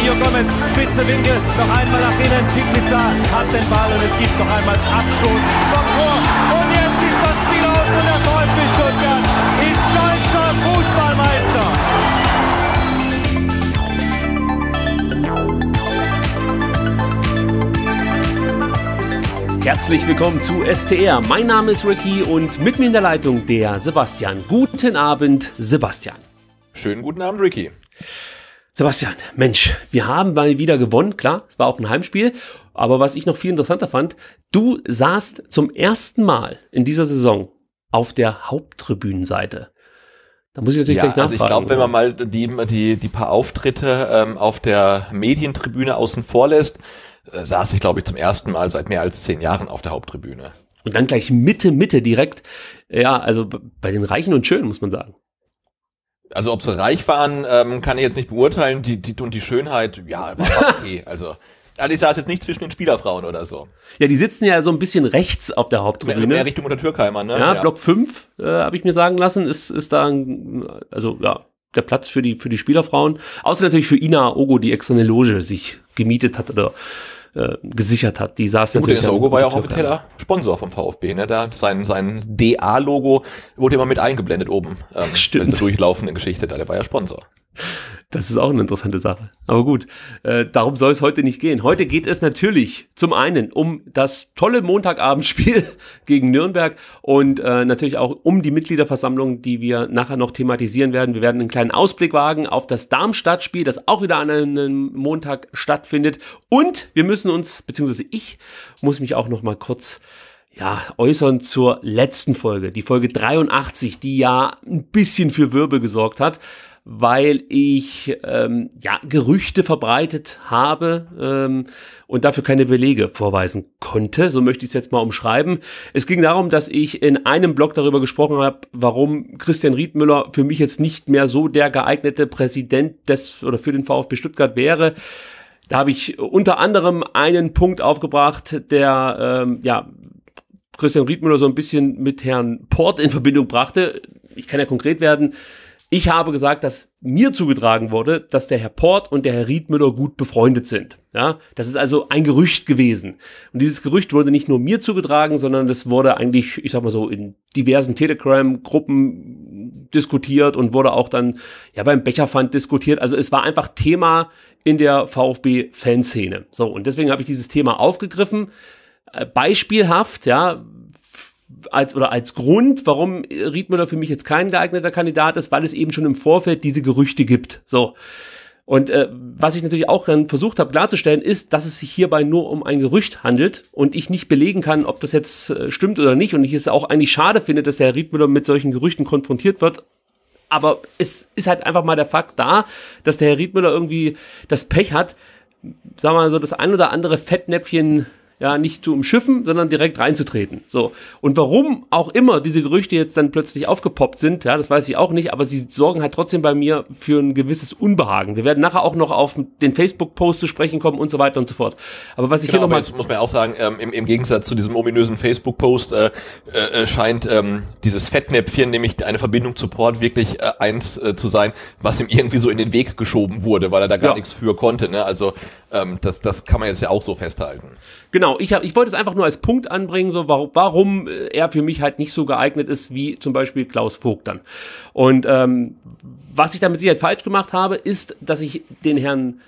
Mario Gomez, spitze Winkel, noch einmal nach innen. Pikica hat den Ball und es gibt noch einmal Abstoß vom Tor. Und jetzt ist das Spiel aus und der VfB Stuttgart ist deutscher Fußballmeister. Herzlich willkommen zu STR. Mein Name ist Ricky und mit mir in der Leitung der Sebastian. Guten Abend, Sebastian. Schönen guten Abend, Ricky. Sebastian, Mensch, wir haben mal wieder gewonnen, klar, es war auch ein Heimspiel, aber was ich noch viel interessanter fand, du saßt zum ersten Mal in dieser Saison auf der Haupttribünenseite. Da muss ich natürlich ja, gleich nachfragen. Also ich glaube, wenn man mal die, die, die paar Auftritte ähm, auf der Medientribüne außen vor lässt, äh, saß ich, glaube ich, zum ersten Mal seit mehr als zehn Jahren auf der Haupttribüne. Und dann gleich Mitte, Mitte direkt. Ja, also bei den Reichen und Schönen, muss man sagen. Also ob sie reich waren, ähm, kann ich jetzt nicht beurteilen. Die, die, und die Schönheit, ja, war okay. also, also ich saß jetzt nicht zwischen den Spielerfrauen oder so. Ja, die sitzen ja so ein bisschen rechts auf der Haupttribüne. Mehr, mehr Richtung unter Türkheimer, ne? Ja, ja. Block 5, äh, habe ich mir sagen lassen, ist, ist da, ein, also ja, der Platz für die, für die Spielerfrauen. Außer natürlich für Ina Ogo, die extra eine Loge sich gemietet hat oder äh, gesichert hat. Die saß ja, gut, natürlich der Sogo war ja auch offizieller Sponsor vom VfB. Ne? Da sein, sein DA-Logo wurde immer mit eingeblendet oben. Ähm, Stimmt. Bei dieser durchlaufenden Geschichte, da der war ja Sponsor. Das ist auch eine interessante Sache. Aber gut, äh, darum soll es heute nicht gehen. Heute geht es natürlich zum einen um das tolle Montagabendspiel gegen Nürnberg und äh, natürlich auch um die Mitgliederversammlung, die wir nachher noch thematisieren werden. Wir werden einen kleinen Ausblick wagen auf das Darmstadt-Spiel, das auch wieder an einem Montag stattfindet. Und wir müssen uns, beziehungsweise ich muss mich auch noch mal kurz ja, äußern zur letzten Folge, die Folge 83, die ja ein bisschen für Wirbel gesorgt hat weil ich ähm, ja, Gerüchte verbreitet habe ähm, und dafür keine Belege vorweisen konnte. So möchte ich es jetzt mal umschreiben. Es ging darum, dass ich in einem Blog darüber gesprochen habe, warum Christian Riedmüller für mich jetzt nicht mehr so der geeignete Präsident des oder für den VfB Stuttgart wäre. Da habe ich unter anderem einen Punkt aufgebracht, der ähm, ja Christian Riedmüller so ein bisschen mit Herrn Port in Verbindung brachte. Ich kann ja konkret werden. Ich habe gesagt, dass mir zugetragen wurde, dass der Herr Port und der Herr Riedmüller gut befreundet sind. Ja, das ist also ein Gerücht gewesen. Und dieses Gerücht wurde nicht nur mir zugetragen, sondern das wurde eigentlich, ich sag mal so, in diversen Telegram-Gruppen diskutiert und wurde auch dann ja beim Becherpfand diskutiert. Also es war einfach Thema in der VfB-Fanszene. So, und deswegen habe ich dieses Thema aufgegriffen. Äh, beispielhaft, ja, als oder als Grund, warum Riedmüller für mich jetzt kein geeigneter Kandidat ist, weil es eben schon im Vorfeld diese Gerüchte gibt. So. Und äh, was ich natürlich auch dann versucht habe klarzustellen, ist, dass es sich hierbei nur um ein Gerücht handelt und ich nicht belegen kann, ob das jetzt äh, stimmt oder nicht. Und ich es auch eigentlich schade finde, dass der Herr Riedmüller mit solchen Gerüchten konfrontiert wird. Aber es ist halt einfach mal der Fakt da, dass der Herr Riedmüller irgendwie das Pech hat, sagen wir mal so, das ein oder andere Fettnäpfchen ja nicht zu umschiffen, sondern direkt reinzutreten. So. Und warum auch immer diese Gerüchte jetzt dann plötzlich aufgepoppt sind, ja, das weiß ich auch nicht, aber sie sorgen halt trotzdem bei mir für ein gewisses Unbehagen. Wir werden nachher auch noch auf den Facebook-Post zu sprechen kommen und so weiter und so fort. Aber was ich genau, hier nochmal. Jetzt muss man auch sagen, ähm, im, im, Gegensatz zu diesem ominösen Facebook-Post äh, äh, äh, scheint ähm, dieses Fettnäpfchen, nämlich eine Verbindung zu Port, wirklich äh, eins äh, zu sein, was ihm irgendwie so in den Weg geschoben wurde, weil er da gar ja. nichts für konnte. Ne? Also ähm, das, das kann man jetzt ja auch so festhalten. Genau, genau, ich, hab, ich wollte es einfach nur als Punkt anbringen, so warum, warum äh, er für mich halt nicht so geeignet ist wie zum Beispiel Klaus Vogt dann. Und ähm, was ich damit sicher falsch gemacht habe, ist, dass ich den Herrn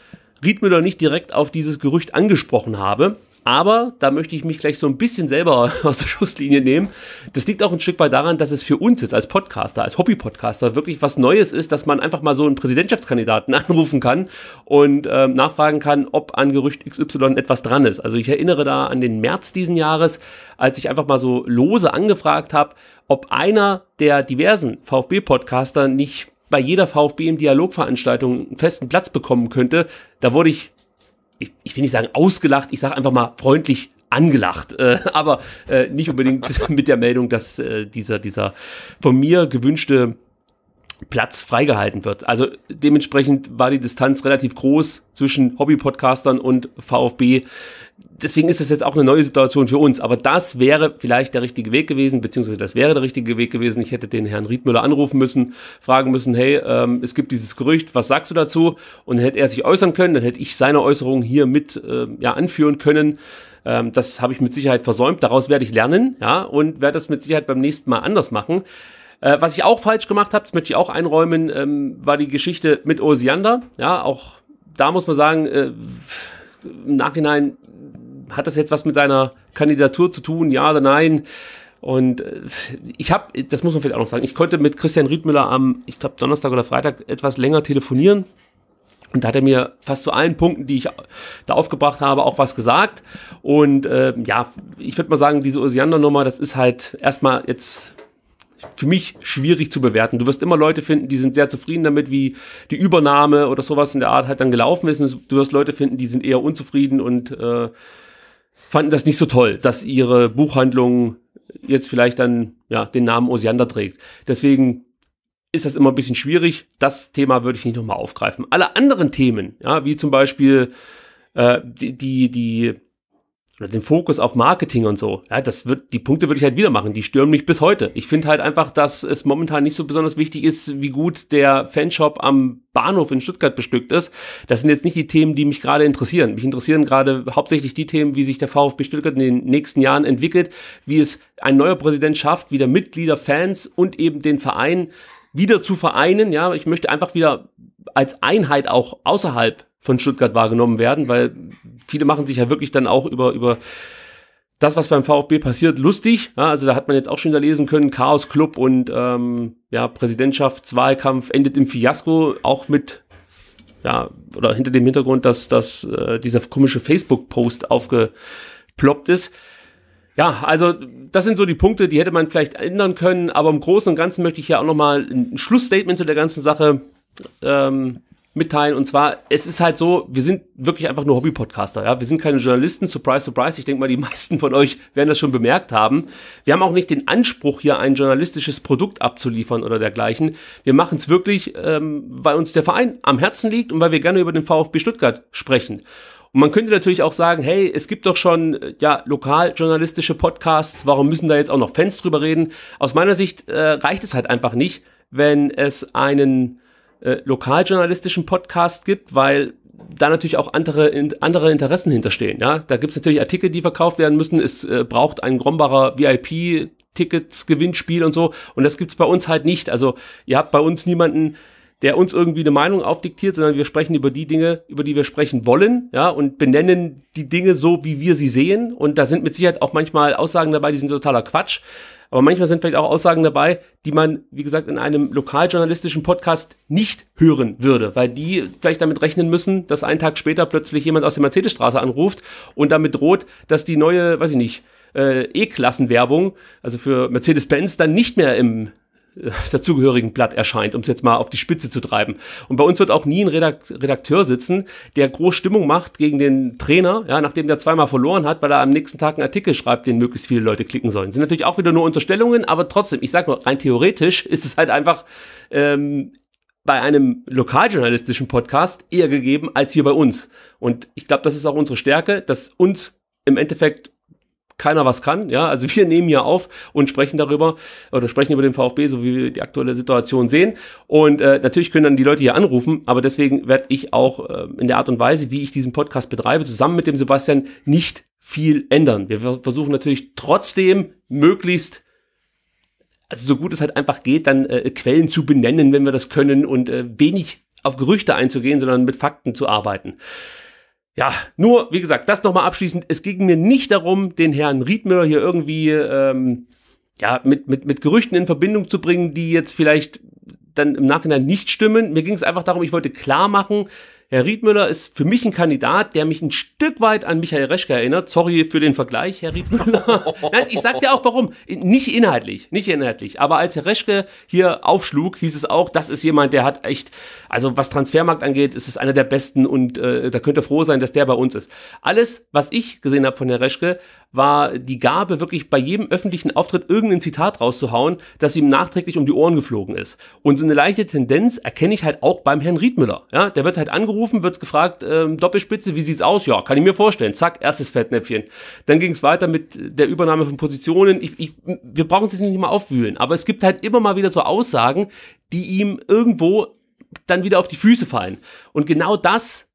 Riedmüller nicht direkt auf dieses Gerücht angesprochen habe. Aber da möchte ich mich gleich so ein bisschen selber aus der Schusslinie nehmen. Das liegt auch ein Stück weit daran, dass es für uns jetzt als Podcaster, als Hobby-Podcaster wirklich was Neues ist, dass man einfach mal so einen Präsidentschaftskandidaten anrufen kann und äh, nachfragen kann, ob an Gerücht XY etwas dran ist. Also ich erinnere da an den März diesen Jahres, als ich einfach mal so lose angefragt habe, ob einer der diversen VfB-Podcaster nicht bei jeder VfB im Dialogveranstaltung einen festen Platz bekommen könnte. Da wurde ich ich, ich will nicht sagen ausgelacht, ich sage einfach mal freundlich angelacht, äh, aber äh, nicht unbedingt mit der Meldung, dass äh, dieser, dieser von mir gewünschte Platz freigehalten wird. Also dementsprechend war die Distanz relativ groß zwischen Hobby-Podcastern und VfB deswegen ist es jetzt auch eine neue Situation für uns. Aber das wäre vielleicht der richtige Weg gewesen, beziehungsweise das wäre der richtige Weg gewesen. Ich hätte den Herrn Riedmüller anrufen müssen, fragen müssen, hey, ähm, es gibt dieses Gerücht, was sagst du dazu? Und dann hätte er sich äußern können, dann hätte ich seine Äußerungen hier mit äh, ja, anführen können. Ähm, das habe ich mit Sicherheit versäumt. Daraus werde ich lernen, ja, und werde das mit Sicherheit beim nächsten Mal anders machen. Äh, was ich auch falsch gemacht habe, das möchte ich auch einräumen, ähm, war die Geschichte mit Osiander. Ja, auch da muss man sagen, äh, im Nachhinein hat das jetzt was mit seiner Kandidatur zu tun? Ja oder nein? Und äh, ich habe, das muss man vielleicht auch noch sagen, ich konnte mit Christian Riedmüller am, ich glaube, Donnerstag oder Freitag etwas länger telefonieren. Und da hat er mir fast zu allen Punkten, die ich da aufgebracht habe, auch was gesagt. Und äh, ja, ich würde mal sagen, diese Osiander-Nummer, das ist halt erstmal jetzt für mich schwierig zu bewerten. Du wirst immer Leute finden, die sind sehr zufrieden damit, wie die Übernahme oder sowas in der Art halt dann gelaufen ist. Und du wirst Leute finden, die sind eher unzufrieden und äh, fanden das nicht so toll, dass ihre Buchhandlung jetzt vielleicht dann ja, den Namen Osiander trägt. Deswegen ist das immer ein bisschen schwierig. Das Thema würde ich nicht nochmal aufgreifen. Alle anderen Themen, ja, wie zum Beispiel äh, die, die, die oder den Fokus auf Marketing und so, ja, das wird, die Punkte würde ich halt wieder machen, die stören mich bis heute. Ich finde halt einfach, dass es momentan nicht so besonders wichtig ist, wie gut der Fanshop am Bahnhof in Stuttgart bestückt ist. Das sind jetzt nicht die Themen, die mich gerade interessieren. Mich interessieren gerade hauptsächlich die Themen, wie sich der VfB Stuttgart in den nächsten Jahren entwickelt, wie es ein neuer Präsident schafft, wieder Mitglieder, Fans und eben den Verein wieder zu vereinen. Ja, ich möchte einfach wieder als Einheit auch außerhalb von Stuttgart wahrgenommen werden, weil viele machen sich ja wirklich dann auch über, über das, was beim VfB passiert, lustig. Ja, also da hat man jetzt auch schon da lesen können, Chaos Club und ähm, ja, Präsidentschaftswahlkampf endet im Fiasko, auch mit, ja, oder hinter dem Hintergrund, dass, dass äh, dieser komische Facebook-Post aufgeploppt ist. Ja, also das sind so die Punkte, die hätte man vielleicht ändern können, aber im Großen und Ganzen möchte ich ja auch nochmal ein Schlussstatement zu der ganzen Sache ähm, mitteilen. Und zwar, es ist halt so, wir sind wirklich einfach nur Hobby-Podcaster. Ja? Wir sind keine Journalisten. Surprise, surprise. Ich denke mal, die meisten von euch werden das schon bemerkt haben. Wir haben auch nicht den Anspruch, hier ein journalistisches Produkt abzuliefern oder dergleichen. Wir machen es wirklich, ähm, weil uns der Verein am Herzen liegt und weil wir gerne über den VfB Stuttgart sprechen. Und man könnte natürlich auch sagen, hey, es gibt doch schon ja lokal journalistische Podcasts, warum müssen da jetzt auch noch Fans drüber reden? Aus meiner Sicht äh, reicht es halt einfach nicht, wenn es einen äh, lokaljournalistischen Podcast gibt, weil da natürlich auch andere, in, andere Interessen hinterstehen. Ja? Da gibt es natürlich Artikel, die verkauft werden müssen. Es äh, braucht ein Grombacher VIP-Tickets, Gewinnspiel und so. Und das gibt es bei uns halt nicht. Also ihr habt bei uns niemanden, der uns irgendwie eine Meinung aufdiktiert, sondern wir sprechen über die Dinge, über die wir sprechen wollen, ja, und benennen die Dinge so, wie wir sie sehen. Und da sind mit Sicherheit auch manchmal Aussagen dabei, die sind totaler Quatsch. Aber manchmal sind vielleicht auch Aussagen dabei, die man, wie gesagt, in einem lokaljournalistischen Podcast nicht hören würde, weil die vielleicht damit rechnen müssen, dass einen Tag später plötzlich jemand aus der Mercedesstraße anruft und damit droht, dass die neue, weiß ich nicht, äh, E-Klassenwerbung, also für Mercedes-Benz, dann nicht mehr im dazugehörigen Blatt erscheint, um es jetzt mal auf die Spitze zu treiben. Und bei uns wird auch nie ein Redakteur sitzen, der groß Stimmung macht gegen den Trainer, ja, nachdem der zweimal verloren hat, weil er am nächsten Tag einen Artikel schreibt, den möglichst viele Leute klicken sollen. sind natürlich auch wieder nur Unterstellungen, aber trotzdem, ich sage nur, rein theoretisch ist es halt einfach ähm, bei einem lokaljournalistischen Podcast eher gegeben als hier bei uns. Und ich glaube, das ist auch unsere Stärke, dass uns im Endeffekt keiner was kann. Ja, also wir nehmen hier auf und sprechen darüber oder sprechen über den VfB, so wie wir die aktuelle Situation sehen. Und äh, natürlich können dann die Leute hier anrufen, aber deswegen werde ich auch äh, in der Art und Weise, wie ich diesen Podcast betreibe, zusammen mit dem Sebastian nicht viel ändern. Wir versuchen natürlich trotzdem möglichst also so gut es halt einfach geht, dann äh, Quellen zu benennen, wenn wir das können und äh, wenig auf Gerüchte einzugehen, sondern mit Fakten zu arbeiten. Ja, nur, wie gesagt, das nochmal abschließend. Es ging mir nicht darum, den Herrn Riedmüller hier irgendwie ähm, ja, mit, mit, mit Gerüchten in Verbindung zu bringen, die jetzt vielleicht dann im Nachhinein nicht stimmen. Mir ging es einfach darum, ich wollte klar machen, Herr Riedmüller ist für mich ein Kandidat, der mich ein Stück weit an Michael Reschke erinnert. Sorry für den Vergleich, Herr Riedmüller. Nein, ich sag dir auch warum. Nicht inhaltlich, nicht inhaltlich. Aber als Herr Reschke hier aufschlug, hieß es auch, das ist jemand, der hat echt, also was Transfermarkt angeht, ist es einer der besten und äh, da könnt ihr froh sein, dass der bei uns ist. Alles, was ich gesehen habe von Herrn Reschke, war die Gabe, wirklich bei jedem öffentlichen Auftritt irgendein Zitat rauszuhauen, das ihm nachträglich um die Ohren geflogen ist. Und so eine leichte Tendenz erkenne ich halt auch beim Herrn Riedmüller. Ja, der wird halt angerufen, angerufen, wird gefragt, ähm, Doppelspitze, wie sieht's aus? Ja, kann ich mir vorstellen. Zack, erstes Fettnäpfchen. Dann ging es weiter mit der Übernahme von Positionen. Ich, ich, wir brauchen es nicht mal aufwühlen, aber es gibt halt immer mal wieder so Aussagen, die ihm irgendwo dann wieder auf die Füße fallen. Und genau das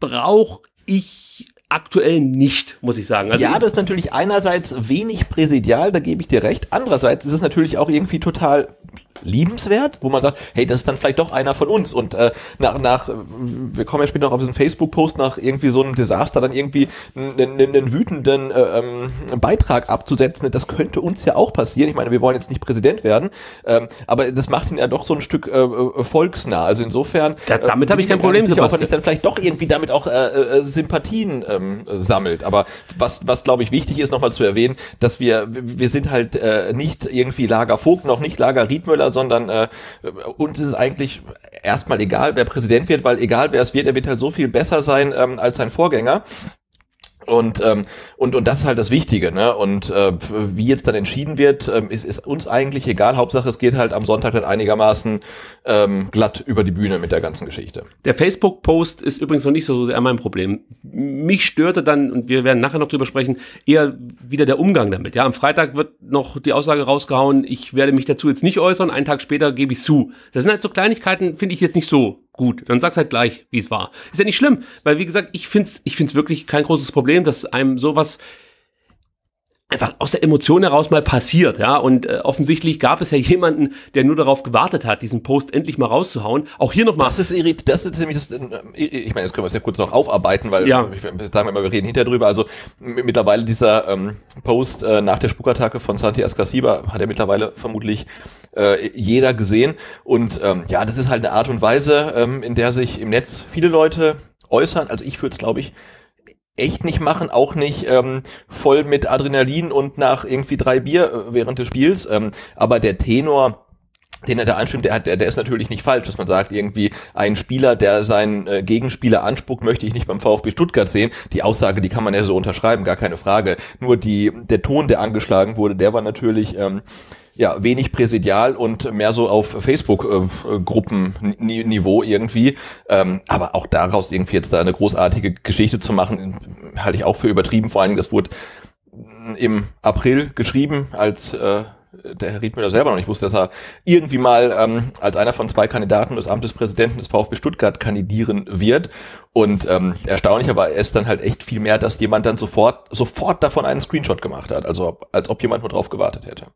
brauche ich aktuell nicht, muss ich sagen. Also ja, das ist natürlich einerseits wenig präsidial, da gebe ich dir recht. Andererseits ist es natürlich auch irgendwie total liebenswert, wo man sagt, hey, das ist dann vielleicht doch einer von uns. Und äh, nach, nach, äh, wir kommen ja später noch auf diesen Facebook-Post nach irgendwie so einem Desaster, dann irgendwie einen, wütenden äh, ähm, Beitrag abzusetzen, das könnte uns ja auch passieren. Ich meine, wir wollen jetzt nicht Präsident werden, ähm, aber das macht ihn ja doch so ein Stück äh, äh volksnah. Also insofern. Da, äh, damit habe ich kein Problem, sicher, ob man nicht dann vielleicht doch irgendwie damit auch Sympathien ähm, sammelt. Aber was, was glaube ich wichtig ist, nochmal zu erwähnen, dass wir, wir sind halt nicht irgendwie Lager Vogt, noch nicht Lager Riedmüller, Spieler, sondern äh, uns ist es eigentlich erstmal egal, wer Präsident wird, weil egal wer es wird, er wird halt so viel besser sein ähm, als sein Vorgänger. Und, ähm, und, und das ist halt das Wichtige. Ne? Und äh, wie jetzt dann entschieden wird, ähm, ist, ist uns eigentlich egal. Hauptsache, es geht halt am Sonntag dann einigermaßen ähm, glatt über die Bühne mit der ganzen Geschichte. Der Facebook-Post ist übrigens noch nicht so sehr mein Problem. Mich störte dann, und wir werden nachher noch drüber sprechen, eher wieder der Umgang damit. Ja, Am Freitag wird noch die Aussage rausgehauen, ich werde mich dazu jetzt nicht äußern. Einen Tag später gebe ich zu. Das sind halt so Kleinigkeiten, finde ich jetzt nicht so gut. Dann sag's halt gleich, wie es war. Ist ja nicht schlimm, weil wie gesagt, ich find's, ich find's wirklich kein großes Problem, dass einem sowas einfach aus der Emotion heraus mal passiert, ja. Und äh, offensichtlich gab es ja jemanden, der nur darauf gewartet hat, diesen Post endlich mal rauszuhauen. Auch hier nochmal. Das ist irrit, das ist nämlich das, äh, äh, ich meine, jetzt können wir es ja kurz noch aufarbeiten, weil ja. ich sagen wir mal, wir reden hinterher drüber. Also mittlerweile dieser ähm, Post äh, nach der Spukattacke von Santi Ascasiba hat ja mittlerweile vermutlich äh, jeder gesehen. Und ähm, ja, das ist halt eine Art und Weise, ähm, in der sich im Netz viele Leute äußern. Also ich würde es, glaube ich, echt nicht machen, auch nicht ähm, voll mit Adrenalin und nach irgendwie drei Bier äh, während des Spiels. Ähm, aber der Tenor den er da anstimmt, der, hat, der, der ist natürlich nicht falsch, dass man sagt, irgendwie ein Spieler, der seinen äh, Gegenspieler anspuckt, möchte ich nicht beim VfB Stuttgart sehen. Die Aussage, die kann man ja so unterschreiben, gar keine Frage. Nur die, der Ton, der angeschlagen wurde, der war natürlich ähm, ja wenig präsidial und mehr so auf Facebook-Gruppen-Niveau äh, irgendwie. Ähm, aber auch daraus irgendwie jetzt da eine großartige Geschichte zu machen, halte ich auch für übertrieben. Vor allen Dingen, das wurde im April geschrieben als äh, der Herr Riedmüller selber noch nicht wusste, dass er irgendwie mal ähm, als einer von zwei Kandidaten des Amtes Präsidenten des VfB Stuttgart kandidieren wird. Und ähm, erstaunlicher war es dann halt echt viel mehr, dass jemand dann sofort, sofort davon einen Screenshot gemacht hat. Also als ob jemand nur drauf gewartet hätte.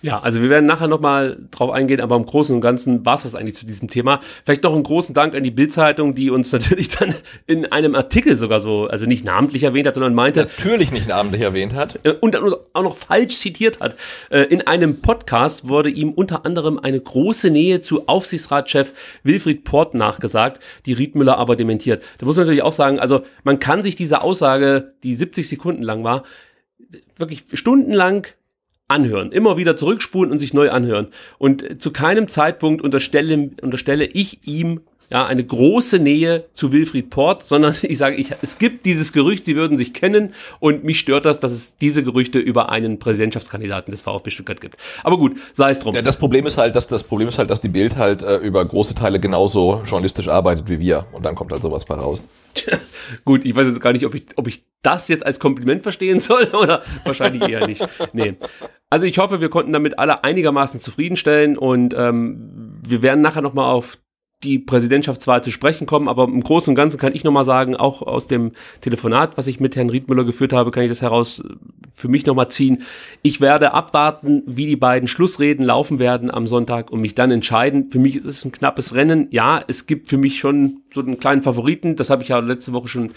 Ja, also wir werden nachher nochmal drauf eingehen, aber im Großen und Ganzen war es das eigentlich zu diesem Thema. Vielleicht noch einen großen Dank an die Bildzeitung, die uns natürlich dann in einem Artikel sogar so, also nicht namentlich erwähnt hat, sondern meinte. Natürlich nicht namentlich erwähnt hat. Äh, und dann auch noch falsch zitiert hat. Äh, in einem Podcast wurde ihm unter anderem eine große Nähe zu Aufsichtsratschef Wilfried Port nachgesagt, die Riedmüller aber dementiert. Da muss man natürlich auch sagen, also man kann sich diese Aussage, die 70 Sekunden lang war, wirklich stundenlang anhören, immer wieder zurückspulen und sich neu anhören. Und äh, zu keinem Zeitpunkt unterstelle, unterstelle ich ihm ja, eine große Nähe zu Wilfried Port, sondern ich sage, ich, es gibt dieses Gerücht, sie würden sich kennen und mich stört das, dass es diese Gerüchte über einen Präsidentschaftskandidaten des VfB Stuttgart gibt. Aber gut, sei es drum. Ja, das Problem ist halt, dass das Problem ist halt, dass die Bild halt äh, über große Teile genauso journalistisch arbeitet wie wir und dann kommt halt sowas bei raus. gut, ich weiß jetzt gar nicht, ob ich, ob ich das jetzt als Kompliment verstehen soll oder wahrscheinlich eher nicht. Nee. Also ich hoffe, wir konnten damit alle einigermaßen zufriedenstellen und ähm, wir werden nachher nochmal auf die Präsidentschaftswahl zu sprechen kommen, aber im Großen und Ganzen kann ich nochmal sagen, auch aus dem Telefonat, was ich mit Herrn Riedmüller geführt habe, kann ich das heraus äh, für mich nochmal ziehen. Ich werde abwarten, wie die beiden Schlussreden laufen werden am Sonntag und mich dann entscheiden. Für mich ist es ein knappes Rennen. Ja, es gibt für mich schon so einen kleinen Favoriten. Das habe ich ja letzte Woche schon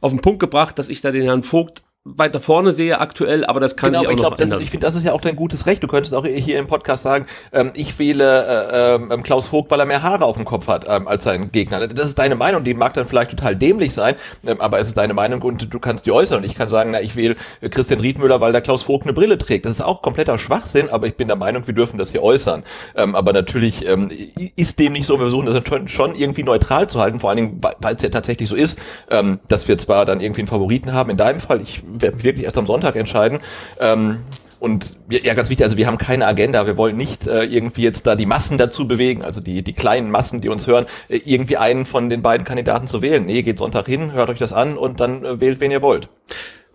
auf den Punkt gebracht, dass ich da den Herrn Vogt weiter vorne sehe aktuell, aber das kann genau, sich auch ich glaub, noch ändern. Ist, ich finde, das ist ja auch dein gutes Recht. Du könntest auch hier im Podcast sagen, ähm, ich wähle äh, ähm, ähm, Klaus Vogt, weil er mehr Haare auf dem Kopf hat ähm, als sein Gegner. Das ist deine Meinung, die mag dann vielleicht total dämlich sein, ähm, aber es ist deine Meinung und du kannst die äußern. Und ich kann sagen, na, ich wähle äh, Christian Riedmüller, weil der Klaus Vogt eine Brille trägt. Das ist auch kompletter Schwachsinn, aber ich bin der Meinung, wir dürfen das hier äußern. Ähm, aber natürlich ähm, ist dem nicht so, wir versuchen das schon, irgendwie neutral zu halten, vor allen Dingen, weil es ja tatsächlich so ist, ähm, dass wir zwar dann irgendwie einen Favoriten haben, in deinem Fall, ich wirklich erst am Sonntag entscheiden. Ähm, und ja, ganz wichtig, also wir haben keine Agenda. Wir wollen nicht äh, irgendwie jetzt da die Massen dazu bewegen, also die, die kleinen Massen, die uns hören, äh, irgendwie einen von den beiden Kandidaten zu wählen. Nee, geht Sonntag hin, hört euch das an und dann äh, wählt, wen ihr wollt.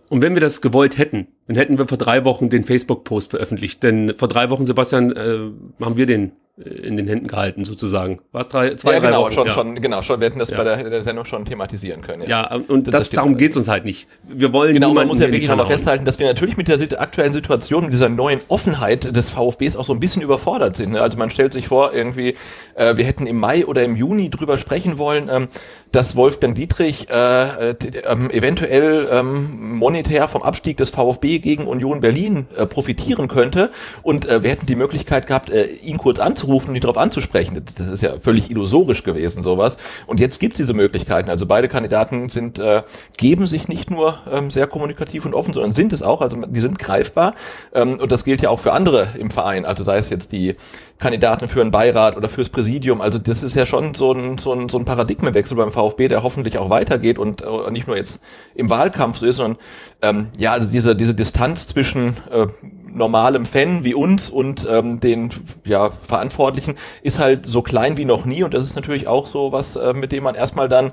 Und wenn wir das gewollt hätten, dann hätten wir vor drei Wochen den Facebook-Post veröffentlicht. Denn vor drei Wochen, Sebastian, äh, haben wir den in den Händen gehalten, sozusagen. War es drei, zwei, ja, genau, Wochen, schon, ja. schon, genau, schon, wir hätten das ja. bei der, der, Sendung schon thematisieren können. Ja, ja ähm, und das, das darum geht es uns halt nicht. Wir wollen Genau, man muss ja wirklich noch festhalten, dass wir natürlich mit der aktuellen Situation, mit dieser neuen Offenheit des VfBs auch so ein bisschen überfordert sind. Ne? Also man stellt sich vor, irgendwie, äh, wir hätten im Mai oder im Juni drüber sprechen wollen, ähm, dass Wolfgang Dietrich äh, äh, ähm, eventuell ähm, monetär vom Abstieg des VfB gegen Union Berlin äh, profitieren könnte und äh, wir hätten die Möglichkeit gehabt, äh, ihn kurz anzurufen anzurufen und die darauf anzusprechen. Das ist ja völlig illusorisch gewesen, sowas. Und jetzt gibt es diese Möglichkeiten. Also beide Kandidaten sind, äh, geben sich nicht nur ähm, sehr kommunikativ und offen, sondern sind es auch. Also die sind greifbar. Ähm, und das gilt ja auch für andere im Verein. Also sei es jetzt die Kandidaten für einen Beirat oder fürs Präsidium. Also das ist ja schon so ein, so ein, so ein Paradigmenwechsel beim VfB, der hoffentlich auch weitergeht und äh, nicht nur jetzt im Wahlkampf so ist, sondern ähm, ja, also diese, diese Distanz zwischen äh, normalem Fan wie uns und ähm, den ja, Verantwortlichen ist halt so klein wie noch nie und das ist natürlich auch so was, äh, mit dem man erstmal dann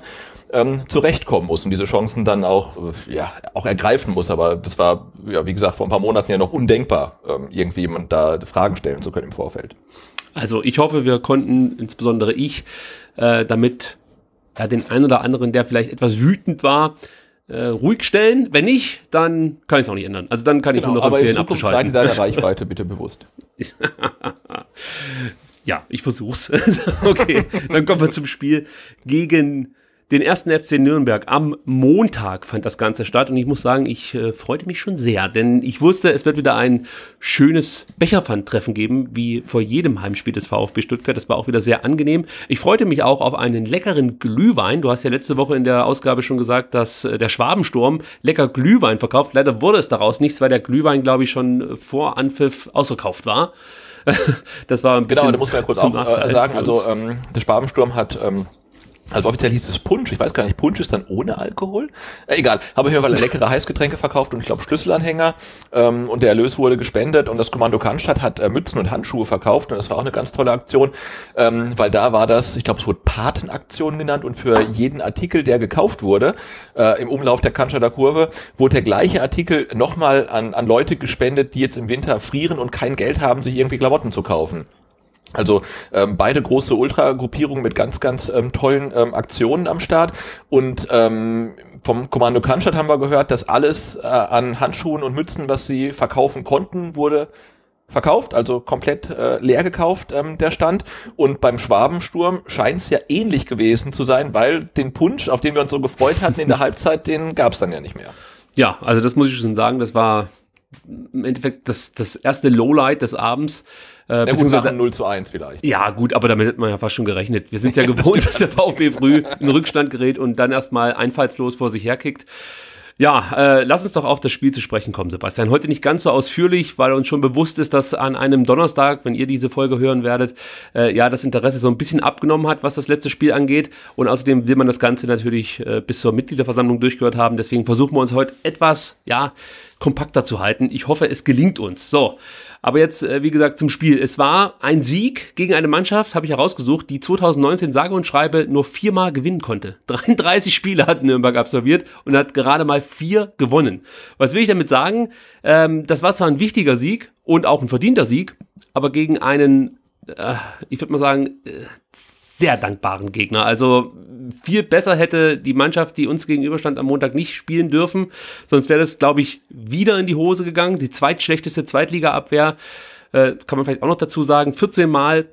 ähm, zurechtkommen muss und diese Chancen dann auch, äh, ja, auch ergreifen muss. Aber das war, ja, wie gesagt, vor ein paar Monaten ja noch undenkbar, ähm, jemand da Fragen stellen zu können im Vorfeld. Also ich hoffe, wir konnten, insbesondere ich, äh, damit ja, den einen oder anderen, der vielleicht etwas wütend war, äh, ruhig stellen. Wenn nicht, dann kann ich es auch nicht ändern. Also dann kann genau, ich nur noch aber empfehlen, in Zukunft abzuschalten. Zeige deine Reichweite bitte bewusst. ja, ich versuch's. okay, dann kommen wir zum Spiel gegen den ersten FC Nürnberg. Am Montag fand das Ganze statt und ich muss sagen, ich äh, freute mich schon sehr, denn ich wusste, es wird wieder ein schönes becherpfand geben, wie vor jedem Heimspiel des VfB Stuttgart. Das war auch wieder sehr angenehm. Ich freute mich auch auf einen leckeren Glühwein. Du hast ja letzte Woche in der Ausgabe schon gesagt, dass äh, der Schwabensturm lecker Glühwein verkauft. Leider wurde es daraus nichts, weil der Glühwein, glaube ich, schon vor Anpfiff ausverkauft war. das war ein genau, bisschen. Genau, da muss man ja kurz auch äh, sagen, also ähm, der Schwabensturm hat. Ähm also offiziell hieß es Punsch, ich weiß gar nicht, Punsch ist dann ohne Alkohol? Äh, egal, habe ich mir mal leckere Heißgetränke verkauft und ich glaube Schlüsselanhänger ähm, und der Erlös wurde gespendet und das Kommando Cannstatt hat äh, Mützen und Handschuhe verkauft und das war auch eine ganz tolle Aktion, ähm, weil da war das, ich glaube es wurde Patenaktion genannt und für jeden Artikel, der gekauft wurde, äh, im Umlauf der Cannstatter Kurve, wurde der gleiche Artikel nochmal an, an Leute gespendet, die jetzt im Winter frieren und kein Geld haben, sich irgendwie Klamotten zu kaufen. Also ähm, beide große Ultra-Gruppierungen mit ganz, ganz ähm, tollen ähm, Aktionen am Start. Und ähm, vom Kommando Cannstatt haben wir gehört, dass alles äh, an Handschuhen und Mützen, was sie verkaufen konnten, wurde verkauft, also komplett äh, leer gekauft ähm, der Stand. Und beim Schwabensturm scheint es ja ähnlich gewesen zu sein, weil den Punsch, auf den wir uns so gefreut hatten in der Halbzeit, den gab es dann ja nicht mehr. Ja, also das muss ich schon sagen, das war im Endeffekt das, das erste Lowlight des Abends. Äh, ja, gut, nach 0 zu 1 vielleicht. Ja, gut, aber damit hat man ja fast schon gerechnet. Wir sind ja gewohnt, dass der VfB früh in Rückstand gerät und dann erstmal einfallslos vor sich herkickt. Ja, äh, lass uns doch auf das Spiel zu sprechen kommen, Sebastian. Heute nicht ganz so ausführlich, weil uns schon bewusst ist, dass an einem Donnerstag, wenn ihr diese Folge hören werdet, äh, ja, das Interesse so ein bisschen abgenommen hat, was das letzte Spiel angeht. Und außerdem will man das Ganze natürlich äh, bis zur Mitgliederversammlung durchgehört haben. Deswegen versuchen wir uns heute etwas, ja, kompakter zu halten. Ich hoffe, es gelingt uns. So, aber jetzt, äh, wie gesagt, zum Spiel. Es war ein Sieg gegen eine Mannschaft, habe ich herausgesucht, die 2019 sage und schreibe nur viermal gewinnen konnte. 33 Spiele hat Nürnberg absolviert und hat gerade mal vier gewonnen. Was will ich damit sagen? Ähm, das war zwar ein wichtiger Sieg und auch ein verdienter Sieg, aber gegen einen äh, ich würde mal sagen, äh, sehr dankbaren Gegner. Also viel besser hätte die Mannschaft, die uns gegenüberstand, am Montag nicht spielen dürfen. Sonst wäre das, glaube ich, wieder in die Hose gegangen. Die zweitschlechteste Zweitligaabwehr, äh, kann man vielleicht auch noch dazu sagen, 14 Mal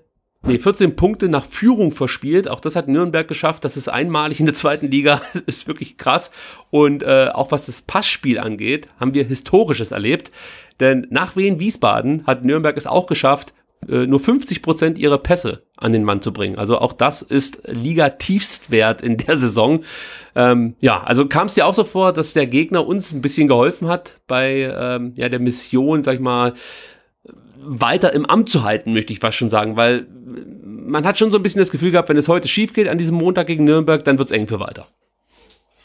Nee, 14 Punkte nach Führung verspielt. Auch das hat Nürnberg geschafft. Das ist einmalig in der zweiten Liga. Das ist wirklich krass. Und äh, auch was das Passspiel angeht, haben wir Historisches erlebt. Denn nach Wien Wiesbaden hat Nürnberg es auch geschafft, äh, nur 50 Prozent ihrer Pässe an den Mann zu bringen. Also auch das ist Liga-Tiefstwert in der Saison. Ähm, ja, also kam es dir auch so vor, dass der Gegner uns ein bisschen geholfen hat bei ähm, ja, der Mission, sag ich mal, weiter im Amt zu halten, möchte ich fast schon sagen, weil man hat schon so ein bisschen das Gefühl gehabt, wenn es heute schief geht an diesem Montag gegen Nürnberg, dann wird es eng für weiter.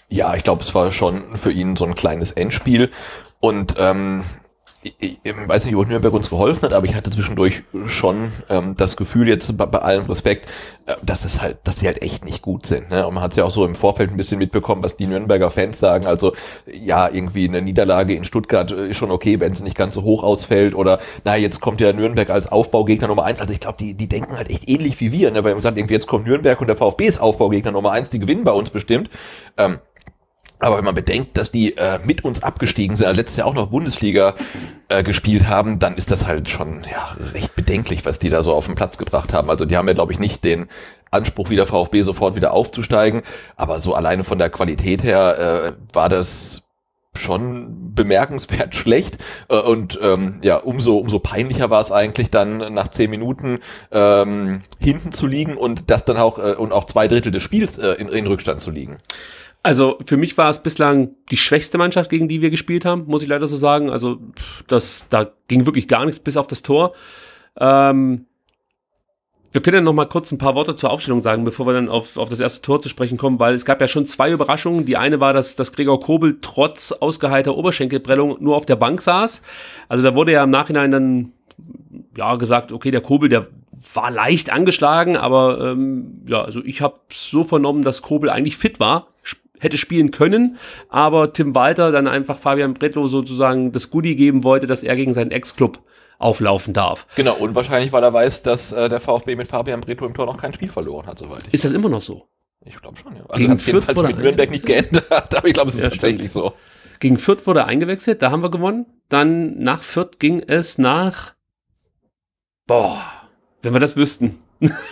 Ja, ich glaube, es war schon für ihn so ein kleines Endspiel. Und ähm, ich weiß nicht, ob Nürnberg uns geholfen hat, aber ich hatte zwischendurch schon ähm, das Gefühl, jetzt bei, bei allem Respekt, äh, dass es halt, dass sie halt echt nicht gut sind. Ne? Und man hat es ja auch so im Vorfeld ein bisschen mitbekommen, was die Nürnberger Fans sagen. Also ja, irgendwie eine Niederlage in Stuttgart äh, ist schon okay, wenn es nicht ganz so hoch ausfällt. Oder na, jetzt kommt ja Nürnberg als Aufbaugegner Nummer eins. Also ich glaube, die, die denken halt echt ähnlich wie wir. Ne? Weil man sagt, irgendwie jetzt kommt Nürnberg und der VfB ist Aufbaugegner Nummer eins, die gewinnen bei uns bestimmt. Ähm, aber wenn man bedenkt, dass die äh, mit uns abgestiegen sind, also letztes Jahr auch noch Bundesliga äh, gespielt haben, dann ist das halt schon ja, recht bedenklich, was die da so auf den Platz gebracht haben. Also die haben ja, glaube ich, nicht den Anspruch, wie der VfB sofort wieder aufzusteigen. Aber so alleine von der Qualität her äh, war das schon bemerkenswert schlecht. Äh, und ähm, ja, umso, umso peinlicher war es eigentlich dann nach zehn Minuten ähm, hinten zu liegen und das dann auch äh, und auch zwei Drittel des Spiels äh, in, in Rückstand zu liegen. Also für mich war es bislang die schwächste Mannschaft, gegen die wir gespielt haben, muss ich leider so sagen. Also das, da ging wirklich gar nichts bis auf das Tor. Ähm, wir können ja noch mal kurz ein paar Worte zur Aufstellung sagen, bevor wir dann auf, auf das erste Tor zu sprechen kommen, weil es gab ja schon zwei Überraschungen. Die eine war, dass, dass Gregor Kobel trotz ausgeheilter Oberschenkelbrellung nur auf der Bank saß. Also da wurde ja im Nachhinein dann ja gesagt, okay, der Kobel, der war leicht angeschlagen, aber ähm, ja, also ich habe so vernommen, dass Kobel eigentlich fit war, hätte spielen können, aber Tim Walter dann einfach Fabian Bretlo sozusagen das Goodie geben wollte, dass er gegen seinen Ex-Club auflaufen darf. Genau, und wahrscheinlich, weil er weiß, dass äh, der VfB mit Fabian Bretlo im Tor noch kein Spiel verloren hat, soweit. Ich Ist das immer noch so? Ich glaube schon, ja. Also hat es jedenfalls mit Nürnberg nicht geändert, aber ich glaube, es ist ja, tatsächlich stimmt. so. Gegen Fürth wurde eingewechselt, da haben wir gewonnen. Dann nach Fürth ging es nach. Boah, wenn wir das wüssten.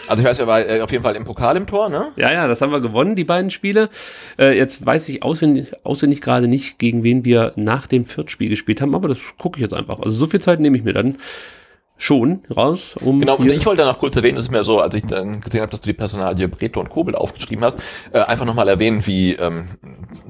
Also ich weiß, er war äh, auf jeden Fall im Pokal im Tor, ne? Ja, ja, das haben wir gewonnen, die beiden Spiele. Äh, jetzt weiß ich auswendig, auswendig gerade nicht, gegen wen wir nach dem Viertspiel gespielt haben, aber das gucke ich jetzt einfach. Also so viel Zeit nehme ich mir dann schon raus. Um genau, und ich wollte noch kurz erwähnen, es ist mir so, als ich dann gesehen habe, dass du die Personalie Breto und Kobel aufgeschrieben hast, äh, einfach nochmal erwähnen, wie ähm,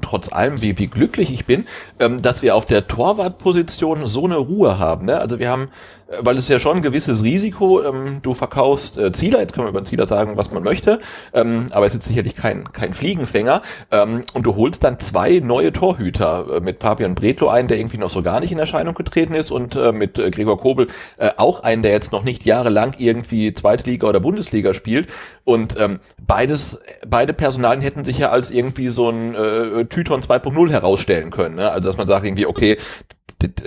trotz allem, wie, wie glücklich ich bin, ähm, dass wir auf der Torwartposition so eine Ruhe haben. Ne? Also wir haben äh, weil es ja schon ein gewisses Risiko, ähm, du verkaufst äh, Zieler, jetzt können wir über den Zieler sagen, was man möchte, ähm, aber es ist sicherlich kein, kein Fliegenfänger ähm, und du holst dann zwei neue Torhüter äh, mit Fabian Bretlo ein, der irgendwie noch so gar nicht in Erscheinung getreten ist und äh, mit äh, Gregor Kobel äh, auch einen, der jetzt noch nicht jahrelang irgendwie Zweitliga oder Bundesliga spielt und ähm, beides, beide Personalien hätten sich ja als irgendwie so ein äh, Tyton 2.0 herausstellen können, ne? also dass man sagt irgendwie, okay,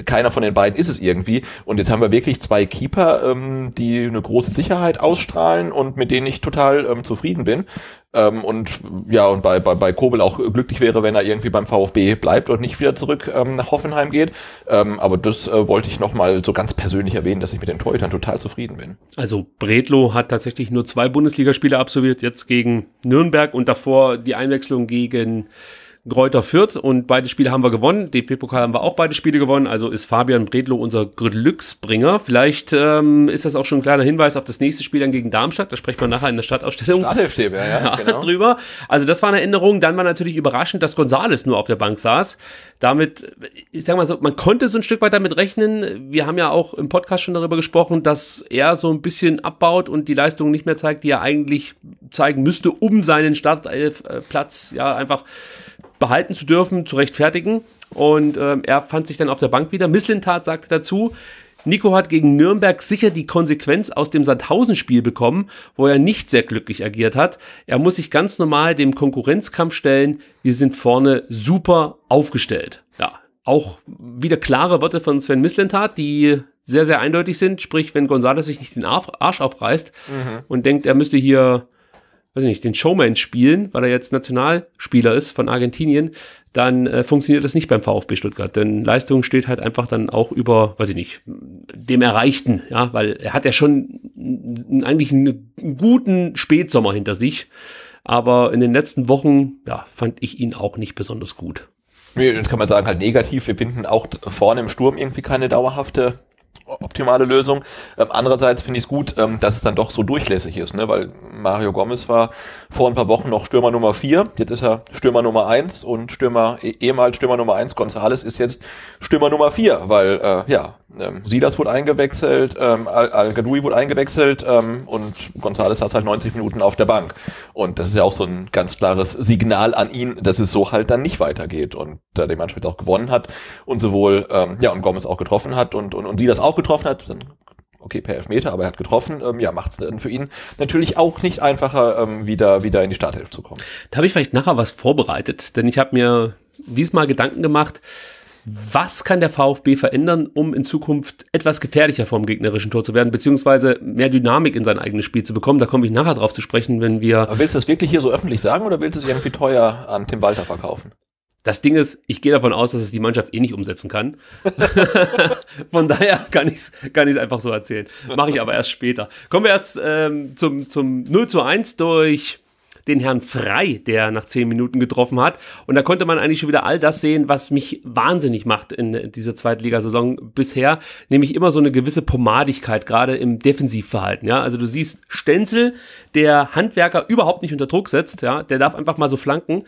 keiner von den beiden ist es irgendwie. Und jetzt haben wir wirklich zwei Keeper, ähm, die eine große Sicherheit ausstrahlen und mit denen ich total ähm, zufrieden bin. Ähm, und ja, und bei, bei, bei Kobel auch glücklich wäre, wenn er irgendwie beim VfB bleibt und nicht wieder zurück ähm, nach Hoffenheim geht. Ähm, aber das äh, wollte ich nochmal so ganz persönlich erwähnen, dass ich mit den Torhütern total zufrieden bin. Also Bredlo hat tatsächlich nur zwei Bundesligaspiele absolviert, jetzt gegen Nürnberg und davor die Einwechslung gegen Gräuter Fürth und beide Spiele haben wir gewonnen. DP-Pokal haben wir auch beide Spiele gewonnen. Also ist Fabian Bredlo unser Glücksbringer. Vielleicht ähm, ist das auch schon ein kleiner Hinweis auf das nächste Spiel dann gegen Darmstadt. Da sprechen wir nachher in der Stadtausstellung FDP, ja, genau. drüber. Also das war eine Änderung. Dann war natürlich überraschend, dass Gonzales nur auf der Bank saß. Damit, ich sag mal so, man konnte so ein Stück weit damit rechnen. Wir haben ja auch im Podcast schon darüber gesprochen, dass er so ein bisschen abbaut und die Leistung nicht mehr zeigt, die er eigentlich zeigen müsste, um seinen Startplatz äh, ja einfach behalten zu dürfen, zu rechtfertigen. Und ähm, er fand sich dann auf der Bank wieder. Misslintat sagte dazu, Nico hat gegen Nürnberg sicher die Konsequenz aus dem Sandhausen-Spiel bekommen, wo er nicht sehr glücklich agiert hat. Er muss sich ganz normal dem Konkurrenzkampf stellen. Wir sind vorne super aufgestellt. Ja, auch wieder klare Worte von Sven Mislintat, die sehr, sehr eindeutig sind. Sprich, wenn González sich nicht den Arsch aufreißt mhm. und denkt, er müsste hier weiß ich nicht, den Showman spielen, weil er jetzt Nationalspieler ist von Argentinien, dann äh, funktioniert das nicht beim VfB Stuttgart. Denn Leistung steht halt einfach dann auch über, weiß ich nicht, dem Erreichten, ja, weil er hat ja schon eigentlich einen guten Spätsommer hinter sich. Aber in den letzten Wochen, ja, fand ich ihn auch nicht besonders gut. Nee, das kann man sagen, halt negativ. Wir finden auch vorne im Sturm irgendwie keine dauerhafte optimale Lösung. Ähm, andererseits finde ich es gut, ähm, dass es dann doch so durchlässig ist, ne? weil Mario Gomez war vor ein paar Wochen noch Stürmer Nummer 4, jetzt ist er Stürmer Nummer 1 und Stürmer, eh, ehemals Stürmer Nummer 1 Gonzales ist jetzt Stürmer Nummer 4, weil äh, ja, ähm, Silas wurde eingewechselt, ähm, Al-Gadoui wurde eingewechselt ähm, und Gonzales hat halt 90 Minuten auf der Bank. Und das ist ja auch so ein ganz klares Signal an ihn, dass es so halt dann nicht weitergeht und äh, die Mannschaft auch gewonnen hat und sowohl ähm, ja und Gomez auch getroffen hat und, und, und Silas auch getroffen hat, dann okay, per Elfmeter, aber er hat getroffen, ähm, ja, macht es dann für ihn natürlich auch nicht einfacher, ähm, wieder, wieder in die Startelf zu kommen. Da habe ich vielleicht nachher was vorbereitet, denn ich habe mir diesmal Gedanken gemacht, was kann der VfB verändern, um in Zukunft etwas gefährlicher vom gegnerischen Tor zu werden, beziehungsweise mehr Dynamik in sein eigenes Spiel zu bekommen? Da komme ich nachher drauf zu sprechen, wenn wir. Aber willst du das wirklich hier so öffentlich sagen oder willst du es irgendwie teuer an Tim Walter verkaufen? Das Ding ist, ich gehe davon aus, dass es die Mannschaft eh nicht umsetzen kann. Von daher kann ich es kann ich's einfach so erzählen. Mache ich aber erst später. Kommen wir erst ähm, zum, zum 0 zu 1 durch den Herrn Frei, der nach zehn Minuten getroffen hat. Und da konnte man eigentlich schon wieder all das sehen, was mich wahnsinnig macht in dieser Zweitligasaison bisher, nämlich immer so eine gewisse Pomadigkeit, gerade im Defensivverhalten. Ja? Also du siehst Stenzel, der Handwerker überhaupt nicht unter Druck setzt, ja? der darf einfach mal so flanken.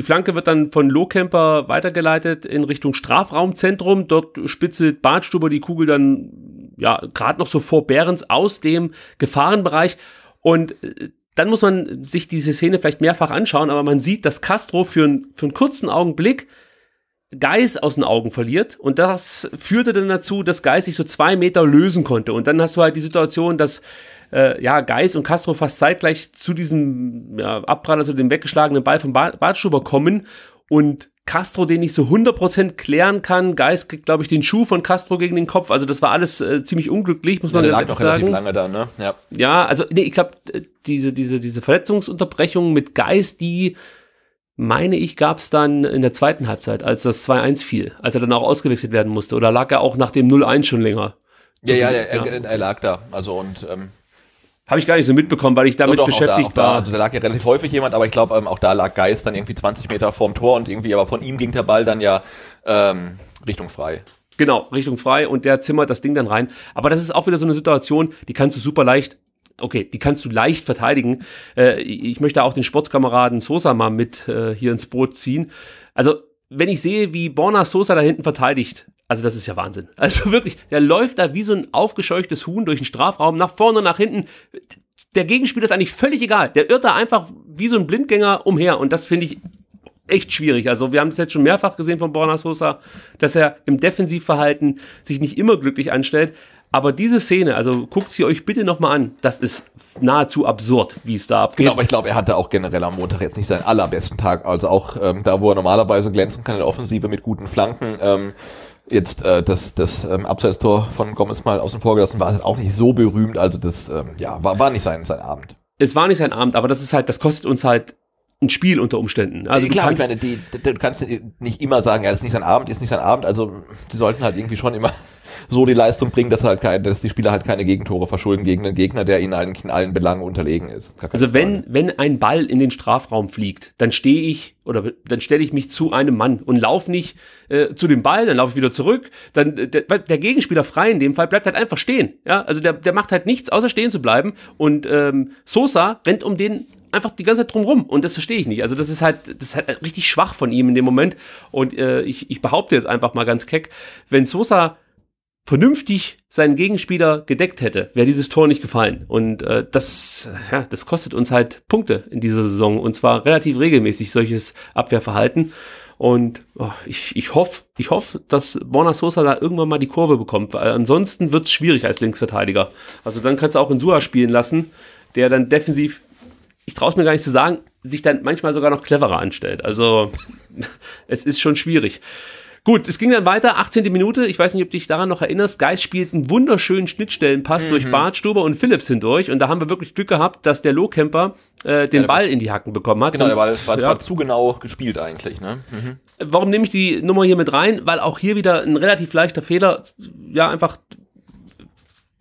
Die Flanke wird dann von Lohkemper weitergeleitet in Richtung Strafraumzentrum. Dort spitzelt Bartstuber die Kugel dann ja gerade noch so vor Behrens aus dem Gefahrenbereich. Und äh, dann muss man sich diese Szene vielleicht mehrfach anschauen, aber man sieht, dass Castro für, einen, für einen kurzen Augenblick Geis aus den Augen verliert und das führte dann dazu, dass Geis sich so zwei Meter lösen konnte. Und dann hast du halt die Situation, dass äh, ja, Geis und Castro fast zeitgleich zu diesem ja, Abpraller, zu dem weggeschlagenen Ball von ba Bartschuber kommen und Castro, den ich so 100% klären kann. Geis kriegt, glaube ich, den Schuh von Castro gegen den Kopf. Also das war alles äh, ziemlich unglücklich, muss man ja, lag noch sagen. relativ lange da, ne? Ja, ja also nee, ich glaube, äh, diese, diese, diese Verletzungsunterbrechung mit Geis, die meine ich, gab es dann in der zweiten Halbzeit, als das 2-1 fiel, als er dann auch ausgewechselt werden musste. Oder lag er auch nach dem 0-1 schon länger? Ja, ja, also, er, ja. er lag da. Also und ähm, habe ich gar nicht so mitbekommen, weil ich damit doch, doch, beschäftigt auch da, auch war. Da, also da lag ja relativ häufig jemand, aber ich glaube, ähm, auch da lag Geist dann irgendwie 20 Meter vorm Tor und irgendwie, aber von ihm ging der Ball dann ja ähm, Richtung frei. Genau, Richtung frei und der zimmert das Ding dann rein. Aber das ist auch wieder so eine Situation, die kannst du super leicht okay, die kannst du leicht verteidigen. Äh, ich möchte auch den Sportskameraden Sosa mal mit äh, hier ins Boot ziehen. Also, wenn ich sehe, wie Borna Sosa da hinten verteidigt, also das ist ja Wahnsinn. Also wirklich, der läuft da wie so ein aufgescheuchtes Huhn durch den Strafraum, nach vorne, nach hinten. Der Gegenspieler ist eigentlich völlig egal. Der irrt da einfach wie so ein Blindgänger umher. Und das finde ich echt schwierig. Also wir haben es jetzt schon mehrfach gesehen von Borna Sosa, dass er im Defensivverhalten sich nicht immer glücklich anstellt. Aber diese Szene, also guckt sie euch bitte nochmal an, das ist nahezu absurd, wie es da abgeht. Genau, aber ich glaube, er hatte auch generell am Montag jetzt nicht seinen allerbesten Tag. Also auch ähm, da, wo er normalerweise glänzen kann in der Offensive mit guten Flanken, ähm, Jetzt äh, das, das ähm, Abseitstor von Gomez mal außen vor gelassen, war es auch nicht so berühmt, also das ähm, ja, war, war nicht sein, sein Abend. Es war nicht sein Abend, aber das ist halt, das kostet uns halt ein Spiel unter Umständen. Also ja, äh, klar, kannst, ich meine, die, die, du kannst nicht immer sagen, ja, das ist nicht sein Abend, ist nicht sein Abend, also sie sollten halt irgendwie schon immer so die Leistung bringen, dass, halt keine, dass die Spieler halt keine Gegentore verschulden gegen einen Gegner, der ihnen eigentlich in allen Belangen unterlegen ist. Also wenn, wenn ein Ball in den Strafraum fliegt, dann stehe ich oder dann stelle ich mich zu einem Mann und laufe nicht äh, zu dem Ball, dann laufe ich wieder zurück. Dann der, der, Gegenspieler frei in dem Fall bleibt halt einfach stehen. Ja, also der, der macht halt nichts außer stehen zu bleiben und ähm, Sosa rennt um den einfach die ganze Zeit drumrum und das verstehe ich nicht. Also das ist halt das ist halt richtig schwach von ihm in dem Moment und äh, ich, ich behaupte jetzt einfach mal ganz keck, wenn Sosa vernünftig seinen Gegenspieler gedeckt hätte, wäre dieses Tor nicht gefallen. Und äh, das, ja, das kostet uns halt Punkte in dieser Saison. Und zwar relativ regelmäßig solches Abwehrverhalten. Und oh, ich, ich hoffe, ich hoffe, dass Borna Sosa da irgendwann mal die Kurve bekommt, weil ansonsten wird es schwierig als Linksverteidiger. Also dann kannst du auch in Sua spielen lassen, der dann defensiv, ich traue es mir gar nicht zu sagen, sich dann manchmal sogar noch cleverer anstellt. Also es ist schon schwierig. Gut, es ging dann weiter, 18. Minute, ich weiß nicht, ob dich daran noch erinnerst, Geist spielt einen wunderschönen Schnittstellenpass mhm. durch Bart, und Phillips hindurch und da haben wir wirklich Glück gehabt, dass der Lohkämper äh, den ja, Ball in die Hacken bekommen hat. Genau, Sonst, der Ball war, ja. war zu genau gespielt eigentlich. Ne? Mhm. Warum nehme ich die Nummer hier mit rein? Weil auch hier wieder ein relativ leichter Fehler, ja einfach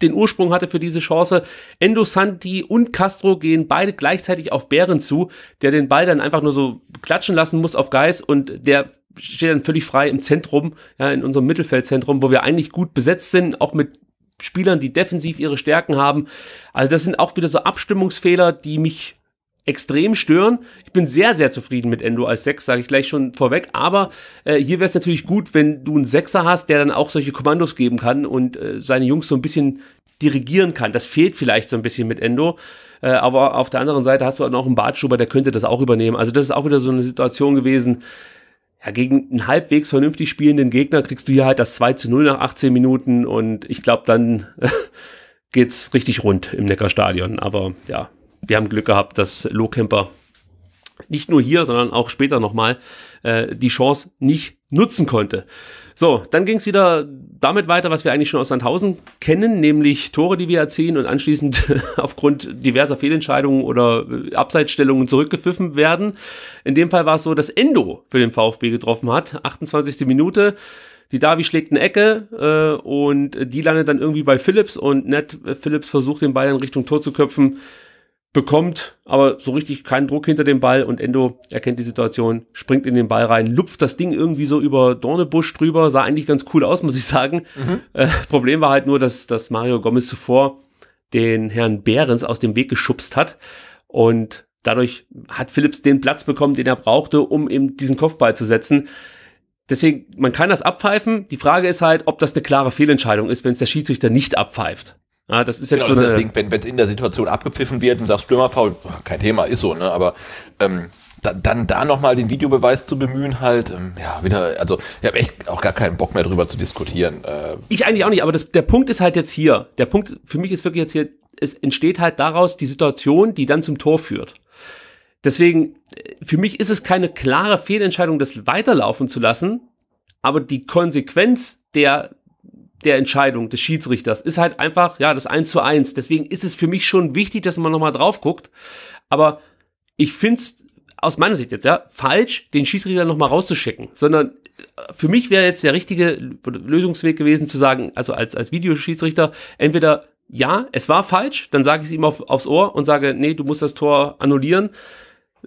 den Ursprung hatte für diese Chance. Endo Santi und Castro gehen beide gleichzeitig auf Bären zu, der den Ball dann einfach nur so klatschen lassen muss auf Geis und der steht dann völlig frei im Zentrum, ja, in unserem Mittelfeldzentrum, wo wir eigentlich gut besetzt sind, auch mit Spielern, die defensiv ihre Stärken haben. Also das sind auch wieder so Abstimmungsfehler, die mich extrem stören. Ich bin sehr, sehr zufrieden mit Endo als Sechs, sage ich gleich schon vorweg. Aber äh, hier wäre es natürlich gut, wenn du einen Sechser hast, der dann auch solche Kommandos geben kann und äh, seine Jungs so ein bisschen dirigieren kann. Das fehlt vielleicht so ein bisschen mit Endo. Äh, aber auf der anderen Seite hast du dann auch einen Bartschuber, der könnte das auch übernehmen. Also das ist auch wieder so eine Situation gewesen, ja, gegen einen halbwegs vernünftig spielenden Gegner kriegst du hier halt das 2 zu 0 nach 18 Minuten und ich glaube, dann geht's richtig rund im Neckarstadion. Aber ja, wir haben Glück gehabt, dass Lohkemper nicht nur hier, sondern auch später nochmal äh, die Chance nicht nutzen konnte. So, dann ging es wieder damit weiter, was wir eigentlich schon aus Sandhausen kennen, nämlich Tore, die wir erzielen und anschließend aufgrund diverser Fehlentscheidungen oder äh, Abseitsstellungen zurückgepfiffen werden. In dem Fall war es so, dass Endo für den VfB getroffen hat, 28. Minute. Die Davi schlägt eine Ecke äh, und die landet dann irgendwie bei Phillips und Ned äh, Phillips versucht den Ball in Richtung Tor zu köpfen bekommt aber so richtig keinen Druck hinter dem Ball und Endo erkennt die Situation, springt in den Ball rein, lupft das Ding irgendwie so über Dornebusch drüber, sah eigentlich ganz cool aus, muss ich sagen. Mhm. Äh, Problem war halt nur, dass, dass Mario Gomez zuvor den Herrn Behrens aus dem Weg geschubst hat und dadurch hat Phillips den Platz bekommen, den er brauchte, um ihm diesen Kopfball zu setzen. Deswegen, man kann das abpfeifen. Die Frage ist halt, ob das eine klare Fehlentscheidung ist, wenn es der Schiedsrichter nicht abpfeift. Ah, das ist jetzt genau, so eine deswegen, wenn es in der Situation abgepfiffen wird und sagst Stürmerfaul, kein Thema, ist so, ne? Aber ähm, da, dann da nochmal den Videobeweis zu bemühen, halt, ähm, ja, wieder, also ich habe echt auch gar keinen Bock mehr drüber zu diskutieren. Äh, ich eigentlich auch nicht, aber das, der Punkt ist halt jetzt hier. Der Punkt für mich ist wirklich jetzt hier, es entsteht halt daraus die Situation, die dann zum Tor führt. Deswegen, äh, für mich ist es keine klare Fehlentscheidung, das weiterlaufen zu lassen, aber die Konsequenz der der Entscheidung des Schiedsrichters ist halt einfach, ja, das 1 zu 1. Deswegen ist es für mich schon wichtig, dass man nochmal drauf guckt. Aber ich finde es aus meiner Sicht jetzt, ja, falsch, den Schiedsrichter nochmal rauszuschicken, sondern äh, für mich wäre jetzt der richtige Lösungsweg gewesen zu sagen, also als, als Videoschiedsrichter, entweder ja, es war falsch, dann sage ich es ihm auf, aufs Ohr und sage, nee, du musst das Tor annullieren.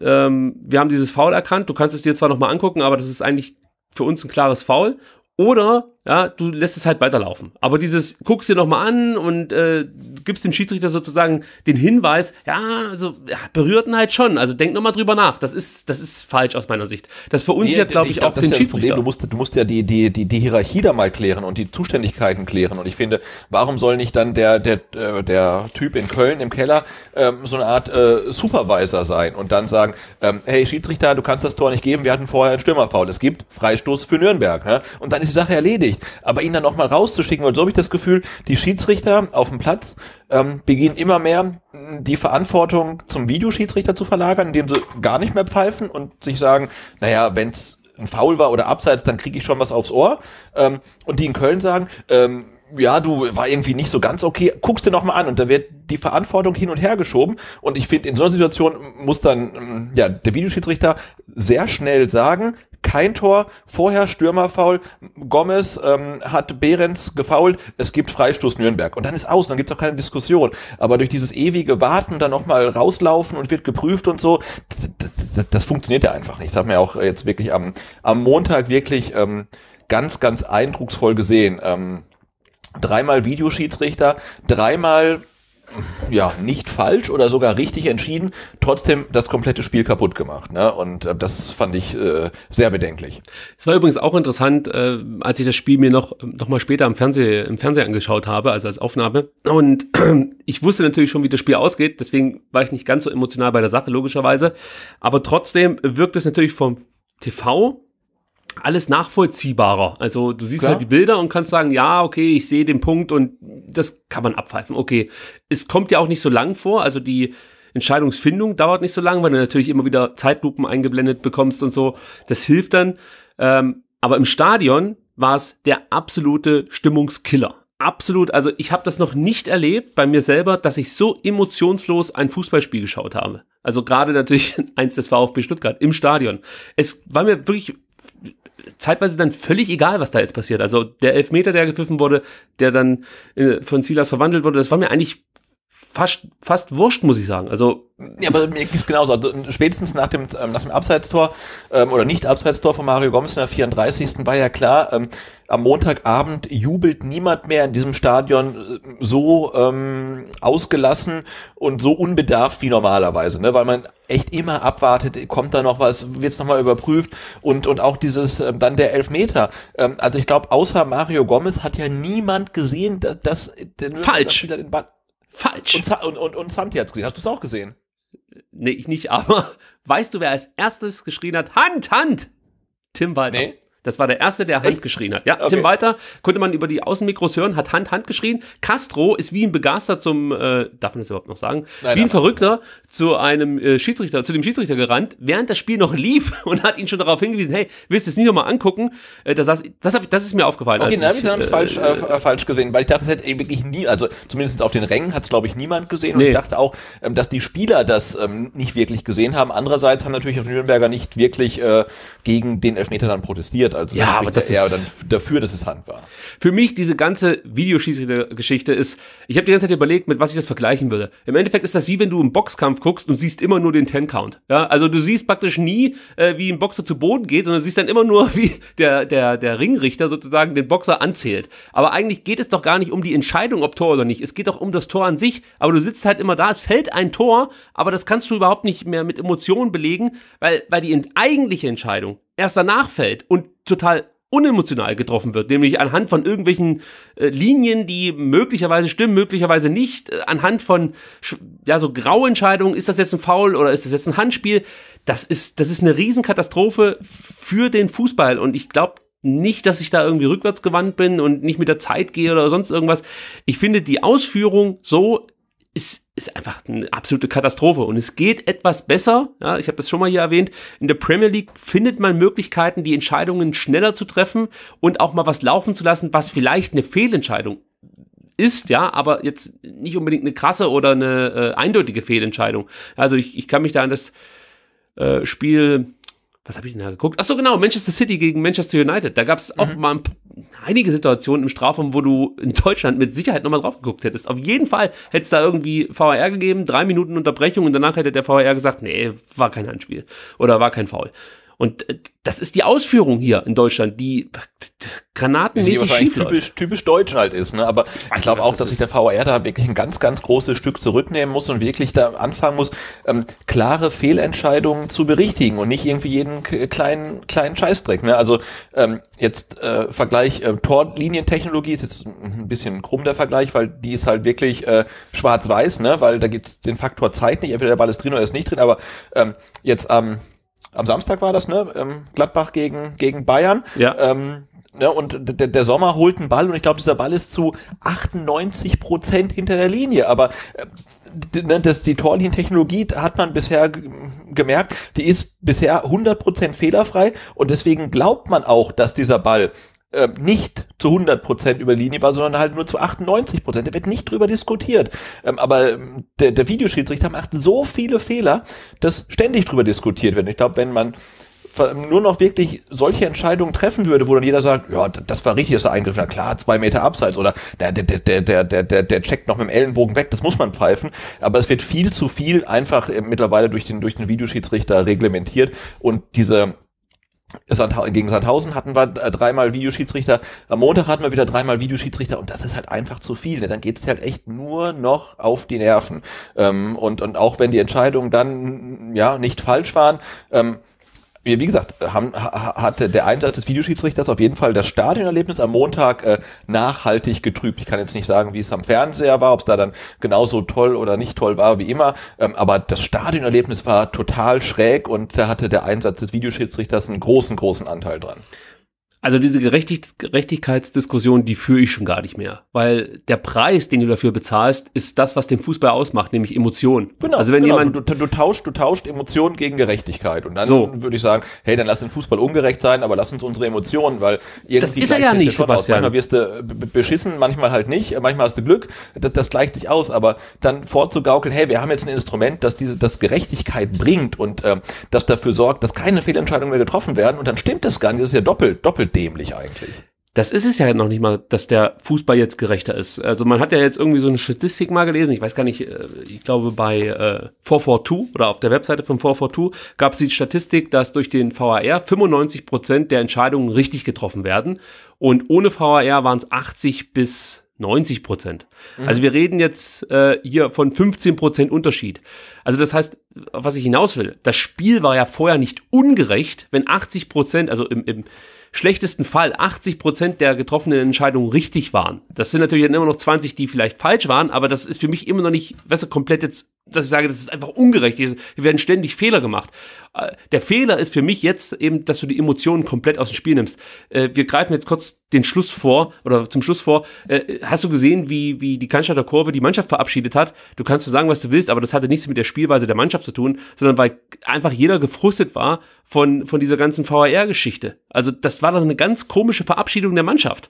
Ähm, wir haben dieses Foul erkannt, du kannst es dir zwar nochmal angucken, aber das ist eigentlich für uns ein klares Foul. Oder ja, du lässt es halt weiterlaufen. Aber dieses, guckst dir nochmal an und äh, gibst dem Schiedsrichter sozusagen den Hinweis, ja, also ja, berührt ihn halt schon. Also denk nochmal drüber nach. Das ist, das ist falsch aus meiner Sicht. Das verunsichert, nee, glaube ich, ich glaub, auch den ja Schiedsrichter. Du musst, du musst ja die, die, die, die Hierarchie da mal klären und die Zuständigkeiten klären. Und ich finde, warum soll nicht dann der, der, äh, der Typ in Köln im Keller ähm, so eine Art äh, Supervisor sein und dann sagen, ähm, hey Schiedsrichter, du kannst das Tor nicht geben, wir hatten vorher einen Stürmerfoul. Es gibt Freistoß für Nürnberg. Ne? Und dann ist die Sache erledigt. Absicht. Aber ihn dann nochmal rauszuschicken, weil so habe ich das Gefühl, die Schiedsrichter auf dem Platz ähm, beginnen immer mehr die Verantwortung zum Videoschiedsrichter zu verlagern, indem sie gar nicht mehr pfeifen und sich sagen, naja, wenn es ein Foul war oder abseits, dann kriege ich schon was aufs Ohr. Ähm, und die in Köln sagen, ähm, ja, du war irgendwie nicht so ganz okay, guckst dir nochmal an und da wird die Verantwortung hin und her geschoben. Und ich finde, in so einer Situation muss dann ja der Videoschiedsrichter sehr schnell sagen, kein Tor, vorher Stürmerfaul, Gomez ähm, hat Behrens gefault, es gibt Freistoß Nürnberg. Und dann ist aus, dann gibt's auch keine Diskussion. Aber durch dieses ewige Warten, dann nochmal rauslaufen und wird geprüft und so, das, das, das funktioniert ja einfach nicht. Das hat man ja auch jetzt wirklich am, am Montag wirklich ähm, ganz, ganz eindrucksvoll gesehen. Ähm, dreimal Videoschiedsrichter, dreimal ja, nicht falsch oder sogar richtig entschieden, trotzdem das komplette Spiel kaputt gemacht. Ne? Und äh, das fand ich äh, sehr bedenklich. Es war übrigens auch interessant, äh, als ich das Spiel mir noch, noch mal später im Fernseher im Fernsehen angeschaut habe, also als Aufnahme. Und ich wusste natürlich schon, wie das Spiel ausgeht, deswegen war ich nicht ganz so emotional bei der Sache, logischerweise. Aber trotzdem wirkt es natürlich vom TV alles nachvollziehbarer. Also du siehst Klar. halt die Bilder und kannst sagen, ja, okay, ich sehe den Punkt und das kann man abpfeifen. Okay, es kommt ja auch nicht so lang vor. Also die Entscheidungsfindung dauert nicht so lang, weil du natürlich immer wieder Zeitlupen eingeblendet bekommst und so. Das hilft dann. Ähm, aber im Stadion war es der absolute Stimmungskiller. Absolut, also ich habe das noch nicht erlebt bei mir selber, dass ich so emotionslos ein Fußballspiel geschaut habe. Also gerade natürlich eins des VfB Stuttgart im Stadion. Es war mir wirklich zeitweise dann völlig egal, was da jetzt passiert. Also der Elfmeter, der gepfiffen wurde, der dann äh, von Silas verwandelt wurde, das war mir eigentlich fast, fast wurscht, muss ich sagen. Also ja, aber mir ging es genauso. Also, spätestens nach dem, ähm, nach dem Abseitstor ähm, oder Nicht-Abseitstor von Mario Gomez in der 34. war ja klar, ähm, am Montagabend jubelt niemand mehr in diesem Stadion äh, so ähm, ausgelassen und so unbedarft wie normalerweise, ne? weil man echt immer abwartet, kommt da noch was, wird es nochmal überprüft und, und auch dieses, ähm, dann der Elfmeter. Ähm, also ich glaube, außer Mario Gomez hat ja niemand gesehen, dass... Äh, dass Falsch! Dass Falsch. Und, und, und, und Santi hat es gesehen. Hast du es auch gesehen? Nee, ich nicht, aber weißt du, wer als erstes geschrien hat? Hand, Hand! Tim Walter. Nee. Das war der erste, der Hand geschrien hat. Ja, okay. Tim Walter konnte man über die Außenmikros hören, hat Hand, Hand geschrien. Castro ist wie ein Begaster zum, äh, darf man das überhaupt noch sagen? Nein, wie ein Verrückter zu einem äh, Schiedsrichter, zu dem Schiedsrichter gerannt, während das Spiel noch lief und hat ihn schon darauf hingewiesen, hey, willst du es nicht nochmal angucken? Äh, das, das, hab, das ist mir aufgefallen. Okay, dann habe ich es äh, falsch, äh, äh, falsch gesehen, weil ich dachte, das hätte eh wirklich nie, also zumindest auf den Rängen hat es, glaube ich, niemand gesehen. Nee. Und ich dachte auch, ähm, dass die Spieler das ähm, nicht wirklich gesehen haben. Andererseits haben natürlich die Nürnberger nicht wirklich äh, gegen den Elfmeter dann protestiert passiert. Also ja, aber das ja eher dafür, dass es Hand war. Für mich diese ganze Videoschießgeschichte ist, ich habe die ganze Zeit überlegt, mit was ich das vergleichen würde. Im Endeffekt ist das wie wenn du im Boxkampf guckst und siehst immer nur den Ten Count. Ja, also du siehst praktisch nie, äh, wie ein Boxer zu Boden geht, sondern siehst dann immer nur, wie der der der Ringrichter sozusagen den Boxer anzählt. Aber eigentlich geht es doch gar nicht um die Entscheidung, ob Tor oder nicht. Es geht doch um das Tor an sich. Aber du sitzt halt immer da, es fällt ein Tor, aber das kannst du überhaupt nicht mehr mit Emotionen belegen, weil weil die eigentliche Entscheidung erst danach fällt und total unemotional getroffen wird, nämlich anhand von irgendwelchen äh, Linien, die möglicherweise stimmen, möglicherweise nicht, äh, anhand von ja so Grauentscheidungen, ist das jetzt ein Foul oder ist das jetzt ein Handspiel? Das ist das ist eine Riesenkatastrophe für den Fußball und ich glaube nicht, dass ich da irgendwie rückwärts gewandt bin und nicht mit der Zeit gehe oder sonst irgendwas. Ich finde die Ausführung so ist, ist einfach eine absolute Katastrophe. Und es geht etwas besser. Ja, ich habe das schon mal hier erwähnt. In der Premier League findet man Möglichkeiten, die Entscheidungen schneller zu treffen und auch mal was laufen zu lassen, was vielleicht eine Fehlentscheidung ist, ja, aber jetzt nicht unbedingt eine krasse oder eine äh, eindeutige Fehlentscheidung. Also ich, ich kann mich da an das äh, Spiel was habe ich denn da geguckt? Ach so genau, Manchester City gegen Manchester United. Da gab es auch mhm. mal ein, einige Situationen im Strafraum, wo du in Deutschland mit Sicherheit nochmal drauf geguckt hättest. Auf jeden Fall hätte es da irgendwie VAR gegeben, drei Minuten Unterbrechung und danach hätte der VAR gesagt, nee, war kein Handspiel oder war kein Foul. Und äh, das ist die Ausführung hier in Deutschland, die granatenmäßig die schief typisch, typisch deutsch halt ist, ne? Aber ich, ich glaube auch, dass sich der VR da wirklich ein ganz, ganz großes Stück zurücknehmen muss und wirklich da anfangen muss, ähm, klare Fehlentscheidungen zu berichtigen und nicht irgendwie jeden kleinen, kleinen Scheißdreck. Ne? Also ähm, jetzt äh, Vergleich äh, Torlinientechnologie ist jetzt ein bisschen krumm der Vergleich, weil die ist halt wirklich äh, schwarz-weiß, ne? Weil da gibt's den Faktor Zeit nicht, entweder der Ball ist drin oder er ist nicht drin, aber ähm, jetzt am ähm, am Samstag war das, ne? Ähm, Gladbach gegen, gegen Bayern. Ja. Ähm, ja, ne, und der, der Sommer holt einen Ball und ich glaube, dieser Ball ist zu 98 Prozent hinter der Linie. Aber äh, ne, das, die Torlinientechnologie hat man bisher gemerkt, die ist bisher 100 Prozent fehlerfrei und deswegen glaubt man auch, dass dieser Ball äh, nicht zu 100% über Linie war, sondern halt nur zu 98%. Da wird nicht drüber diskutiert. Ähm, aber ähm, der, der Videoschiedsrichter macht so viele Fehler, dass ständig drüber diskutiert wird. Ich glaube, wenn man nur noch wirklich solche Entscheidungen treffen würde, wo dann jeder sagt, ja, das war richtig, dass der Eingriff, na klar, zwei Meter abseits oder der, der, der, der, der, der checkt noch mit dem Ellenbogen weg, das muss man pfeifen, aber es wird viel zu viel einfach äh, mittlerweile durch den, durch den Videoschiedsrichter reglementiert und diese gegen Sandhausen hatten wir äh, dreimal Videoschiedsrichter, am Montag hatten wir wieder dreimal Videoschiedsrichter und das ist halt einfach zu viel. Ne? Dann geht's halt echt nur noch auf die Nerven. Ähm, und, und auch wenn die Entscheidungen dann ja nicht falsch waren, ähm, wie, wie gesagt, haben, hatte der Einsatz des Videoschiedsrichters auf jeden Fall das Stadionerlebnis am Montag äh, nachhaltig getrübt. Ich kann jetzt nicht sagen, wie es am Fernseher war, ob es da dann genauso toll oder nicht toll war, wie immer. Ähm, aber das Stadionerlebnis war total schräg und da hatte der Einsatz des Videoschiedsrichters einen großen, großen Anteil dran. Also diese Gerechtig Gerechtigkeitsdiskussion, die führe ich schon gar nicht mehr, weil der Preis, den du dafür bezahlst, ist das, was den Fußball ausmacht, nämlich Emotionen. Genau. Also wenn genau. jemand du, du tauscht, du tauscht Emotionen gegen Gerechtigkeit und dann so. würde ich sagen, hey, dann lass den Fußball ungerecht sein, aber lass uns unsere Emotionen, weil irgendwie das ist er ja nicht, Sebastian. Aus. Manchmal wirst du äh, beschissen, manchmal halt nicht, manchmal hast du Glück, das, das gleicht sich aus, aber dann vorzugaukeln, hey, wir haben jetzt ein Instrument, das diese das Gerechtigkeit bringt und äh, das dafür sorgt, dass keine Fehlentscheidungen mehr getroffen werden und dann stimmt das gar nicht, das ist ja doppelt doppelt dämlich eigentlich. Das ist es ja noch nicht mal, dass der Fußball jetzt gerechter ist. Also man hat ja jetzt irgendwie so eine Statistik mal gelesen, ich weiß gar nicht, äh, ich glaube bei äh, 442 oder auf der Webseite von 442 gab es die Statistik, dass durch den VAR 95 Prozent der Entscheidungen richtig getroffen werden und ohne VAR waren es 80 bis 90 Prozent. Mhm. Also wir reden jetzt äh, hier von 15 Prozent Unterschied. Also das heißt, was ich hinaus will, das Spiel war ja vorher nicht ungerecht, wenn 80 Prozent, also im, im schlechtesten Fall 80 Prozent der getroffenen Entscheidungen richtig waren. Das sind natürlich dann immer noch 20, die vielleicht falsch waren, aber das ist für mich immer noch nicht, weißt du, komplett jetzt, dass ich sage, das ist einfach ungerecht. Hier werden ständig Fehler gemacht der Fehler ist für mich jetzt eben, dass du die Emotionen komplett aus dem Spiel nimmst. Äh, wir greifen jetzt kurz den Schluss vor oder zum Schluss vor. Äh, hast du gesehen, wie, wie die Cannstatter Kurve die Mannschaft verabschiedet hat? Du kannst sagen, was du willst, aber das hatte nichts mit der Spielweise der Mannschaft zu tun, sondern weil einfach jeder gefrustet war von, von dieser ganzen VAR-Geschichte. Also das war doch eine ganz komische Verabschiedung der Mannschaft.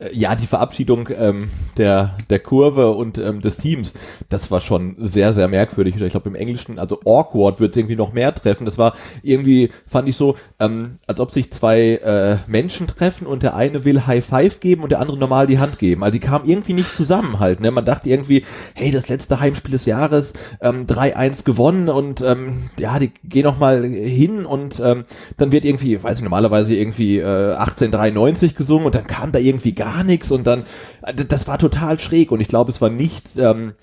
Äh, ja, die Verabschiedung ähm, der, der Kurve und ähm, des Teams, das war schon sehr, sehr merkwürdig. ich glaube im Englischen, also awkward wird es irgendwie noch mehr treffen. Das war irgendwie, fand ich so, ähm, als ob sich zwei äh, Menschen treffen und der eine will High Five geben und der andere normal die Hand geben. Also die kamen irgendwie nicht zusammen halt. Ne? Man dachte irgendwie, hey, das letzte Heimspiel des Jahres, ähm, 3-1 gewonnen und ähm, ja, die gehen nochmal hin und ähm, dann wird irgendwie, weiß ich, normalerweise irgendwie äh, 1893 gesungen und dann kam da irgendwie gar gar nichts und dann, äh, das war total schräg und ich glaube, es war nicht ähm,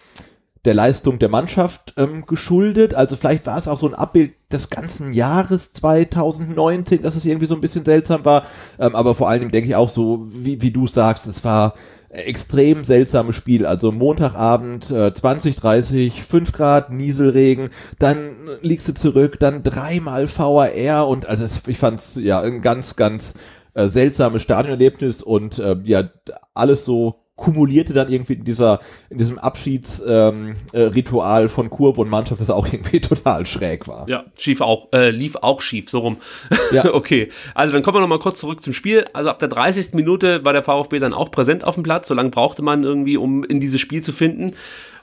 der Leistung der Mannschaft ähm, geschuldet. Also vielleicht war es auch so ein Abbild des ganzen Jahres 2019, dass es irgendwie so ein bisschen seltsam war. Ähm, aber vor allem denke ich auch so, wie, wie du sagst, es war extrem seltsames Spiel. Also Montagabend äh, 20, 30, 5 Grad, Nieselregen, dann liegst du zurück, dann dreimal VR und also ich fand es ja ein ganz, ganz äh, seltsame Stadionerlebnis und äh, ja, alles so kumulierte dann irgendwie in dieser, in diesem Abschiedsritual ähm, äh, von Kurve und Mannschaft, das auch irgendwie total schräg war. Ja, schief auch, äh, lief auch schief, so rum. Ja. okay. Also dann kommen wir nochmal kurz zurück zum Spiel. Also ab der 30. Minute war der VfB dann auch präsent auf dem Platz, so lange brauchte man irgendwie, um in dieses Spiel zu finden.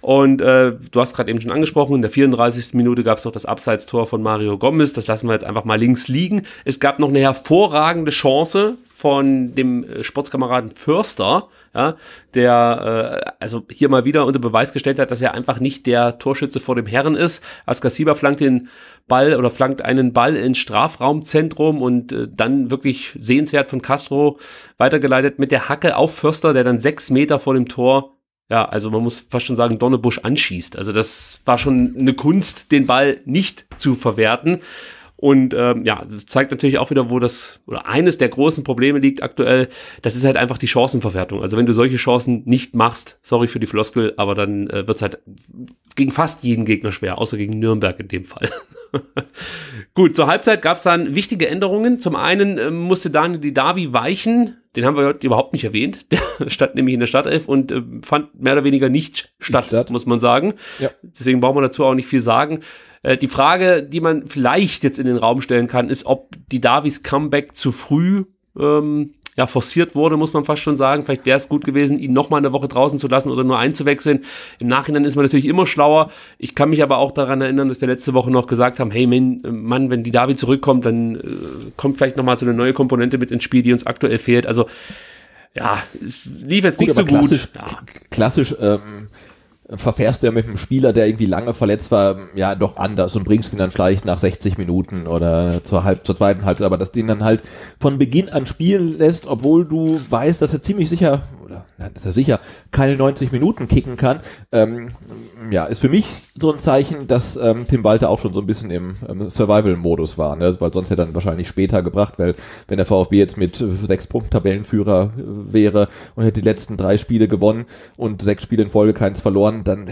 Und äh, du hast gerade eben schon angesprochen, in der 34. Minute gab es noch das Abseitstor von Mario Gomez. Das lassen wir jetzt einfach mal links liegen. Es gab noch eine hervorragende Chance von dem äh, Sportskameraden Förster, ja, der äh, also hier mal wieder unter Beweis gestellt hat, dass er einfach nicht der Torschütze vor dem Herren ist. Askasiba flankt den Ball oder flankt einen Ball ins Strafraumzentrum und äh, dann wirklich sehenswert von Castro weitergeleitet mit der Hacke auf Förster, der dann sechs Meter vor dem Tor ja, also man muss fast schon sagen, Donnebusch anschießt. Also das war schon eine Kunst, den Ball nicht zu verwerten. Und ähm, ja, zeigt natürlich auch wieder, wo das, oder eines der großen Probleme liegt aktuell, das ist halt einfach die Chancenverwertung. Also wenn du solche Chancen nicht machst, sorry für die Floskel, aber dann äh, wird es halt gegen fast jeden Gegner schwer, außer gegen Nürnberg in dem Fall. Gut, zur Halbzeit gab es dann wichtige Änderungen. Zum einen äh, musste Daniel Didavi weichen. Den haben wir heute überhaupt nicht erwähnt. Der stand nämlich in der Startelf und äh, fand mehr oder weniger nicht statt, Stadt. muss man sagen. Ja. Deswegen braucht man dazu auch nicht viel sagen. Äh, die Frage, die man vielleicht jetzt in den Raum stellen kann, ist, ob Didavis Comeback zu früh ähm, ja, forciert wurde, muss man fast schon sagen. Vielleicht wäre es gut gewesen, ihn nochmal eine Woche draußen zu lassen oder nur einzuwechseln. Im Nachhinein ist man natürlich immer schlauer. Ich kann mich aber auch daran erinnern, dass wir letzte Woche noch gesagt haben, hey äh, Mann, wenn die Davi zurückkommt, dann äh, kommt vielleicht nochmal so eine neue Komponente mit ins Spiel, die uns aktuell fehlt. Also ja, es lief jetzt gut, nicht so klassisch, gut. Ja. Klassisch, ähm, verfährst du ja mit einem Spieler, der irgendwie lange verletzt war, ja doch anders und bringst ihn dann vielleicht nach 60 Minuten oder zur, halb, zur zweiten Halbzeit, aber dass du ihn dann halt von Beginn an spielen lässt, obwohl du weißt, dass er ziemlich sicher dann ist er sicher, keine 90 Minuten kicken kann, ähm, ja, ist für mich so ein Zeichen, dass ähm, Tim Walter auch schon so ein bisschen im ähm, Survival-Modus war, ne? weil sonst hätte er dann wahrscheinlich später gebracht, weil wenn der VfB jetzt mit äh, sechs Punkten Tabellenführer äh, wäre und hätte die letzten drei Spiele gewonnen und sechs Spiele in Folge keins verloren, dann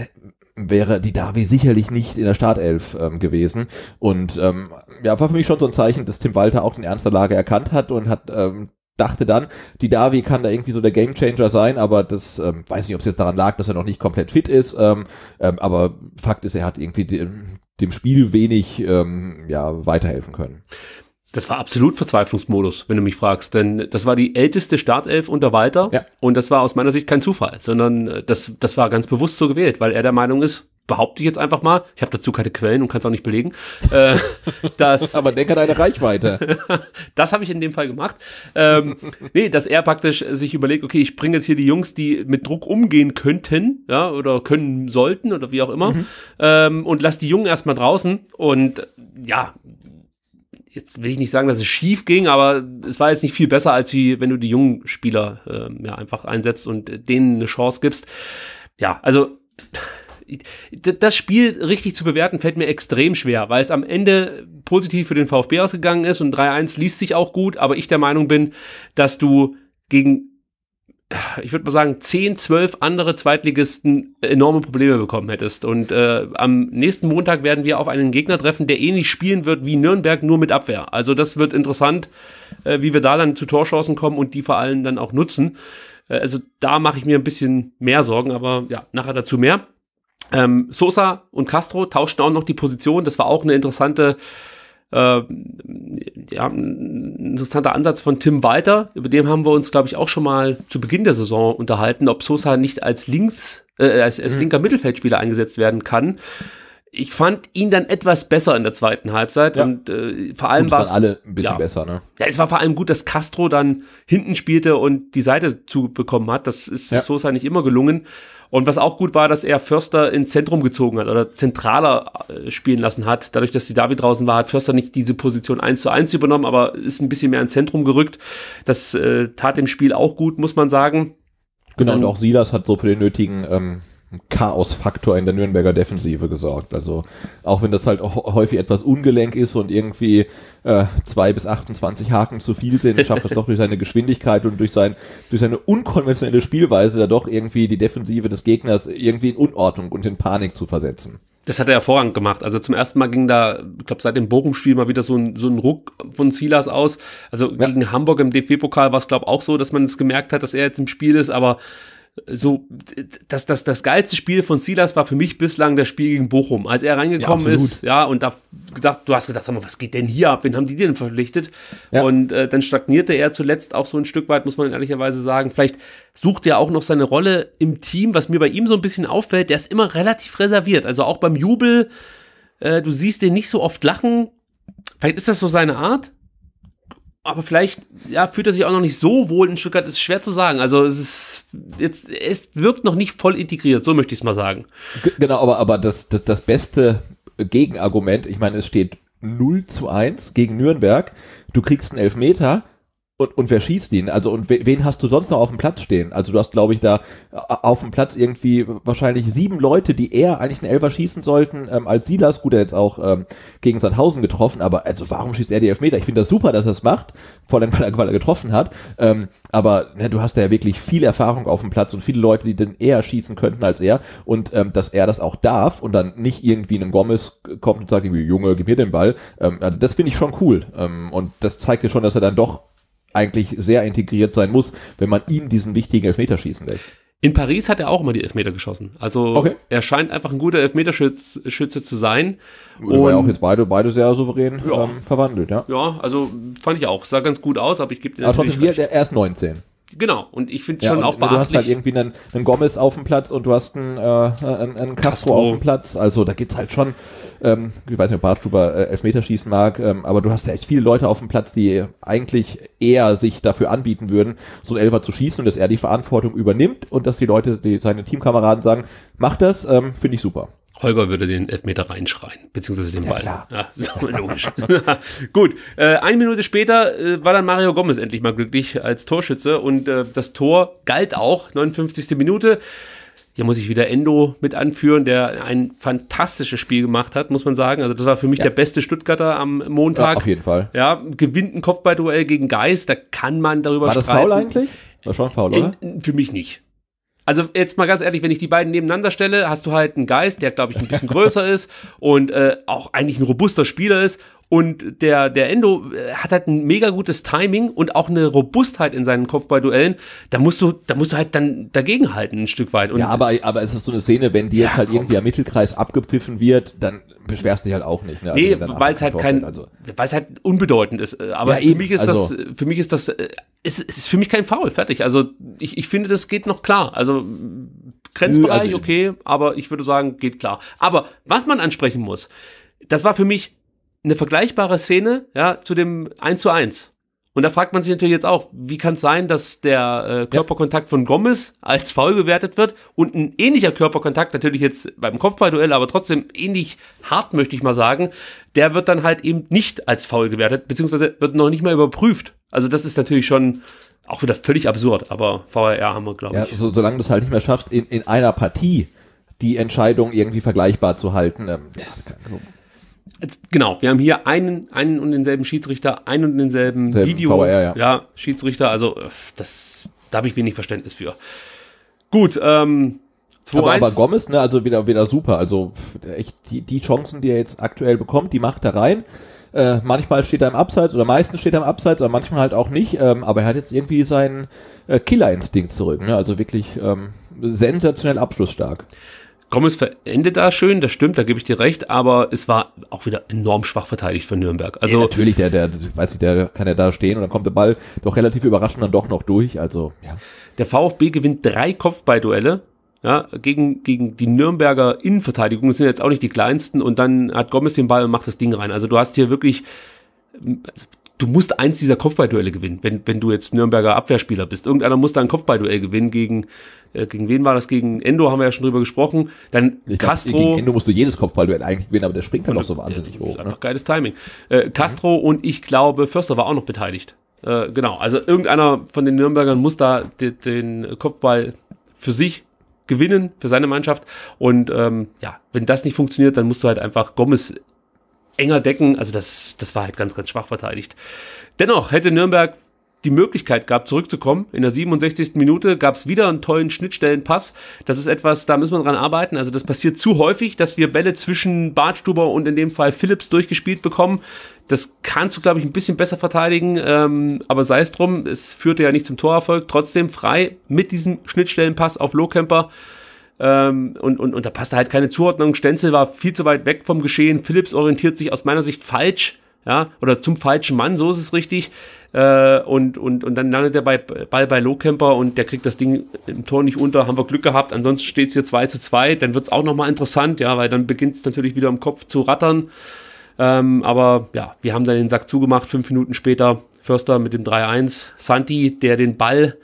wäre die Davi sicherlich nicht in der Startelf ähm, gewesen. Und ähm, ja, war für mich schon so ein Zeichen, dass Tim Walter auch den Ernst der Lage erkannt hat und hat ähm, dachte dann, die Davi kann da irgendwie so der Gamechanger sein, aber das ähm, weiß nicht, ob es jetzt daran lag, dass er noch nicht komplett fit ist. Ähm, ähm, aber Fakt ist, er hat irgendwie dem, dem Spiel wenig ähm, ja, weiterhelfen können. Das war absolut Verzweiflungsmodus, wenn du mich fragst, denn das war die älteste Startelf unter Walter ja. und das war aus meiner Sicht kein Zufall, sondern äh, das, das war ganz bewusst so gewählt, weil er der Meinung ist, behaupte ich jetzt einfach mal, ich habe dazu keine Quellen und kann es auch nicht belegen, äh, dass... Aber denke an deine Reichweite. das habe ich in dem Fall gemacht. Ähm, nee, dass er praktisch sich überlegt, okay, ich bringe jetzt hier die Jungs, die mit Druck umgehen könnten, ja, oder können sollten oder wie auch immer, mhm. ähm, und lass die Jungen erstmal draußen und ja, jetzt will ich nicht sagen, dass es schief ging, aber es war jetzt nicht viel besser, als wie wenn du die jungen Spieler äh, ja, einfach einsetzt und denen eine Chance gibst. Ja, also das Spiel richtig zu bewerten, fällt mir extrem schwer, weil es am Ende positiv für den VfB ausgegangen ist und 3-1 liest sich auch gut, aber ich der Meinung bin, dass du gegen ich würde mal sagen, 10, 12 andere Zweitligisten enorme Probleme bekommen hättest. Und äh, am nächsten Montag werden wir auf einen Gegner treffen, der ähnlich eh spielen wird wie Nürnberg, nur mit Abwehr. Also das wird interessant, äh, wie wir da dann zu Torchancen kommen und die vor allem dann auch nutzen. Äh, also da mache ich mir ein bisschen mehr Sorgen, aber ja, nachher dazu mehr. Ähm, Sosa und Castro tauschten auch noch die Position. Das war auch eine interessante äh, ja, ein interessanter Ansatz von Tim Walter. Über den haben wir uns, glaube ich, auch schon mal zu Beginn der Saison unterhalten, ob Sosa nicht als links, äh, als, als mhm. linker Mittelfeldspieler eingesetzt werden kann. Ich fand ihn dann etwas besser in der zweiten Halbzeit ja. und äh, vor allem war es alle ein bisschen ja, besser. Ne? Ja, es war vor allem gut, dass Castro dann hinten spielte und die Seite zubekommen hat. Das ist Sosa nicht immer gelungen. Und was auch gut war, dass er Förster ins Zentrum gezogen hat oder zentraler äh, spielen lassen hat. Dadurch, dass die David draußen war, hat Förster nicht diese Position eins zu eins übernommen, aber ist ein bisschen mehr ins Zentrum gerückt. Das äh, tat dem Spiel auch gut, muss man sagen. Genau, und, dann, ähm, und auch Silas hat so für den nötigen ähm, Chaos-Faktor in der Nürnberger Defensive gesorgt. Also auch wenn das halt häufig etwas ungelenk ist und irgendwie äh, zwei bis 28 Haken zu viel sind, schafft es doch durch seine Geschwindigkeit und durch, sein, durch seine unkonventionelle Spielweise da doch irgendwie die Defensive des Gegners irgendwie in Unordnung und in Panik zu versetzen. Das hat er hervorragend gemacht. Also zum ersten Mal ging da, ich glaube, seit dem Bochum-Spiel mal wieder so ein, so ein Ruck von Silas aus. Also ja. gegen Hamburg im DFB-Pokal war es, glaube ich, auch so, dass man es gemerkt hat, dass er jetzt im Spiel ist, aber so das, das, das geilste Spiel von Silas war für mich bislang das Spiel gegen Bochum. Als er reingekommen ja, ist, ja, und da gedacht, du hast gedacht, sag mal, was geht denn hier ab? Wen haben die denn verpflichtet? Ja. Und äh, dann stagnierte er zuletzt auch so ein Stück weit, muss man ehrlicherweise sagen. Vielleicht sucht er auch noch seine Rolle im Team, was mir bei ihm so ein bisschen auffällt, der ist immer relativ reserviert. Also auch beim Jubel, äh, du siehst den nicht so oft lachen. Vielleicht ist das so seine Art aber vielleicht ja, fühlt er sich auch noch nicht so wohl in Stuttgart, ist schwer zu sagen. Also es ist jetzt es wirkt noch nicht voll integriert, so möchte ich es mal sagen. Genau, aber, aber das, das, das beste Gegenargument, ich meine, es steht 0 zu 1 gegen Nürnberg, du kriegst einen Elfmeter, und, und wer schießt ihn? Also und wen hast du sonst noch auf dem Platz stehen? Also du hast, glaube ich, da äh, auf dem Platz irgendwie wahrscheinlich sieben Leute, die eher eigentlich einen Elfer schießen sollten, ähm, als Silas. Gut, er jetzt auch ähm, gegen Sandhausen getroffen, aber also warum schießt er die Elfmeter? Ich finde das super, dass er es macht, vor allem weil er, weil er getroffen hat. Ähm, aber ne, du hast da ja wirklich viel Erfahrung auf dem Platz und viele Leute, die denn eher schießen könnten als er. Und ähm, dass er das auch darf und dann nicht irgendwie einem Gomez kommt und sagt, irgendwie, Junge, gib mir den Ball. Ähm, also das finde ich schon cool. Ähm, und das zeigt dir schon, dass er dann doch eigentlich sehr integriert sein muss, wenn man ihm diesen wichtigen Elfmeter schießen lässt. In Paris hat er auch immer die Elfmeter geschossen. Also okay. er scheint einfach ein guter Elfmeterschütze zu sein. Und war ja auch jetzt beide, beide sehr souverän ja. Ähm, verwandelt, ja. Ja, also fand ich auch. Sah ganz gut aus, aber ich gebe dir natürlich. Aber trotzdem, recht. er ist 19. Genau, und ich finde ja, schon auch beachtlich. Du hast halt irgendwie einen, einen Gomez auf dem Platz und du hast einen, äh, einen, einen Castro, Castro, auf dem Platz. Also da geht's halt schon, ähm, ich weiß nicht, ob Bartstuber äh, Elfmeter schießen mag, ähm, aber du hast ja echt viele Leute auf dem Platz, die eigentlich eher sich dafür anbieten würden, so einen Elfer zu schießen und dass er die Verantwortung übernimmt und dass die Leute, die seine Teamkameraden sagen, mach das, ähm, finde ich super. Holger würde den Elfmeter reinschreien, beziehungsweise den ja, Ball. Klar. Ja, so logisch. Gut, äh, eine Minute später äh, war dann Mario Gomez endlich mal glücklich als Torschütze und äh, das Tor galt auch, 59. Minute. Hier muss ich wieder Endo mit anführen, der ein fantastisches Spiel gemacht hat, muss man sagen. Also das war für mich ja. der beste Stuttgarter am Montag. Ja, auf jeden Fall. Ja, gewinnt ein Kopfballduell gegen Geist, da kann man darüber war streiten. War das faul eigentlich? War schon faul, oder? In, für mich nicht. Also jetzt mal ganz ehrlich, wenn ich die beiden nebeneinander stelle, hast du halt einen Geist, der, glaube ich, ein bisschen größer ist und äh, auch eigentlich ein robuster Spieler ist und der, der Endo äh, hat halt ein mega gutes Timing und auch eine Robustheit in seinen Duellen. Da musst du, da musst du halt dann dagegenhalten ein Stück weit. Und ja, aber, aber es ist so eine Szene, wenn die jetzt ja, halt irgendwie am Mittelkreis abgepfiffen wird, dann beschwerst dich halt auch nicht. Ne? Also nee, weil es halt kein, also. weil es halt unbedeutend ist. Äh, aber ja, für mich ist also. das, für mich ist das, äh, es ist, ist für mich kein Foul, fertig. Also ich, ich finde, das geht noch klar. Also Grenzbereich, also okay, aber ich würde sagen, geht klar. Aber was man ansprechen muss, das war für mich eine vergleichbare Szene, ja, zu dem 1 zu 1. Und da fragt man sich natürlich jetzt auch, wie kann es sein, dass der äh, Körperkontakt von Gomez als faul gewertet wird und ein ähnlicher Körperkontakt, natürlich jetzt beim Kopfballduell, aber trotzdem ähnlich hart, möchte ich mal sagen, der wird dann halt eben nicht als faul gewertet, beziehungsweise wird noch nicht mal überprüft. Also das ist natürlich schon auch wieder völlig absurd, aber VRR haben wir, glaube ich. Ja, so, solange du es halt nicht mehr schaffst, in, in einer Partie die Entscheidung irgendwie vergleichbar zu halten. Ähm, das, das Genau, wir haben hier einen, einen und denselben Schiedsrichter, einen und denselben Selben Video. VR, ja. ja. Schiedsrichter, also äh, das, da habe ich wenig Verständnis für. Gut, ähm, 2 aber, aber Gomez, ne, also wieder, wieder super. Also echt die, die Chancen, die er jetzt aktuell bekommt, die macht er rein. Äh, manchmal steht er im Abseits oder meistens steht er im Abseits, aber manchmal halt auch nicht. Ähm, aber er hat jetzt irgendwie seinen äh, Killerinstinkt zurück. Ne? Also wirklich ähm, sensationell abschlussstark. Gommes verendet da schön, das stimmt, da gebe ich dir recht, aber es war auch wieder enorm schwach verteidigt von Nürnberg. Also ja, natürlich, der, der, weiß ich, der kann ja da stehen und dann kommt der Ball doch relativ überraschend dann doch noch durch. Also ja. Der VfB gewinnt drei Kopfballduelle. Ja, gegen, gegen die Nürnberger Innenverteidigung sind jetzt auch nicht die kleinsten und dann hat Gommes den Ball und macht das Ding rein. Also du hast hier wirklich, du musst eins dieser Kopfballduelle gewinnen, wenn, wenn du jetzt Nürnberger Abwehrspieler bist. Irgendeiner muss da ein Kopfballduell gewinnen gegen äh, gegen wen war das? Gegen Endo haben wir ja schon drüber gesprochen. Dann ich Castro. Glaub, gegen Endo musst du jedes Kopfballduell eigentlich gewinnen, aber der springt dann auch so wahnsinnig hoch. Ne? Einfach ne? geiles Timing. Äh, Castro mhm. und ich glaube, Förster war auch noch beteiligt. Äh, genau, also irgendeiner von den Nürnbergern muss da den, den Kopfball für sich gewinnen, für seine Mannschaft. Und ähm, ja, wenn das nicht funktioniert, dann musst du halt einfach Gomez enger decken. Also das, das war halt ganz, ganz schwach verteidigt. Dennoch hätte Nürnberg die Möglichkeit gab, zurückzukommen. In der 67. Minute gab es wieder einen tollen Schnittstellenpass. Das ist etwas, da müssen wir dran arbeiten. Also das passiert zu häufig, dass wir Bälle zwischen Bartstuber und in dem Fall Phillips durchgespielt bekommen. Das kannst du, glaube ich, ein bisschen besser verteidigen, ähm, aber sei es drum, es führte ja nicht zum Torerfolg. Trotzdem frei mit diesem Schnittstellenpass auf Lowcamper. Ähm, und, und, und da passte halt keine Zuordnung. Stenzel war viel zu weit weg vom Geschehen. Phillips orientiert sich aus meiner Sicht falsch ja, oder zum falschen Mann, so ist es richtig. Äh, und, und, und dann landet der bei, Ball bei Lowcamper und der kriegt das Ding im Tor nicht unter, haben wir Glück gehabt, ansonsten steht es hier 2 zu 2, dann wird es auch nochmal interessant, ja, weil dann beginnt es natürlich wieder im Kopf zu rattern. Ähm, aber ja, wir haben dann den Sack zugemacht, fünf Minuten später, Förster mit dem 3-1, Santi, der den Ball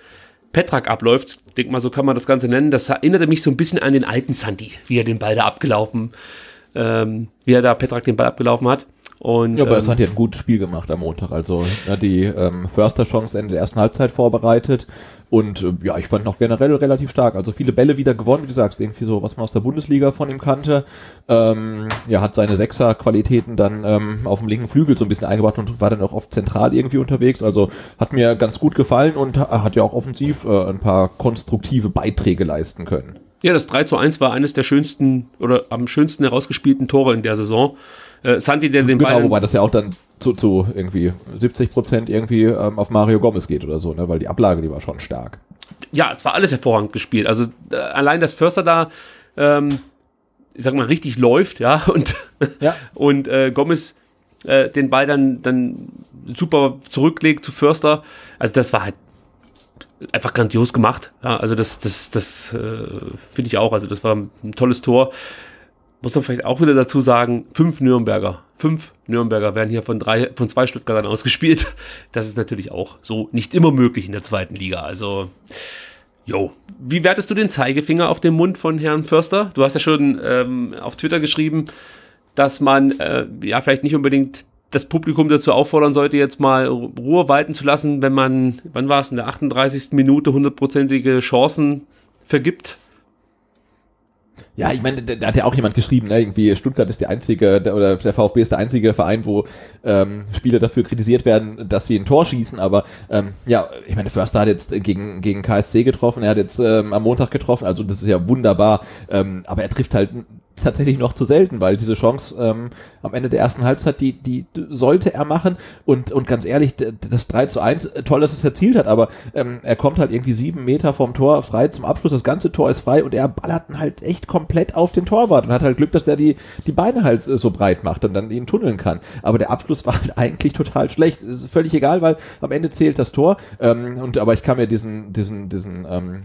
Petrak abläuft, denk mal, so kann man das Ganze nennen, das erinnerte mich so ein bisschen an den alten Santi, wie er den Ball da abgelaufen, ähm, wie er da Petrak den Ball abgelaufen hat. Und, ja, aber ähm, das hat ja ein gutes Spiel gemacht am Montag. Also ja, ne, die ähm, Förster-Chance Ende der ersten Halbzeit vorbereitet. Und äh, ja, ich fand noch generell relativ stark. Also viele Bälle wieder gewonnen, wie du sagst, irgendwie so, was man aus der Bundesliga von ihm kannte. Ähm, ja, hat seine Sechser-Qualitäten dann ähm, auf dem linken Flügel so ein bisschen eingebracht und war dann auch oft zentral irgendwie unterwegs. Also hat mir ganz gut gefallen und äh, hat ja auch offensiv äh, ein paar konstruktive Beiträge leisten können. Ja, das 3 zu 1 war eines der schönsten oder am schönsten herausgespielten Tore in der Saison. Äh, Santi, der den genau, Ball. Genau, wobei das ja auch dann zu, zu irgendwie 70 Prozent irgendwie ähm, auf Mario Gomez geht oder so, ne? weil die Ablage, die war schon stark. Ja, es war alles hervorragend gespielt. Also äh, allein, dass Förster da, ähm, ich sag mal, richtig läuft, ja, und, ja. und äh, Gomez äh, den Ball dann, dann super zurücklegt zu Förster. Also das war halt einfach grandios gemacht. Ja, also das, das, das äh, finde ich auch. Also das war ein tolles Tor muss man vielleicht auch wieder dazu sagen, fünf Nürnberger, fünf Nürnberger werden hier von drei, von zwei Stuttgartern ausgespielt. Das ist natürlich auch so nicht immer möglich in der zweiten Liga. Also, jo. Wie wertest du den Zeigefinger auf den Mund von Herrn Förster? Du hast ja schon ähm, auf Twitter geschrieben, dass man äh, ja vielleicht nicht unbedingt das Publikum dazu auffordern sollte, jetzt mal Ruhe walten zu lassen, wenn man, wann war es, in der 38. Minute hundertprozentige Chancen vergibt ja, ich meine, da, hat ja auch jemand geschrieben, ne, irgendwie Stuttgart ist der einzige, oder der VfB ist der einzige Verein, wo ähm, Spieler dafür kritisiert werden, dass sie ein Tor schießen, aber ähm, ja, ich meine, Förster hat jetzt gegen, gegen KSC getroffen, er hat jetzt ähm, am Montag getroffen, also das ist ja wunderbar, ähm, aber er trifft halt tatsächlich noch zu selten, weil diese Chance ähm, am Ende der ersten Halbzeit, die, die sollte er machen. Und, und ganz ehrlich, das 3 zu 1, äh, toll, dass es erzielt hat, aber ähm, er kommt halt irgendwie sieben Meter vom Tor frei zum Abschluss. Das ganze Tor ist frei und er ballert halt echt komplett auf den Torwart und hat halt Glück, dass der die, die Beine halt äh, so breit macht und dann ihn tunneln kann. Aber der Abschluss war halt eigentlich total schlecht. Es Ist völlig egal, weil am Ende zählt das Tor. Ähm, und aber ich kann mir diesen, diesen, diesen ähm,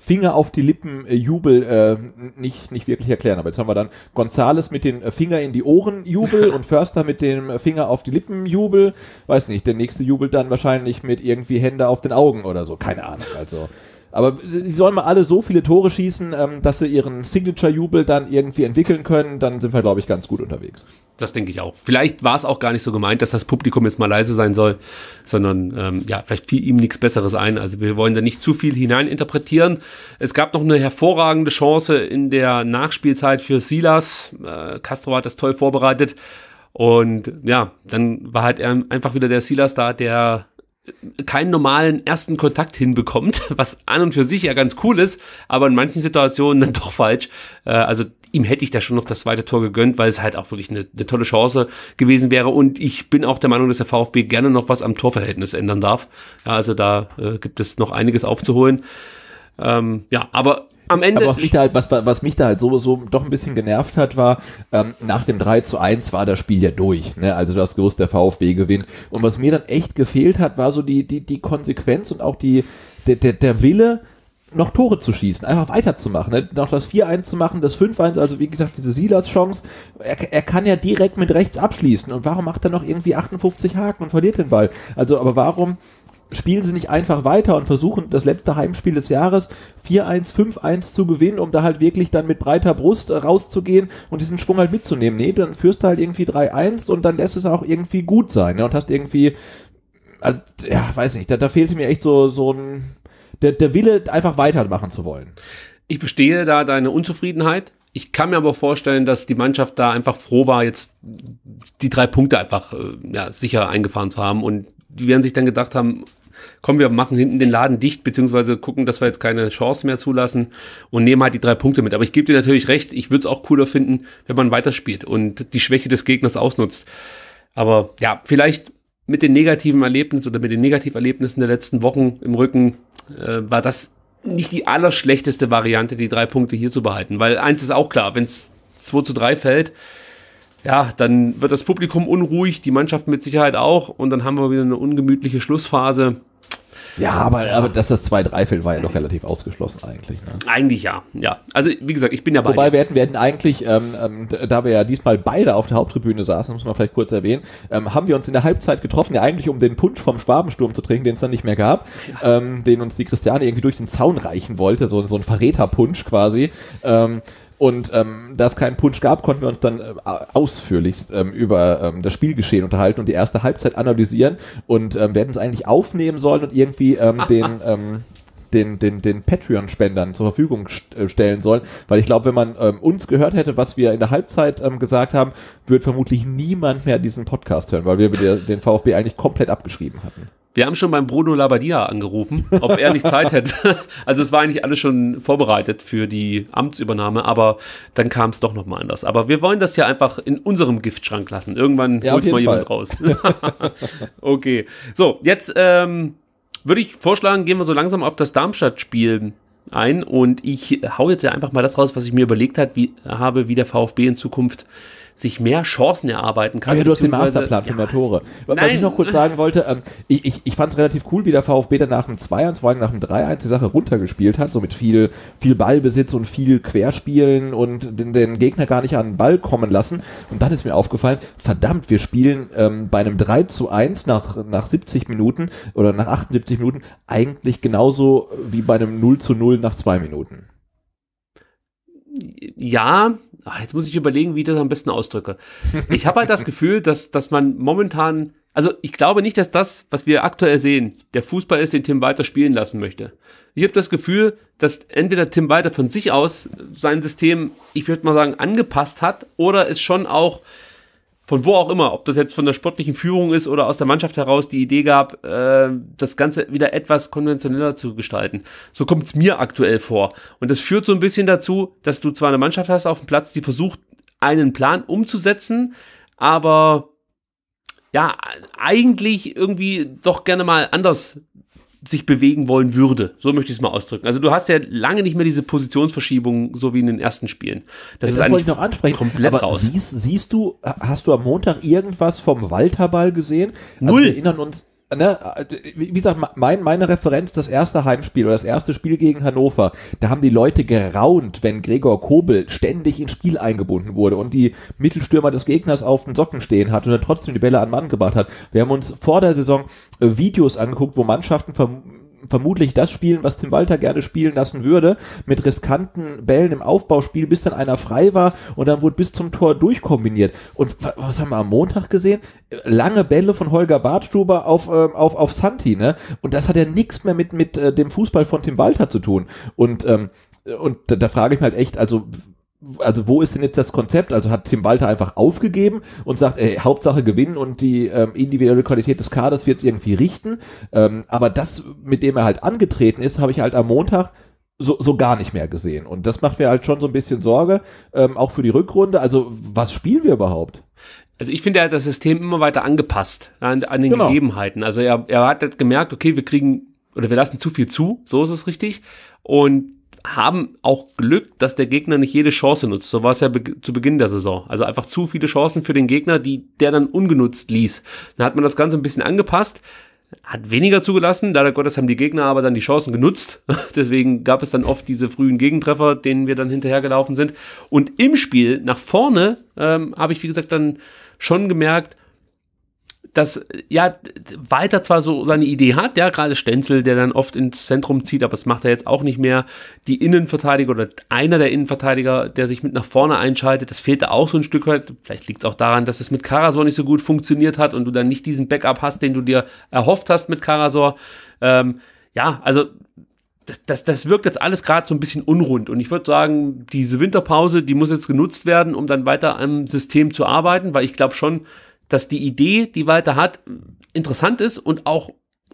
Finger auf die Lippen äh, Jubel äh, nicht, nicht wirklich erklären. Aber jetzt haben wir dann Gonzales mit den äh, Finger in die Ohren Jubel und Förster mit dem Finger auf die Lippen Jubel. Weiß nicht, der nächste jubelt dann wahrscheinlich mit irgendwie Hände auf den Augen oder so. Keine Ahnung. Also aber die sollen mal alle so viele Tore schießen, ähm, dass sie ihren Signature-Jubel dann irgendwie entwickeln können. Dann sind wir, glaube ich, ganz gut unterwegs. Das denke ich auch. Vielleicht war es auch gar nicht so gemeint, dass das Publikum jetzt mal leise sein soll, sondern ähm, ja, vielleicht fiel ihm nichts Besseres ein. Also wir wollen da nicht zu viel hineininterpretieren. Es gab noch eine hervorragende Chance in der Nachspielzeit für Silas. Äh, Castro hat das toll vorbereitet. Und ja, dann war halt einfach wieder der Silas da, der keinen normalen ersten Kontakt hinbekommt, was an und für sich ja ganz cool ist, aber in manchen Situationen dann doch falsch. Äh, also ihm hätte ich da schon noch das zweite Tor gegönnt, weil es halt auch wirklich eine, eine tolle Chance gewesen wäre. Und ich bin auch der Meinung, dass der VfB gerne noch was am Torverhältnis ändern darf. Ja, also da äh, gibt es noch einiges aufzuholen. Ähm, ja, aber am Ende. Aber was mich da halt, was, was mich da halt sowieso doch ein bisschen genervt hat, war, ähm, nach dem 3 zu 1 war das Spiel ja durch. Ne? Also du hast gewusst, der VfB gewinnt. Und was mir dann echt gefehlt hat, war so die, die, die Konsequenz und auch die, der, der, der Wille, noch Tore zu schießen, einfach weiterzumachen, ne? noch das 4-1 zu machen, das 5-1, also wie gesagt, diese Silas-Chance, er, er, kann ja direkt mit rechts abschließen und warum macht er noch irgendwie 58 Haken und verliert den Ball? Also, aber warum spielen sie nicht einfach weiter und versuchen, das letzte Heimspiel des Jahres 4-1, 5-1 zu gewinnen, um da halt wirklich dann mit breiter Brust äh, rauszugehen und diesen Schwung halt mitzunehmen. Nee, dann führst du halt irgendwie 3-1 und dann lässt es auch irgendwie gut sein, ne? Und hast irgendwie, also, ja, weiß nicht, da, da fehlte mir echt so, so ein, der, der Wille, einfach weitermachen zu wollen. Ich verstehe da deine Unzufriedenheit. Ich kann mir aber vorstellen, dass die Mannschaft da einfach froh war, jetzt die drei Punkte einfach äh, ja, sicher eingefahren zu haben und die werden sich dann gedacht haben, komm, wir machen hinten den Laden dicht, beziehungsweise gucken, dass wir jetzt keine Chance mehr zulassen und nehmen halt die drei Punkte mit. Aber ich gebe dir natürlich recht, ich würde es auch cooler finden, wenn man weiterspielt und die Schwäche des Gegners ausnutzt. Aber ja, vielleicht mit den negativen Erlebnissen oder mit den Negativerlebnissen der letzten Wochen im Rücken äh, war das nicht die allerschlechteste Variante, die drei Punkte hier zu behalten. Weil eins ist auch klar, wenn es 2 zu 3 fällt, ja, dann wird das Publikum unruhig, die Mannschaft mit Sicherheit auch und dann haben wir wieder eine ungemütliche Schlussphase. Ja, aber, aber dass das 2-3 fällt, war ja noch relativ ausgeschlossen eigentlich. Ne? Eigentlich ja, ja. Also wie gesagt, ich bin ja bei Wobei wir hätten, wir hätten eigentlich, ähm, ähm, da wir ja diesmal beide auf der Haupttribüne saßen, muss man vielleicht kurz erwähnen, ähm, haben wir uns in der Halbzeit getroffen, ja eigentlich um den Punsch vom Schwabensturm zu trinken, den es dann nicht mehr gab, ähm, den uns die Christiane irgendwie durch den Zaun reichen wollte, so, so ein Verräterpunsch quasi. Ähm, und ähm, da es keinen Punsch gab, konnten wir uns dann äh, ausführlichst ähm, über ähm, das Spielgeschehen unterhalten und die erste Halbzeit analysieren. Und ähm, werden es eigentlich aufnehmen sollen und irgendwie ähm, ah. den... Ähm, den, den, den Patreon-Spendern zur Verfügung äh, stellen sollen, weil ich glaube, wenn man ähm, uns gehört hätte, was wir in der Halbzeit ähm, gesagt haben, wird vermutlich niemand mehr diesen Podcast hören, weil wir den VfB eigentlich komplett abgeschrieben hatten. Wir haben schon beim Bruno Labadia angerufen, ob er nicht Zeit hätte. Also es war eigentlich alles schon vorbereitet für die Amtsübernahme, aber dann kam es doch nochmal anders. Aber wir wollen das ja einfach in unserem Giftschrank lassen. Irgendwann ja, holt mal jemand raus. okay, so, jetzt ähm, würde ich vorschlagen, gehen wir so langsam auf das Darmstadt-Spiel ein und ich hau jetzt ja einfach mal das raus, was ich mir überlegt hat, wie, habe, wie der VfB in Zukunft äh, sich mehr Chancen erarbeiten kann. Ah ja, du hast den Masterplan ja, 100 Tore. Was nein. ich noch kurz sagen wollte, ähm, ich, ich, ich fand es relativ cool, wie der VfB dann nach dem 2-1, vor allem nach dem 3-1 die Sache runtergespielt hat, so mit viel, viel Ballbesitz und viel Querspielen und den, den Gegner gar nicht an den Ball kommen lassen. Und dann ist mir aufgefallen, verdammt, wir spielen ähm, bei einem 3 zu 1 nach, nach 70 Minuten oder nach 78 Minuten eigentlich genauso wie bei einem 0 zu 0 nach zwei Minuten. Ja, ach, jetzt muss ich überlegen, wie ich das am besten ausdrücke. Ich habe halt das Gefühl, dass, dass man momentan, also ich glaube nicht, dass das, was wir aktuell sehen, der Fußball ist, den Tim Walter spielen lassen möchte. Ich habe das Gefühl, dass entweder Tim Walter von sich aus sein System, ich würde mal sagen, angepasst hat oder es schon auch von wo auch immer, ob das jetzt von der sportlichen Führung ist oder aus der Mannschaft heraus die Idee gab, äh, das Ganze wieder etwas konventioneller zu gestalten. So kommt es mir aktuell vor. Und das führt so ein bisschen dazu, dass du zwar eine Mannschaft hast auf dem Platz, die versucht, einen Plan umzusetzen, aber ja, eigentlich irgendwie doch gerne mal anders sich bewegen wollen würde. So möchte ich es mal ausdrücken. Also du hast ja lange nicht mehr diese Positionsverschiebung, so wie in den ersten Spielen. Das, ja, das ist eigentlich noch ansprechen. komplett Aber raus. Siehst, siehst, du, hast du am Montag irgendwas vom Walterball gesehen? Also Null. Wir erinnern uns, ne, äh, wie gesagt, mein, meine Referenz, das erste Heimspiel oder das erste Spiel gegen Hannover, da haben die Leute geraunt, wenn Gregor Kobel ständig ins Spiel eingebunden wurde und die Mittelstürmer des Gegners auf den Socken stehen hat und dann trotzdem die Bälle an Mann gebracht hat. Wir haben uns vor der Saison äh, Videos angeguckt, wo Mannschaften vermuten, vermutlich das spielen, was Tim Walter gerne spielen lassen würde, mit riskanten Bällen im Aufbauspiel, bis dann einer frei war und dann wurde bis zum Tor durchkombiniert. Und was haben wir am Montag gesehen? Lange Bälle von Holger Bartstuber auf, äh, auf, auf Santi, ne? Und das hat ja nichts mehr mit, mit äh, dem Fußball von Tim Walter zu tun. Und ähm, und da, da frage ich mich halt echt, also also wo ist denn jetzt das Konzept? Also hat Tim Walter einfach aufgegeben und sagt, ey, Hauptsache gewinnen und die ähm, individuelle Qualität des Kaders wird es irgendwie richten. Ähm, aber das, mit dem er halt angetreten ist, habe ich halt am Montag so, so gar nicht mehr gesehen. Und das macht mir halt schon so ein bisschen Sorge, ähm, auch für die Rückrunde. Also was spielen wir überhaupt? Also ich finde, er hat das System immer weiter angepasst an, an den genau. Gegebenheiten. Also er, er hat gemerkt, okay, wir kriegen oder wir lassen zu viel zu, so ist es richtig. Und haben auch Glück, dass der Gegner nicht jede Chance nutzt. So war es ja be zu Beginn der Saison. Also einfach zu viele Chancen für den Gegner, die der dann ungenutzt ließ. Dann hat man das Ganze ein bisschen angepasst, hat weniger zugelassen. Leider Gottes haben die Gegner aber dann die Chancen genutzt. Deswegen gab es dann oft diese frühen Gegentreffer, denen wir dann hinterhergelaufen sind. Und im Spiel nach vorne ähm, habe ich, wie gesagt, dann schon gemerkt, das ja weiter zwar so seine Idee hat, ja, gerade Stenzel, der dann oft ins Zentrum zieht, aber das macht er jetzt auch nicht mehr. Die Innenverteidiger oder einer der Innenverteidiger, der sich mit nach vorne einschaltet, das fehlte auch so ein Stück weit. Vielleicht liegt es auch daran, dass es mit Karasor nicht so gut funktioniert hat und du dann nicht diesen Backup hast, den du dir erhofft hast mit Karasor. Ähm, ja, also das, das wirkt jetzt alles gerade so ein bisschen unrund. Und ich würde sagen, diese Winterpause, die muss jetzt genutzt werden, um dann weiter am System zu arbeiten, weil ich glaube schon, dass die Idee, die Walter hat, interessant ist und auch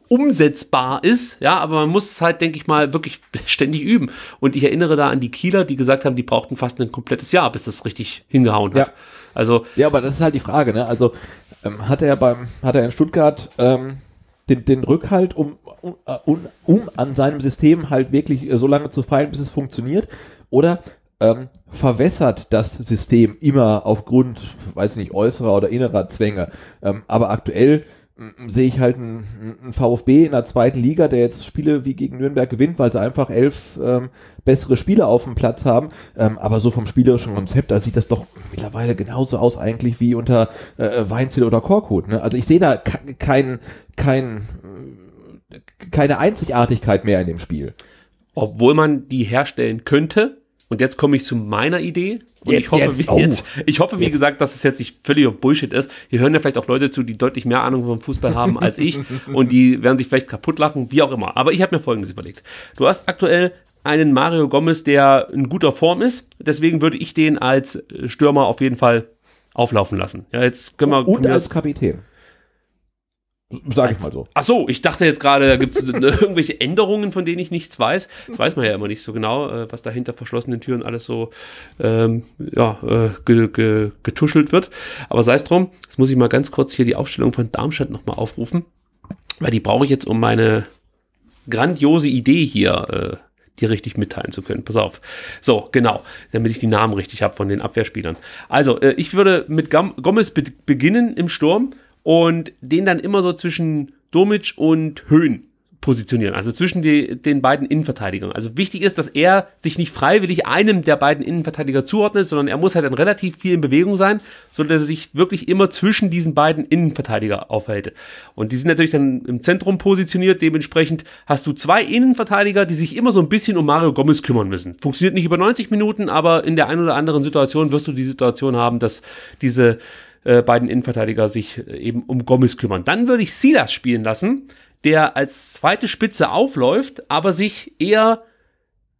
umsetzbar ist, ja, aber man muss es halt, denke ich mal, wirklich ständig üben. Und ich erinnere da an die Kieler, die gesagt haben, die brauchten fast ein komplettes Jahr, bis das richtig hingehauen hat. Ja. Also ja, aber das ist halt die Frage, ne? Also ähm, hat er beim, hat er in Stuttgart ähm, den, den Rückhalt, um, um, äh, um, an seinem System halt wirklich äh, so lange zu feilen, bis es funktioniert? Oder ähm, verwässert das System immer aufgrund, weiß nicht, äußerer oder innerer Zwänge. Ähm, aber aktuell mm, sehe ich halt einen, VfB in der zweiten Liga, der jetzt Spiele wie gegen Nürnberg gewinnt, weil sie einfach elf ähm, bessere Spieler auf dem Platz haben. Ähm, aber so vom spielerischen Konzept, da sieht das doch mittlerweile genauso aus eigentlich wie unter äh, Weinzel oder Korkut. Ne? Also ich sehe da keinen kein, keine Einzigartigkeit mehr in dem Spiel. Obwohl man die herstellen könnte, und jetzt komme ich zu meiner Idee. Und jetzt, ich hoffe, jetzt. Wie, oh, jetzt, ich hoffe, wie jetzt. gesagt, dass es jetzt nicht völliger Bullshit ist. Hier hören ja vielleicht auch Leute zu, die deutlich mehr Ahnung vom Fußball haben als ich. Und die werden sich vielleicht kaputt lachen, wie auch immer. Aber ich habe mir Folgendes überlegt. Du hast aktuell einen Mario Gomez, der in guter Form ist. Deswegen würde ich den als Stürmer auf jeden Fall auflaufen lassen. Ja, jetzt können wir, und als Kapitän. Sag ich mal so. Ach so, ich dachte jetzt gerade, da gibt es äh, irgendwelche Änderungen, von denen ich nichts weiß. Das weiß man ja immer nicht so genau, äh, was da hinter verschlossenen Türen alles so ähm, ja, äh, ge, ge, getuschelt wird. Aber sei es drum, jetzt muss ich mal ganz kurz hier die Aufstellung von Darmstadt nochmal aufrufen, weil die brauche ich jetzt, um meine grandiose Idee hier äh, die richtig mitteilen zu können. Pass auf. So, genau, damit ich die Namen richtig habe von den Abwehrspielern. Also, äh, ich würde mit Gam Gomez beginnen im Sturm und den dann immer so zwischen Domic und Höhen positionieren, also zwischen die, den beiden Innenverteidigern. Also wichtig ist, dass er sich nicht freiwillig einem der beiden Innenverteidiger zuordnet, sondern er muss halt dann relativ viel in Bewegung sein, so dass er sich wirklich immer zwischen diesen beiden Innenverteidiger aufhält. Und die sind natürlich dann im Zentrum positioniert, dementsprechend hast du zwei Innenverteidiger, die sich immer so ein bisschen um Mario Gomez kümmern müssen. Funktioniert nicht über 90 Minuten, aber in der einen oder anderen Situation wirst du die Situation haben, dass diese äh, beiden Innenverteidiger sich äh, eben um Gomez kümmern. Dann würde ich Silas spielen lassen, der als zweite Spitze aufläuft, aber sich eher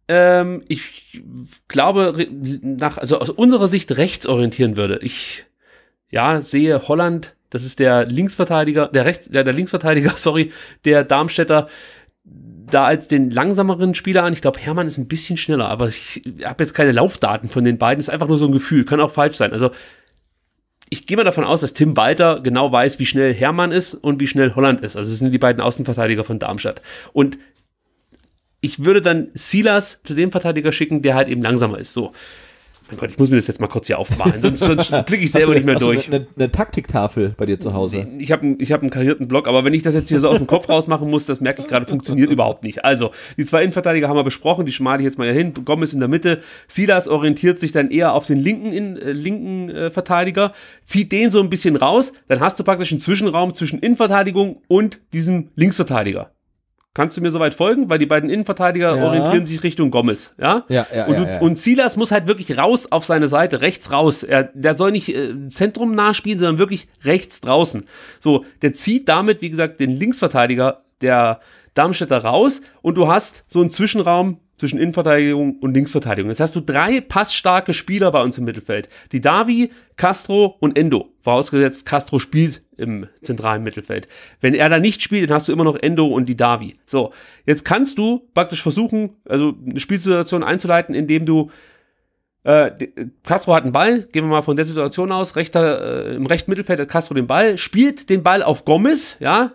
ähm, ich glaube, nach, also aus unserer Sicht rechts orientieren würde. Ich, ja, sehe Holland, das ist der Linksverteidiger, der rechts, der, der Linksverteidiger, sorry, der Darmstädter, da als den langsameren Spieler an. Ich glaube, Hermann ist ein bisschen schneller, aber ich habe jetzt keine Laufdaten von den beiden. Ist einfach nur so ein Gefühl, kann auch falsch sein. Also ich gehe mal davon aus, dass Tim Walter genau weiß, wie schnell Hermann ist und wie schnell Holland ist. Also es sind die beiden Außenverteidiger von Darmstadt. Und ich würde dann Silas zu dem Verteidiger schicken, der halt eben langsamer ist. So. Mein oh Gott, ich muss mir das jetzt mal kurz hier aufmalen, sonst, sonst blicke ich selber du, nicht mehr durch. Eine, eine, Taktiktafel bei dir zu Hause. Ich habe ich hab einen karierten Block, aber wenn ich das jetzt hier so aus dem Kopf rausmachen muss, das merke ich gerade, funktioniert überhaupt nicht. Also, die zwei Innenverteidiger haben wir besprochen, die schmale ich jetzt mal hier hin. Gomez in der Mitte. Silas orientiert sich dann eher auf den linken, in, äh, linken äh, Verteidiger, zieht den so ein bisschen raus, dann hast du praktisch einen Zwischenraum zwischen Innenverteidigung und diesem Linksverteidiger. Kannst du mir soweit folgen? Weil die beiden Innenverteidiger ja. orientieren sich Richtung Gomez. Ja? Ja, ja, und, du, ja, und Silas muss halt wirklich raus auf seine Seite, rechts raus. Er, der soll nicht äh, Zentrum nachspielen, sondern wirklich rechts draußen. So, der zieht damit, wie gesagt, den Linksverteidiger der Darmstädter raus und du hast so einen Zwischenraum zwischen Innenverteidigung und Linksverteidigung. Jetzt hast du drei passstarke Spieler bei uns im Mittelfeld. Die Davi, Castro und Endo. Vorausgesetzt, Castro spielt im zentralen Mittelfeld. Wenn er da nicht spielt, dann hast du immer noch Endo und die Davi. So, jetzt kannst du praktisch versuchen, also eine Spielsituation einzuleiten, indem du äh, Castro hat einen Ball, gehen wir mal von der Situation aus, rechter, äh, im rechten Mittelfeld hat Castro den Ball, spielt den Ball auf Gomez, ja,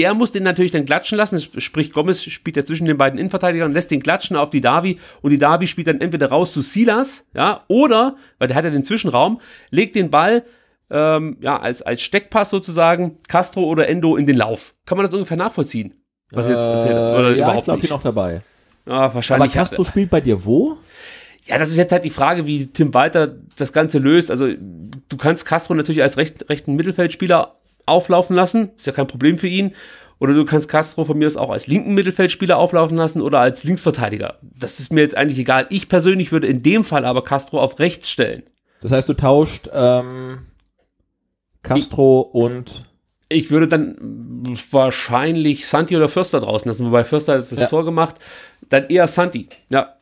der muss den natürlich dann klatschen lassen. Sprich, Gomez spielt ja zwischen den beiden Innenverteidigern, lässt den klatschen auf die Davi und die Davi spielt dann entweder raus zu Silas, ja, oder, weil der hat ja den Zwischenraum, legt den Ball ähm, ja, als, als Steckpass sozusagen Castro oder Endo in den Lauf. Kann man das ungefähr nachvollziehen? Was äh, jetzt erzählt, oder ja, überhaupt ich glaube, ich noch dabei. Ja, ah, wahrscheinlich. Aber Castro spielt bei dir wo? Ja, das ist jetzt halt die Frage, wie Tim Walter das Ganze löst. Also, du kannst Castro natürlich als recht, rechten Mittelfeldspieler auflaufen lassen, ist ja kein Problem für ihn. Oder du kannst Castro von mir das auch als linken Mittelfeldspieler auflaufen lassen oder als Linksverteidiger. Das ist mir jetzt eigentlich egal. Ich persönlich würde in dem Fall aber Castro auf rechts stellen. Das heißt, du tauscht ähm, Castro ich, und. Ich würde dann wahrscheinlich Santi oder Förster draußen lassen, wobei Förster hat das ja. Tor gemacht. Dann eher Santi. Ja.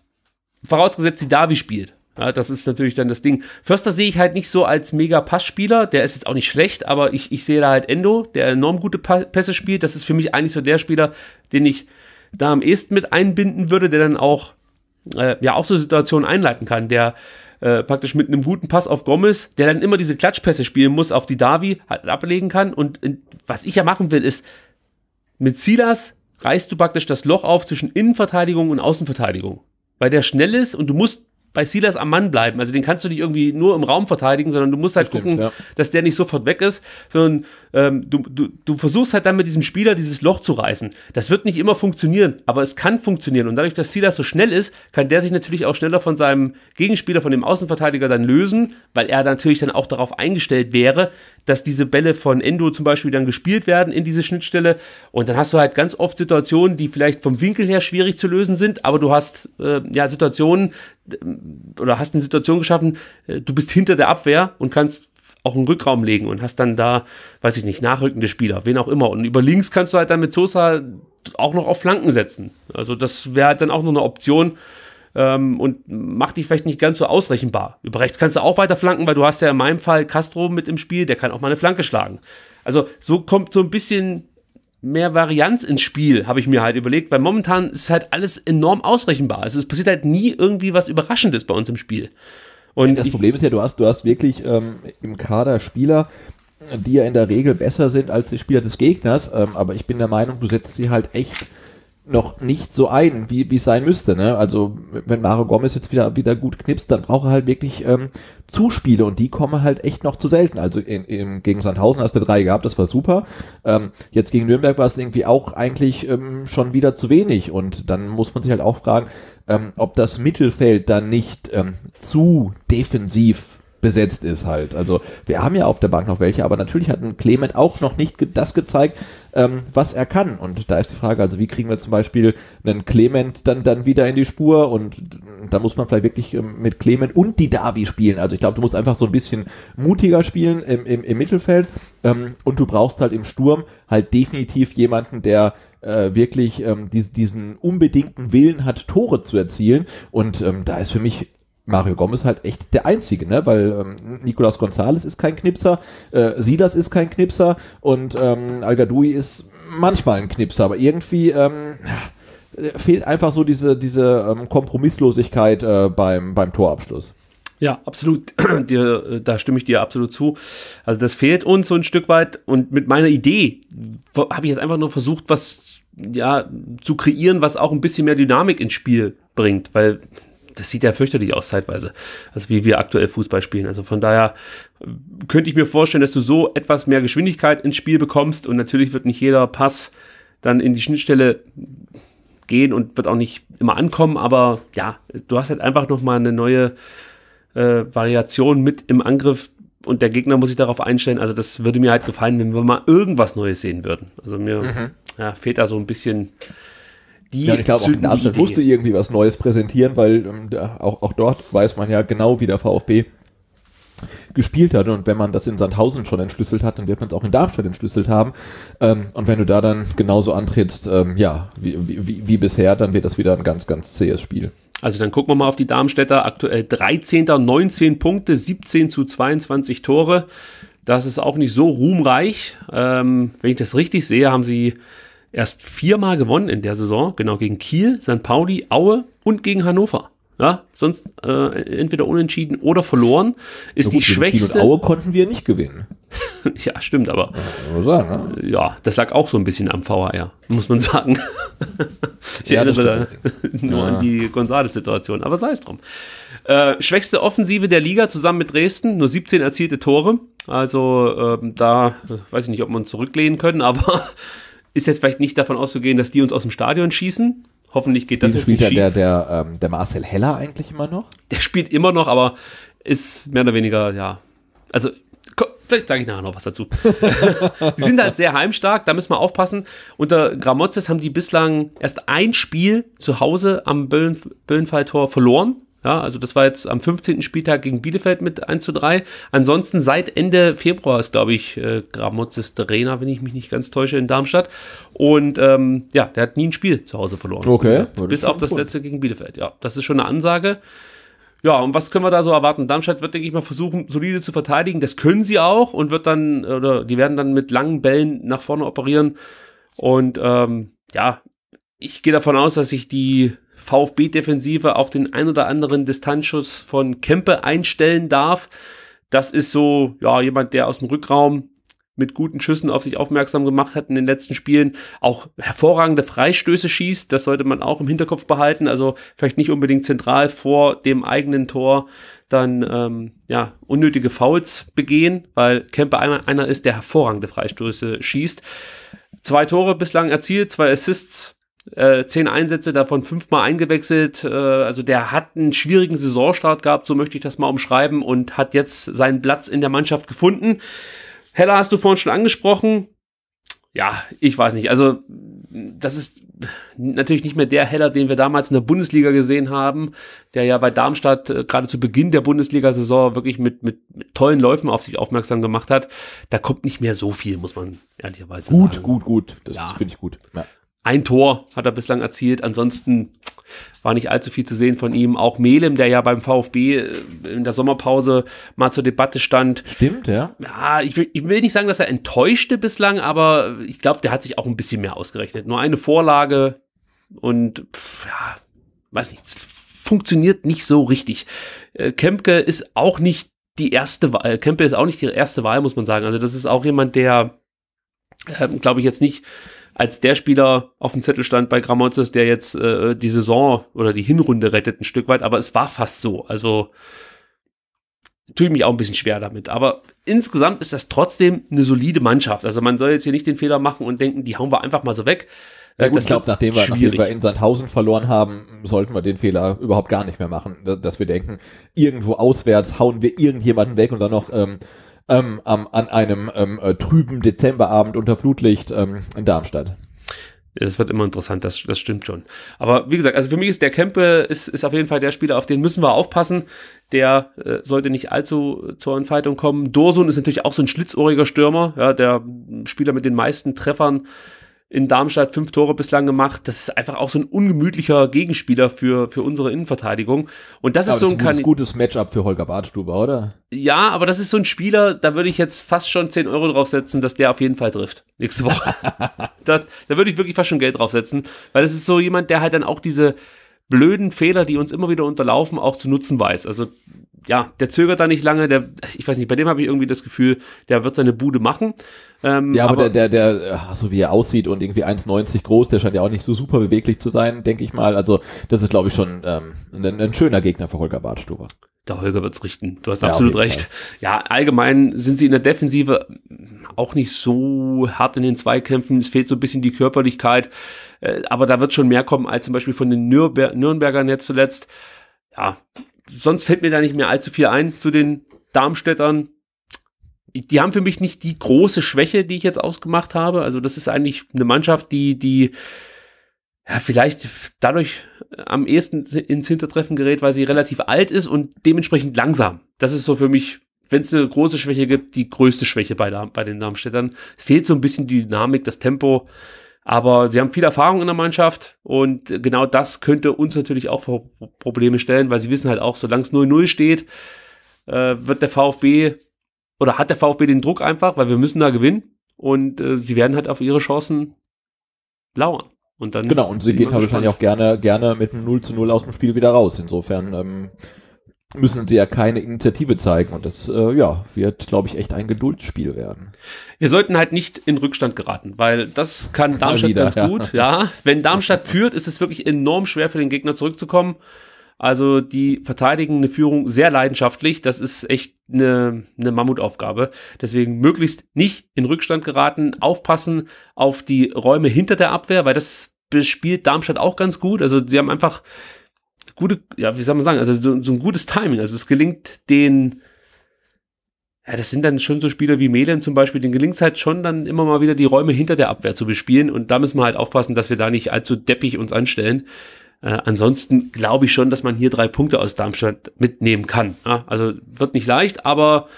Vorausgesetzt, Davi spielt. Ja, das ist natürlich dann das Ding. Förster sehe ich halt nicht so als mega Passspieler. Der ist jetzt auch nicht schlecht, aber ich, ich sehe da halt Endo, der enorm gute Pässe spielt. Das ist für mich eigentlich so der Spieler, den ich da am ehesten mit einbinden würde, der dann auch, äh, ja, auch so Situationen einleiten kann. Der äh, praktisch mit einem guten Pass auf Gomez, der dann immer diese Klatschpässe spielen muss, auf die Davi halt ablegen kann. Und, und was ich ja machen will, ist, mit Silas reißt du praktisch das Loch auf zwischen Innenverteidigung und Außenverteidigung. Weil der schnell ist und du musst bei Silas am Mann bleiben. Also den kannst du nicht irgendwie nur im Raum verteidigen, sondern du musst halt Bestimmt, gucken, ja. dass der nicht sofort weg ist, sondern ähm, du, du, du versuchst halt dann mit diesem Spieler dieses Loch zu reißen. Das wird nicht immer funktionieren, aber es kann funktionieren. Und dadurch, dass Silas so schnell ist, kann der sich natürlich auch schneller von seinem Gegenspieler, von dem Außenverteidiger dann lösen, weil er natürlich dann auch darauf eingestellt wäre, dass diese Bälle von Endo zum Beispiel dann gespielt werden in diese Schnittstelle. Und dann hast du halt ganz oft Situationen, die vielleicht vom Winkel her schwierig zu lösen sind, aber du hast äh, ja Situationen, oder hast eine Situation geschaffen, äh, du bist hinter der Abwehr und kannst auch einen Rückraum legen und hast dann da, weiß ich nicht, nachrückende Spieler, wen auch immer. Und über links kannst du halt dann mit Sosa auch noch auf Flanken setzen. Also das wäre halt dann auch noch eine Option ähm, und macht dich vielleicht nicht ganz so ausrechenbar. Über rechts kannst du auch weiter flanken, weil du hast ja in meinem Fall Castro mit im Spiel, der kann auch mal eine Flanke schlagen. Also so kommt so ein bisschen mehr Varianz ins Spiel, habe ich mir halt überlegt, weil momentan ist halt alles enorm ausrechenbar. Also es passiert halt nie irgendwie was Überraschendes bei uns im Spiel. Und das Problem ist ja, du hast, du hast wirklich ähm, im Kader Spieler, die ja in der Regel besser sind als die Spieler des Gegners, ähm, aber ich bin der Meinung, du setzt sie halt echt noch nicht so ein, wie es sein müsste. Ne? Also wenn Mario Gomez jetzt wieder, wieder gut knipst, dann braucht er halt wirklich ähm, Zuspiele und die kommen halt echt noch zu selten. Also in, in, gegen Sandhausen hast du drei gehabt, das war super. Ähm, jetzt gegen Nürnberg war es irgendwie auch eigentlich ähm, schon wieder zu wenig und dann muss man sich halt auch fragen, ähm, ob das Mittelfeld dann nicht ähm, zu defensiv besetzt ist halt. Also wir haben ja auf der Bank noch welche, aber natürlich hat ein Clement auch noch nicht ge das gezeigt, ähm, was er kann. Und da ist die Frage, also wie kriegen wir zum Beispiel einen Clement dann, dann wieder in die Spur und da muss man vielleicht wirklich ähm, mit Clement und die Davi spielen. Also ich glaube, du musst einfach so ein bisschen mutiger spielen im, im, im Mittelfeld ähm, und du brauchst halt im Sturm halt definitiv jemanden, der äh, wirklich ähm, dies, diesen unbedingten Willen hat, Tore zu erzielen. Und ähm, da ist für mich Mario Gomez halt echt der Einzige, ne? weil ähm, Nicolas Gonzalez ist kein Knipser, äh, Silas ist kein Knipser und ähm, Algadoui ist manchmal ein Knipser, aber irgendwie ähm, fehlt einfach so diese, diese ähm, Kompromisslosigkeit äh, beim, beim Torabschluss. Ja, absolut. Dir, äh, da stimme ich dir absolut zu. Also das fehlt uns so ein Stück weit. Und mit meiner Idee habe ich jetzt einfach nur versucht, was ja zu kreieren, was auch ein bisschen mehr Dynamik ins Spiel bringt, weil das sieht ja fürchterlich aus zeitweise, also wie wir aktuell Fußball spielen. Also von daher äh, könnte ich mir vorstellen, dass du so etwas mehr Geschwindigkeit ins Spiel bekommst und natürlich wird nicht jeder Pass dann in die Schnittstelle gehen und wird auch nicht immer ankommen, aber ja, du hast halt einfach nochmal eine neue äh, Variation mit im Angriff und der Gegner muss sich darauf einstellen. Also das würde mir halt gefallen, wenn wir mal irgendwas Neues sehen würden. Also mir mhm. ja, fehlt da so ein bisschen die ja, ich glaube, auch in Darmstadt musst irgendwie was Neues präsentieren, weil ähm, auch, auch dort weiß man ja genau, wie der VfB gespielt hat. Und wenn man das in Sandhausen schon entschlüsselt hat, dann wird man es auch in Darmstadt entschlüsselt haben. Ähm, und wenn du da dann genauso antrittst, ähm, ja, wie, wie, wie bisher, dann wird das wieder ein ganz, ganz zähes Spiel. Also dann gucken wir mal auf die Darmstädter. Aktuell 13. 19 Punkte, 17 zu 22 Tore. Das ist auch nicht so ruhmreich. Ähm, wenn ich das richtig sehe, haben sie erst viermal gewonnen in der Saison, genau gegen Kiel, St. Pauli, Aue und gegen Hannover. Ja, sonst äh, entweder unentschieden oder verloren ist gut, die schwächste. Kiel und Aue konnten wir nicht gewinnen. ja, stimmt, aber ja, sagen, ne? ja, das lag auch so ein bisschen am VAR, muss man sagen. ich ja, erinnere nur ja. an die Gonzales-Situation, aber sei es drum. Äh, schwächste Offensive der Liga zusammen mit Dresden, nur 17 erzielte Tore. Also ähm, äh, da weiß ich nicht, ob man zurücklehnen können, aber ist jetzt vielleicht nicht davon auszugehen, dass die uns aus dem Stadion schießen. Hoffentlich geht das Diesen jetzt nicht spielt ja der, der, ähm, der Marcel Heller eigentlich immer noch? Der spielt immer noch, aber ist mehr oder weniger, ja. Also, vielleicht sage ich nachher noch was dazu. die sind halt sehr heimstark, da müssen wir aufpassen. Unter Gramozis haben die bislang erst ein Spiel zu Hause am Böllenfalltor verloren. Ja, also das war jetzt am 15. Spieltag gegen Bielefeld mit 1 zu 3. Ansonsten seit Ende Februar ist, glaube ich, äh, Gramotzes Trainer, wenn ich mich nicht ganz täusche, in Darmstadt. Und ähm, ja, der hat nie ein Spiel zu Hause verloren. Okay. Bis auf das gut. letzte gegen Bielefeld. Ja, das ist schon eine Ansage. Ja, und was können wir da so erwarten? Darmstadt wird, denke ich mal, versuchen, solide zu verteidigen. Das können sie auch und wird dann, oder die werden dann mit langen Bällen nach vorne operieren. Und ähm, ja, ich gehe davon aus, dass sich die VfB-Defensive auf den ein oder anderen Distanzschuss von Kempe einstellen darf. Das ist so, ja, jemand, der aus dem Rückraum mit guten Schüssen auf sich aufmerksam gemacht hat in den letzten Spielen, auch hervorragende Freistöße schießt. Das sollte man auch im Hinterkopf behalten. Also vielleicht nicht unbedingt zentral vor dem eigenen Tor dann ähm, ja unnötige Fouls begehen, weil Kempe einer ist, der hervorragende Freistöße schießt. Zwei Tore bislang erzielt, zwei Assists äh, zehn Einsätze, davon fünfmal eingewechselt. Äh, also der hat einen schwierigen Saisonstart gehabt, so möchte ich das mal umschreiben, und hat jetzt seinen Platz in der Mannschaft gefunden. Heller hast du vorhin schon angesprochen. Ja, ich weiß nicht. Also das ist natürlich nicht mehr der Heller, den wir damals in der Bundesliga gesehen haben, der ja bei Darmstadt äh, gerade zu Beginn der Bundesliga-Saison wirklich mit, mit, mit, tollen Läufen auf sich aufmerksam gemacht hat. Da kommt nicht mehr so viel, muss man ehrlicherweise gut, sagen. Gut, gut, gut. Das ja. finde ich gut. Ja ein Tor hat er bislang erzielt. Ansonsten war nicht allzu viel zu sehen von ihm. Auch Melem, der ja beim VfB äh, in der Sommerpause mal zur Debatte stand. Stimmt, ja. Ja, ich will, ich will nicht sagen, dass er enttäuschte bislang, aber ich glaube, der hat sich auch ein bisschen mehr ausgerechnet. Nur eine Vorlage und pff, ja, weiß nicht, funktioniert nicht so richtig. Äh, Kempke ist auch nicht die erste Wahl. Äh, Kempke ist auch nicht die erste Wahl, muss man sagen. Also das ist auch jemand, der, äh, glaube ich, jetzt nicht als der Spieler auf dem Zettel stand bei Gramonzes, der jetzt äh, die Saison oder die Hinrunde rettet ein Stück weit, aber es war fast so. Also tue ich mich auch ein bisschen schwer damit. Aber insgesamt ist das trotzdem eine solide Mannschaft. Also man soll jetzt hier nicht den Fehler machen und denken, die hauen wir einfach mal so weg. Ja, äh, gut, ich glaube, nachdem, wir, nachdem wir in Sandhausen verloren haben, sollten wir den Fehler überhaupt gar nicht mehr machen, dass wir denken, irgendwo auswärts hauen wir irgendjemanden weg und dann noch ähm, ähm, am, an einem ähm, äh, trüben Dezemberabend unter Flutlicht ähm, in Darmstadt. Das wird immer interessant, das, das stimmt schon. Aber wie gesagt, also für mich ist der Kempe ist, ist auf jeden Fall der Spieler, auf den müssen wir aufpassen. Der äh, sollte nicht allzu zur Entfaltung kommen. Dorsun ist natürlich auch so ein schlitzohriger Stürmer, ja, der Spieler mit den meisten Treffern in Darmstadt fünf Tore bislang gemacht. Das ist einfach auch so ein ungemütlicher Gegenspieler für, für unsere Innenverteidigung. Und das aber ist so ein, das ist ein gutes Matchup für Holger Badstuber, oder? Ja, aber das ist so ein Spieler, da würde ich jetzt fast schon 10 Euro draufsetzen, dass der auf jeden Fall trifft. Nächste Woche. da, da würde ich wirklich fast schon Geld draufsetzen, weil das ist so jemand, der halt dann auch diese blöden Fehler, die uns immer wieder unterlaufen, auch zu nutzen weiß. Also ja, der zögert da nicht lange. Der, ich weiß nicht, bei dem habe ich irgendwie das Gefühl, der wird seine Bude machen. Ähm, ja, aber, aber, der, der, der, so wie er aussieht und irgendwie 1,90 groß, der scheint ja auch nicht so super beweglich zu sein, denke ich mal. Also, das ist, glaube ich, schon ähm, ein, ein, schöner Gegner für Holger Badstuber. Der Holger wird's richten. Du hast ja, absolut recht. Fall. Ja, allgemein sind sie in der Defensive auch nicht so hart in den Zweikämpfen. Es fehlt so ein bisschen die Körperlichkeit. Äh, Aber da wird schon mehr kommen als zum Beispiel von den Nürnber Nürnberger Netz zuletzt. Ja, sonst fällt mir da nicht mehr allzu viel ein zu den Darmstädtern. Die haben für mich nicht die große Schwäche, die ich jetzt ausgemacht habe. Also das ist eigentlich eine Mannschaft, die, die ja, vielleicht dadurch am ehesten ins Hintertreffen gerät, weil sie relativ alt ist und dementsprechend langsam. Das ist so für mich, wenn es eine große Schwäche gibt, die größte Schwäche bei, der, bei den Darmstädtern. Es fehlt so ein bisschen die Dynamik, das Tempo. Aber sie haben viel Erfahrung in der Mannschaft und genau das könnte uns natürlich auch vor Probleme stellen, weil sie wissen halt auch, solange es 0-0 steht, äh, wird der VfB oder hat der VfB den Druck einfach, weil wir müssen da gewinnen und äh, sie werden halt auf ihre Chancen lauern. Und dann genau, und sie gehen halt wahrscheinlich auch gerne, gerne mit einem 0 zu 0 aus dem Spiel wieder raus. Insofern ähm, müssen sie ja keine Initiative zeigen. Und das, äh, ja, wird, glaube ich, echt ein Geduldsspiel werden. Wir sollten halt nicht in Rückstand geraten, weil das kann Darmstadt wieder, ganz ja. gut. Ja, wenn Darmstadt führt, ist es wirklich enorm schwer für den Gegner zurückzukommen. Also die verteidigen eine Führung sehr leidenschaftlich. Das ist echt eine, eine Mammutaufgabe. Deswegen möglichst nicht in Rückstand geraten, aufpassen auf die Räume hinter der Abwehr, weil das bespielt Darmstadt auch ganz gut. Also sie haben einfach gute, ja, wie soll man sagen, also so, so ein gutes Timing. Also es gelingt den, ja, das sind dann schon so Spieler wie Melem zum Beispiel, denen gelingt es halt schon dann immer mal wieder die Räume hinter der Abwehr zu bespielen und da müssen wir halt aufpassen, dass wir da nicht allzu deppig uns anstellen. Äh, ansonsten glaube ich schon, dass man hier drei Punkte aus Darmstadt mitnehmen kann. Ja, also wird nicht leicht, aber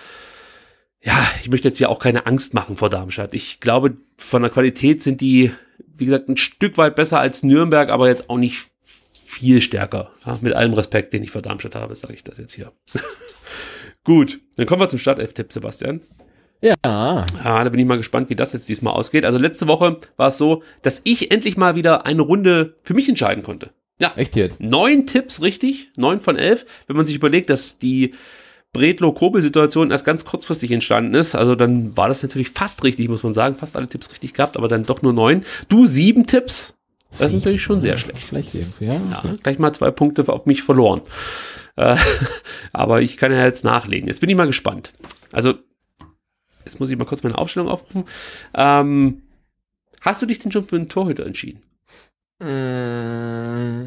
ja, ich möchte jetzt ja auch keine Angst machen vor Darmstadt. Ich glaube, von der Qualität sind die, wie gesagt, ein Stück weit besser als Nürnberg, aber jetzt auch nicht viel stärker. Ja, mit allem Respekt, den ich vor Darmstadt habe, sage ich das jetzt hier. Gut, dann kommen wir zum Startelf-Tipp, Sebastian. Ja. Ah, da bin ich mal gespannt, wie das jetzt diesmal ausgeht. Also letzte Woche war es so, dass ich endlich mal wieder eine Runde für mich entscheiden konnte. Ja. Echt jetzt? Neun Tipps richtig, neun von elf. Wenn man sich überlegt, dass die Bredlo-Kobel-Situation erst ganz kurzfristig entstanden ist, also dann war das natürlich fast richtig, muss man sagen. Fast alle Tipps richtig gehabt, aber dann doch nur neun. Du sieben Tipps. Das ist natürlich schon sehr schlecht. Schlecht irgendwie, ja. ja gleich mal zwei Punkte auf mich verloren. Äh, aber ich kann ja jetzt nachlegen. Jetzt bin ich mal gespannt. Also, jetzt muss ich mal kurz meine Aufstellung aufrufen. Ähm, hast du dich denn schon für einen Torhüter entschieden? Äh,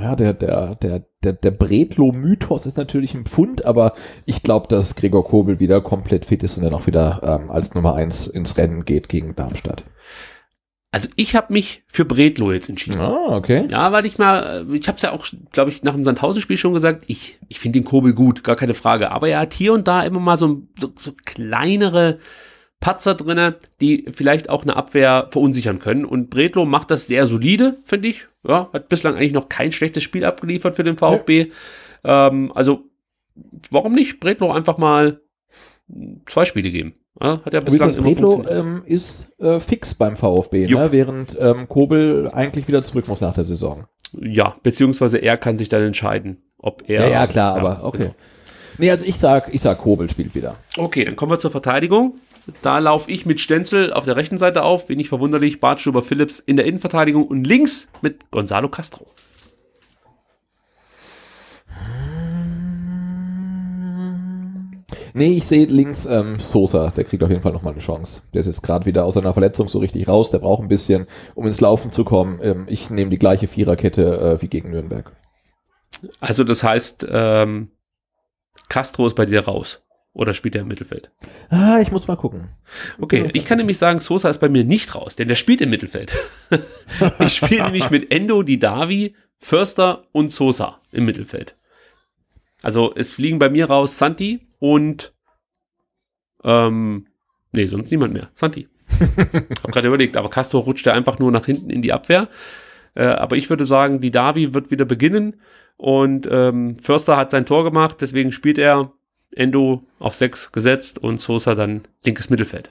ja, der, der, der, der, der Bretlo-Mythos ist natürlich ein Pfund, aber ich glaube, dass Gregor Kobel wieder komplett fit ist und dann auch wieder ähm, als Nummer eins ins Rennen geht gegen Darmstadt. Also ich habe mich für Bredlo jetzt entschieden. Ah, okay. Ja, weil ich mal, äh, ich habe es ja auch, glaube ich, nach dem Sandhausen-Spiel schon gesagt, ich, ich finde den Kobel gut, gar keine Frage. Aber er hat hier und da immer mal so, so, so kleinere Patzer drinne, die vielleicht auch eine Abwehr verunsichern können. Und Bredlo macht das sehr solide, finde ich. Ja, hat bislang eigentlich noch kein schlechtes Spiel abgeliefert für den VfB. Ja. Ähm, also warum nicht Bredlo einfach mal zwei Spiele geben. Ja, hat ja bislang immer Bredlo, ähm, ist äh, fix beim VfB, ne? während ähm, Kobel eigentlich wieder zurück muss nach der Saison. Ja, beziehungsweise er kann sich dann entscheiden, ob er. Ja, ja klar, ja, aber genau. okay. Genau. Nee, also ich sag, ich sag, Kobel spielt wieder. Okay, dann kommen wir zur Verteidigung. Da laufe ich mit Stenzel auf der rechten Seite auf, wenig verwunderlich, Bartschuber Phillips in der Innenverteidigung und links mit Gonzalo Castro. Nee, ich sehe links ähm, Sosa, der kriegt auf jeden Fall nochmal eine Chance. Der ist jetzt gerade wieder aus seiner Verletzung so richtig raus, der braucht ein bisschen, um ins Laufen zu kommen. Ähm, ich nehme die gleiche Viererkette äh, wie gegen Nürnberg. Also das heißt, ähm, Castro ist bei dir raus. Oder spielt er im Mittelfeld? Ah, ich muss mal gucken. Okay, ich kann nämlich sagen, Sosa ist bei mir nicht raus, denn der spielt im Mittelfeld. ich spiele nämlich mit Endo, Didavi, Förster und Sosa im Mittelfeld. Also es fliegen bei mir raus Santi, und ähm, nee, sonst niemand mehr. Santi. Hab gerade überlegt, aber Castor rutscht ja einfach nur nach hinten in die Abwehr. Äh, aber ich würde sagen, die Davi wird wieder beginnen und ähm, Förster hat sein Tor gemacht, deswegen spielt er Endo auf 6 gesetzt und Sosa dann linkes Mittelfeld.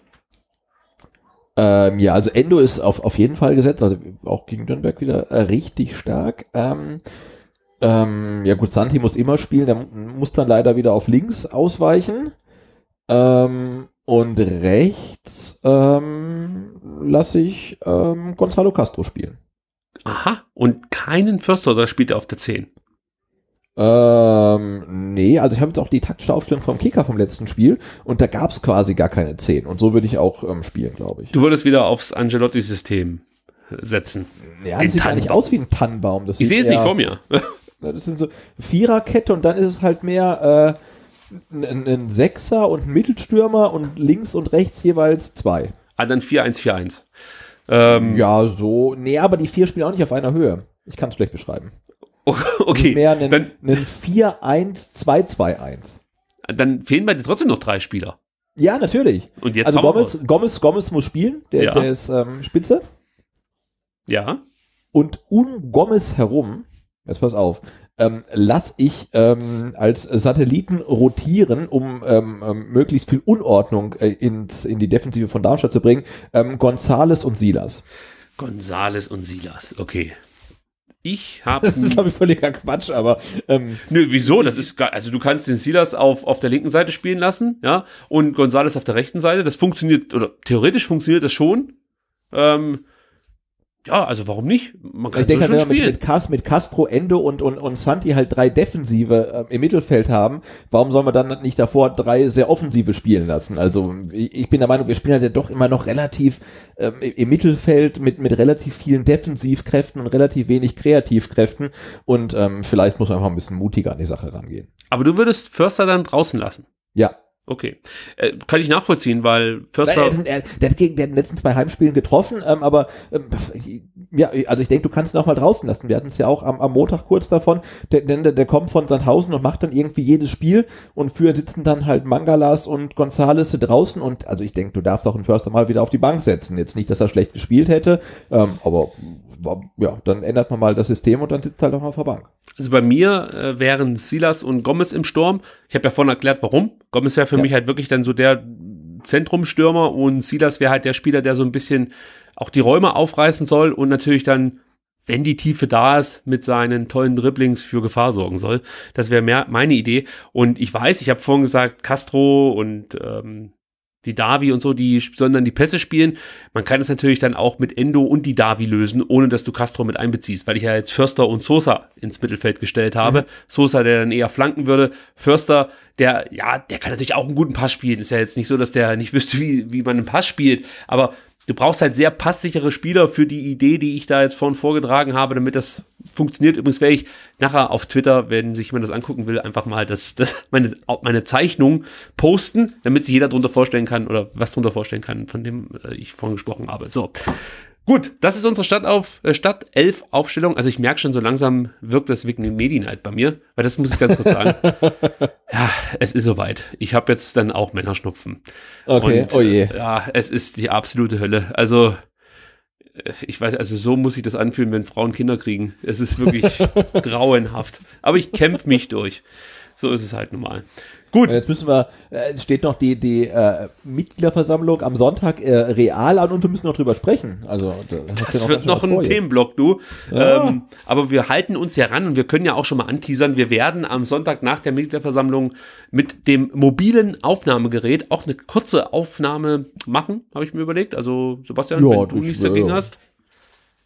Ähm, ja, also Endo ist auf, auf jeden Fall gesetzt, also auch gegen Nürnberg wieder äh, richtig stark. Ähm, ähm, ja gut, Santi muss immer spielen, der muss dann leider wieder auf links ausweichen. Ähm, und rechts ähm, lasse ich ähm, Gonzalo Castro spielen. Aha, und keinen Förster oder spielt er auf der 10? Ähm, nee, also ich habe jetzt auch die taktische Aufstellung vom Kicker vom letzten Spiel und da gab es quasi gar keine 10. Und so würde ich auch ähm, spielen, glaube ich. Du würdest wieder aufs Angelotti-System setzen. Ja, Den das sieht Tannenbaum. gar nicht aus wie ein Tannenbaum. Das ich sehe es nicht vor mir. Ne, das sind so Viererkette und dann ist es halt mehr äh, ein, ein Sechser und ein Mittelstürmer und links und rechts jeweils zwei. Ah, dann 4-1-4-1. Ähm, ja, so. Nee, aber die vier spielen auch nicht auf einer Höhe. Ich kann es schlecht beschreiben. Okay. Mehr einen, dann, einen 4-1-2-2-1. Dann fehlen bei dir trotzdem noch drei Spieler. Ja, natürlich. Und jetzt also Gomez, Gomez, Gomez muss spielen, der, ja. der ist ähm, Spitze. Ja. Und um Gomez herum Jetzt pass auf. Ähm, lass ich ähm, als Satelliten rotieren, um ähm, ähm, möglichst viel Unordnung äh, ins, in die Defensive von Darmstadt zu bringen. Ähm, Gonzales und Silas. Gonzales und Silas, okay. Ich habe. Das ist, glaube ich, völliger Quatsch, aber. Ähm, Nö, wieso? Das ist Also, du kannst den Silas auf, auf der linken Seite spielen lassen, ja, und Gonzales auf der rechten Seite. Das funktioniert, oder theoretisch funktioniert das schon. Ähm, ja, also warum nicht? Man kann ich denke, schon halt, spielen. Mit, mit, mit Castro, Endo und, und, und Santi halt drei Defensive äh, im Mittelfeld haben, warum sollen wir dann nicht davor drei sehr Offensive spielen lassen? Also ich, ich bin der Meinung, wir spielen halt ja doch immer noch relativ ähm, im Mittelfeld mit, mit relativ vielen Defensivkräften und relativ wenig Kreativkräften und ähm, vielleicht muss man einfach ein bisschen mutiger an die Sache rangehen. Aber du würdest Förster dann draußen lassen? Ja, Okay. Äh, kann ich nachvollziehen, weil Förster. Nein, er, der, hat gegen den letzten zwei Heimspielen getroffen, ähm, aber ähm, ja, also ich denke, du kannst ihn auch mal draußen lassen. Wir hatten es ja auch am, am Montag kurz davon, Der, der, der, kommt von Sandhausen und macht dann irgendwie jedes Spiel und für sitzen dann halt Mangalas und Gonzales draußen und also ich denke, du darfst auch einen Förster mal wieder auf die Bank setzen. Jetzt nicht, dass er schlecht gespielt hätte, ähm, aber ja, dann ändert man mal das System und dann sitzt halt auch mal auf der Bank. Also bei mir äh, wären Silas und Gomez im Sturm. Ich habe ja vorhin erklärt, warum. Gomez wäre für ja. mich halt wirklich dann so der Zentrumstürmer und Silas wäre halt der Spieler, der so ein bisschen auch die Räume aufreißen soll und natürlich dann, wenn die Tiefe da ist, mit seinen tollen Dribblings für Gefahr sorgen soll. Das wäre mehr meine Idee. Und ich weiß, ich habe vorhin gesagt, Castro und ähm, die Davi und so, die sollen dann die Pässe spielen. Man kann es natürlich dann auch mit Endo und die Davi lösen, ohne dass du Castro mit einbeziehst, weil ich ja jetzt Förster und Sosa ins Mittelfeld gestellt habe. Mhm. Sosa, der dann eher flanken würde. Förster, der, ja, der kann natürlich auch einen guten Pass spielen. Ist ja jetzt nicht so, dass der nicht wüsste, wie, wie man einen Pass spielt, aber du brauchst halt sehr passsichere Spieler für die Idee, die ich da jetzt vorhin vorgetragen habe, damit das funktioniert. Übrigens werde ich nachher auf Twitter, wenn sich jemand das angucken will, einfach mal das, das meine, meine Zeichnung posten, damit sich jeder drunter vorstellen kann oder was drunter vorstellen kann, von dem äh, ich vorhin gesprochen habe. So, Gut, das ist unsere Stadt auf äh, Stadt 11 Aufstellung. Also ich merke schon so langsam wirkt das wegen Medienheit bei mir, weil das muss ich ganz kurz sagen. ja, es ist soweit. Ich habe jetzt dann auch Männerschnupfen. Okay, Und, oh je. Äh, ja, es ist die absolute Hölle. Also äh, ich weiß, also so muss ich das anfühlen, wenn Frauen Kinder kriegen. Es ist wirklich grauenhaft. Aber ich kämpfe mich durch. So ist es halt normal. Gut. Jetzt müssen wir, äh, es steht noch die, die äh, Mitgliederversammlung am Sonntag äh, real an und wir müssen noch drüber sprechen. Also, da das ja wird noch ein Themenblock, du. Ja. Ähm, aber wir halten uns ja ran und wir können ja auch schon mal anteasern. Wir werden am Sonntag nach der Mitgliederversammlung mit dem mobilen Aufnahmegerät auch eine kurze Aufnahme machen, habe ich mir überlegt. Also, Sebastian, ja, wenn du nichts dagegen hast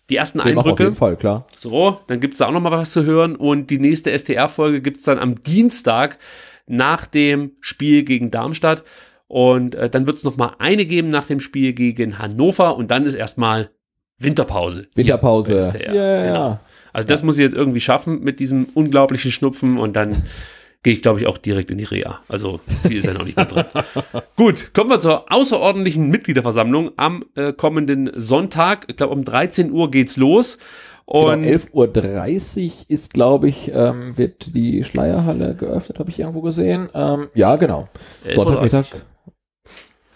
die ersten Den Eindrücke. Auf jeden Fall, klar. So, dann gibt es da auch nochmal was zu hören. Und die nächste STR-Folge gibt es dann am Dienstag nach dem Spiel gegen Darmstadt. Und äh, dann wird es nochmal eine geben nach dem Spiel gegen Hannover und dann ist erstmal Winterpause. Winterpause. Ja, ja. genau. Also das ja. muss ich jetzt irgendwie schaffen mit diesem unglaublichen Schnupfen und dann gehe ich, glaube ich, auch direkt in die Reha. Also viel ist ja noch nicht mehr drin. Gut, kommen wir zur außerordentlichen Mitgliederversammlung am äh, kommenden Sonntag. Ich glaube, um 13 Uhr geht's los. Genau, Und genau, 11.30 Uhr ist, glaube ich, ähm, wird die Schleierhalle geöffnet, habe ich irgendwo gesehen. Ähm, ja, genau. Sonntagmittag.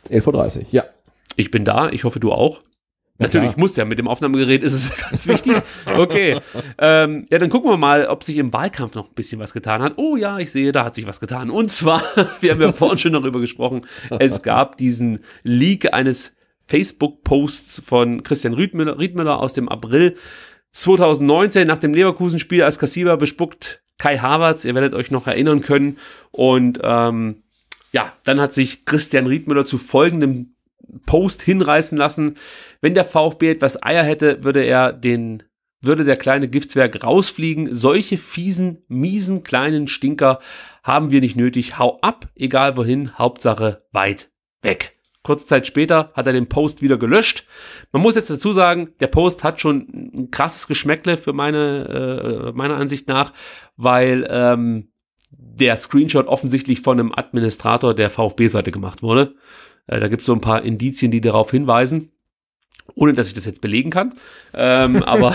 11.30 Uhr, ja. Ich bin da, ich hoffe, du auch. Na Natürlich klar. muss ja mit dem Aufnahmegerät ist es ganz wichtig. Okay. ähm, ja, dann gucken wir mal, ob sich im Wahlkampf noch ein bisschen was getan hat. Oh ja, ich sehe, da hat sich was getan. Und zwar, wir haben ja vorhin schon darüber gesprochen, es gab diesen Leak eines Facebook-Posts von Christian Riedmüller, Riedmüller aus dem April, 2019 nach dem Leverkusen-Spiel als Kassierer bespuckt Kai Havertz, ihr werdet euch noch erinnern können. Und ähm, ja, dann hat sich Christian Riedmüller zu folgendem Post hinreißen lassen. Wenn der VfB etwas Eier hätte, würde er den würde der kleine Giftzwerg rausfliegen. Solche fiesen, miesen kleinen Stinker haben wir nicht nötig. Hau ab, egal wohin, Hauptsache weit weg. Kurze Zeit später hat er den Post wieder gelöscht. Man muss jetzt dazu sagen, der Post hat schon ein krasses Geschmäckle für meine, äh, meiner Ansicht nach, weil ähm, der Screenshot offensichtlich von einem Administrator der VfB-Seite gemacht wurde. Äh, da gibt es so ein paar Indizien, die darauf hinweisen. Ohne dass ich das jetzt belegen kann. Ähm, aber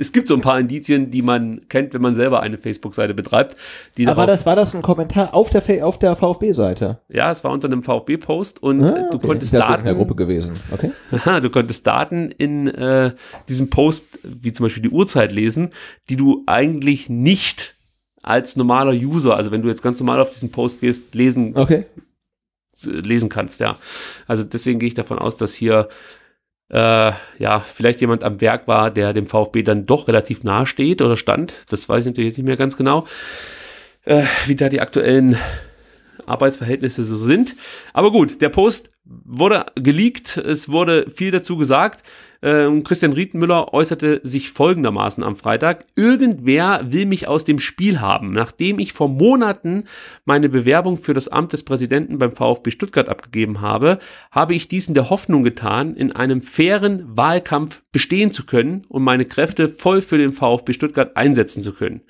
es gibt so ein paar Indizien, die man kennt, wenn man selber eine Facebook-Seite betreibt. Die aber das war das ein Kommentar auf der, auf der VfB-Seite? Ja, es war unter einem VfB-Post und äh, ah, okay. du konntest ist das Daten. in der Gruppe gewesen. Okay. Aha, du konntest Daten in äh, diesem Post, wie zum Beispiel die Uhrzeit lesen, die du eigentlich nicht als normaler User, also wenn du jetzt ganz normal auf diesen Post gehst, lesen okay lesen kannst, ja. Also deswegen gehe ich davon aus, dass hier äh, ja, vielleicht jemand am Werk war, der dem VfB dann doch relativ nahe steht oder stand. Das weiß ich natürlich jetzt nicht mehr ganz genau, äh, wie da die aktuellen Arbeitsverhältnisse so sind. Aber gut, der Post wurde geleakt, es wurde viel dazu gesagt. Ähm, Christian Riedmüller äußerte sich folgendermaßen am Freitag. Irgendwer will mich aus dem Spiel haben, nachdem ich vor Monaten meine Bewerbung für das Amt des Präsidenten beim VfB Stuttgart abgegeben habe, habe ich dies in der Hoffnung getan, in einem fairen Wahlkampf bestehen zu können und meine Kräfte voll für den VfB Stuttgart einsetzen zu können.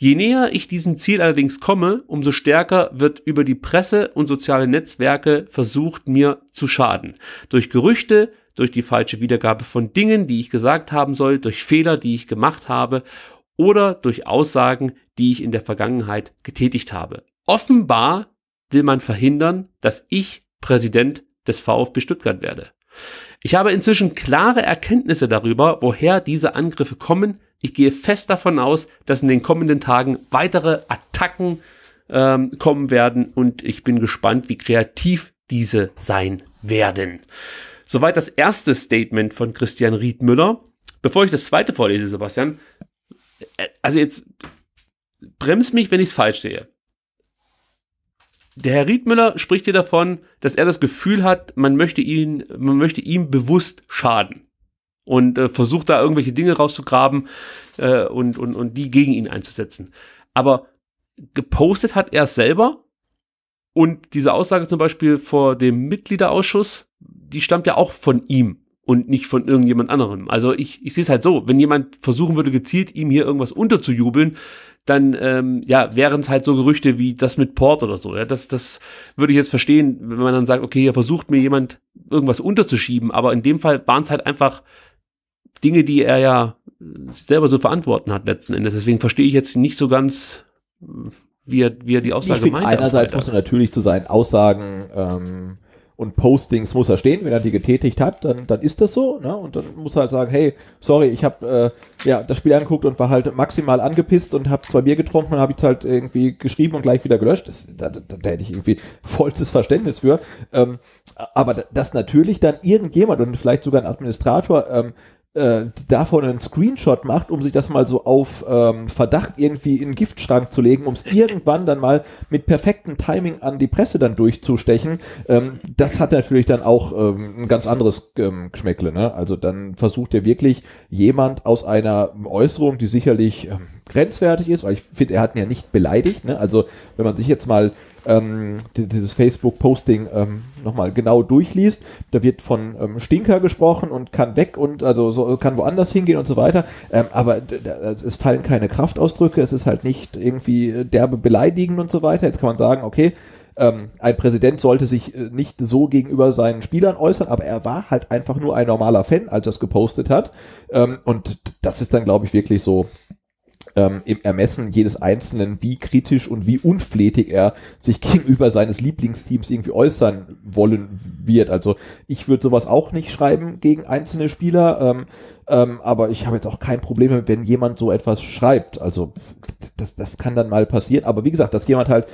Je näher ich diesem Ziel allerdings komme, umso stärker wird über die Presse und soziale Netzwerke versucht, mir zu schaden. Durch Gerüchte, durch die falsche Wiedergabe von Dingen, die ich gesagt haben soll, durch Fehler, die ich gemacht habe oder durch Aussagen, die ich in der Vergangenheit getätigt habe. Offenbar will man verhindern, dass ich Präsident des VfB Stuttgart werde. Ich habe inzwischen klare Erkenntnisse darüber, woher diese Angriffe kommen. Ich gehe fest davon aus, dass in den kommenden Tagen weitere Attacken ähm, kommen werden und ich bin gespannt, wie kreativ diese sein werden. Soweit das erste Statement von Christian Riedmüller. Bevor ich das zweite vorlese, Sebastian, äh, also jetzt bremst mich, wenn ich es falsch sehe. Der Herr Riedmüller spricht hier davon, dass er das Gefühl hat, man möchte ihn, man möchte ihm bewusst schaden und äh, versucht da irgendwelche Dinge rauszugraben äh, und, und, und die gegen ihn einzusetzen. Aber gepostet hat er es selber und diese Aussage zum Beispiel vor dem Mitgliederausschuss die stammt ja auch von ihm und nicht von irgendjemand anderem. Also ich, ich sehe es halt so, wenn jemand versuchen würde, gezielt ihm hier irgendwas unterzujubeln, dann ähm, ja, wären es halt so Gerüchte wie das mit Port oder so. Ja, das, das würde ich jetzt verstehen, wenn man dann sagt, okay, hier versucht mir jemand irgendwas unterzuschieben, aber in dem Fall waren es halt einfach Dinge, die er ja äh, selber so verantworten hat letzten Endes. Deswegen verstehe ich jetzt nicht so ganz, äh, wie er, wie er die Aussage ich meint. Einerseits muss er natürlich zu seinen Aussagen ähm, und Postings muss er stehen. Wenn er die getätigt hat, dann, mhm. dann ist das so. Ne? Und dann muss er halt sagen, hey, sorry, ich habe äh, ja, das Spiel angeguckt und war halt maximal angepisst und habe zwei Bier getrunken und habe es halt irgendwie geschrieben und gleich wieder gelöscht. Das, da, da, da hätte ich irgendwie vollstes Verständnis für. Ähm, aber dass natürlich dann irgendjemand und vielleicht sogar ein Administrator ähm, äh, davon einen Screenshot macht, um sich das mal so auf ähm, Verdacht irgendwie in den Giftschrank zu legen, um es irgendwann dann mal mit perfektem Timing an die Presse dann durchzustechen, ähm, das hat natürlich dann auch ähm, ein ganz anderes ähm, Geschmäckle. Ne? Also dann versucht ja wirklich jemand aus einer Äußerung, die sicherlich ähm, grenzwertig ist, weil ich finde, er hat ihn ja nicht beleidigt. Ne? Also wenn man sich jetzt mal ähm, dieses Facebook-Posting ähm, nochmal genau durchliest, da wird von ähm, Stinker gesprochen und kann weg und also so, kann woanders hingehen und so weiter. Ähm, aber es fallen keine Kraftausdrücke, es ist halt nicht irgendwie äh, derbe beleidigend und so weiter. Jetzt kann man sagen, okay, ähm, ein Präsident sollte sich äh, nicht so gegenüber seinen Spielern äußern, aber er war halt einfach nur ein normaler Fan, als er es gepostet hat. Ähm, und das ist dann, glaube ich, wirklich so ähm, im Ermessen jedes Einzelnen, wie kritisch und wie unflätig er sich gegenüber seines Lieblingsteams irgendwie äußern wollen wird. Also ich würde sowas auch nicht schreiben gegen einzelne Spieler. Ähm, ähm, aber ich habe jetzt auch kein Problem wenn jemand so etwas schreibt. Also das, das kann dann mal passieren. Aber wie gesagt, dass jemand halt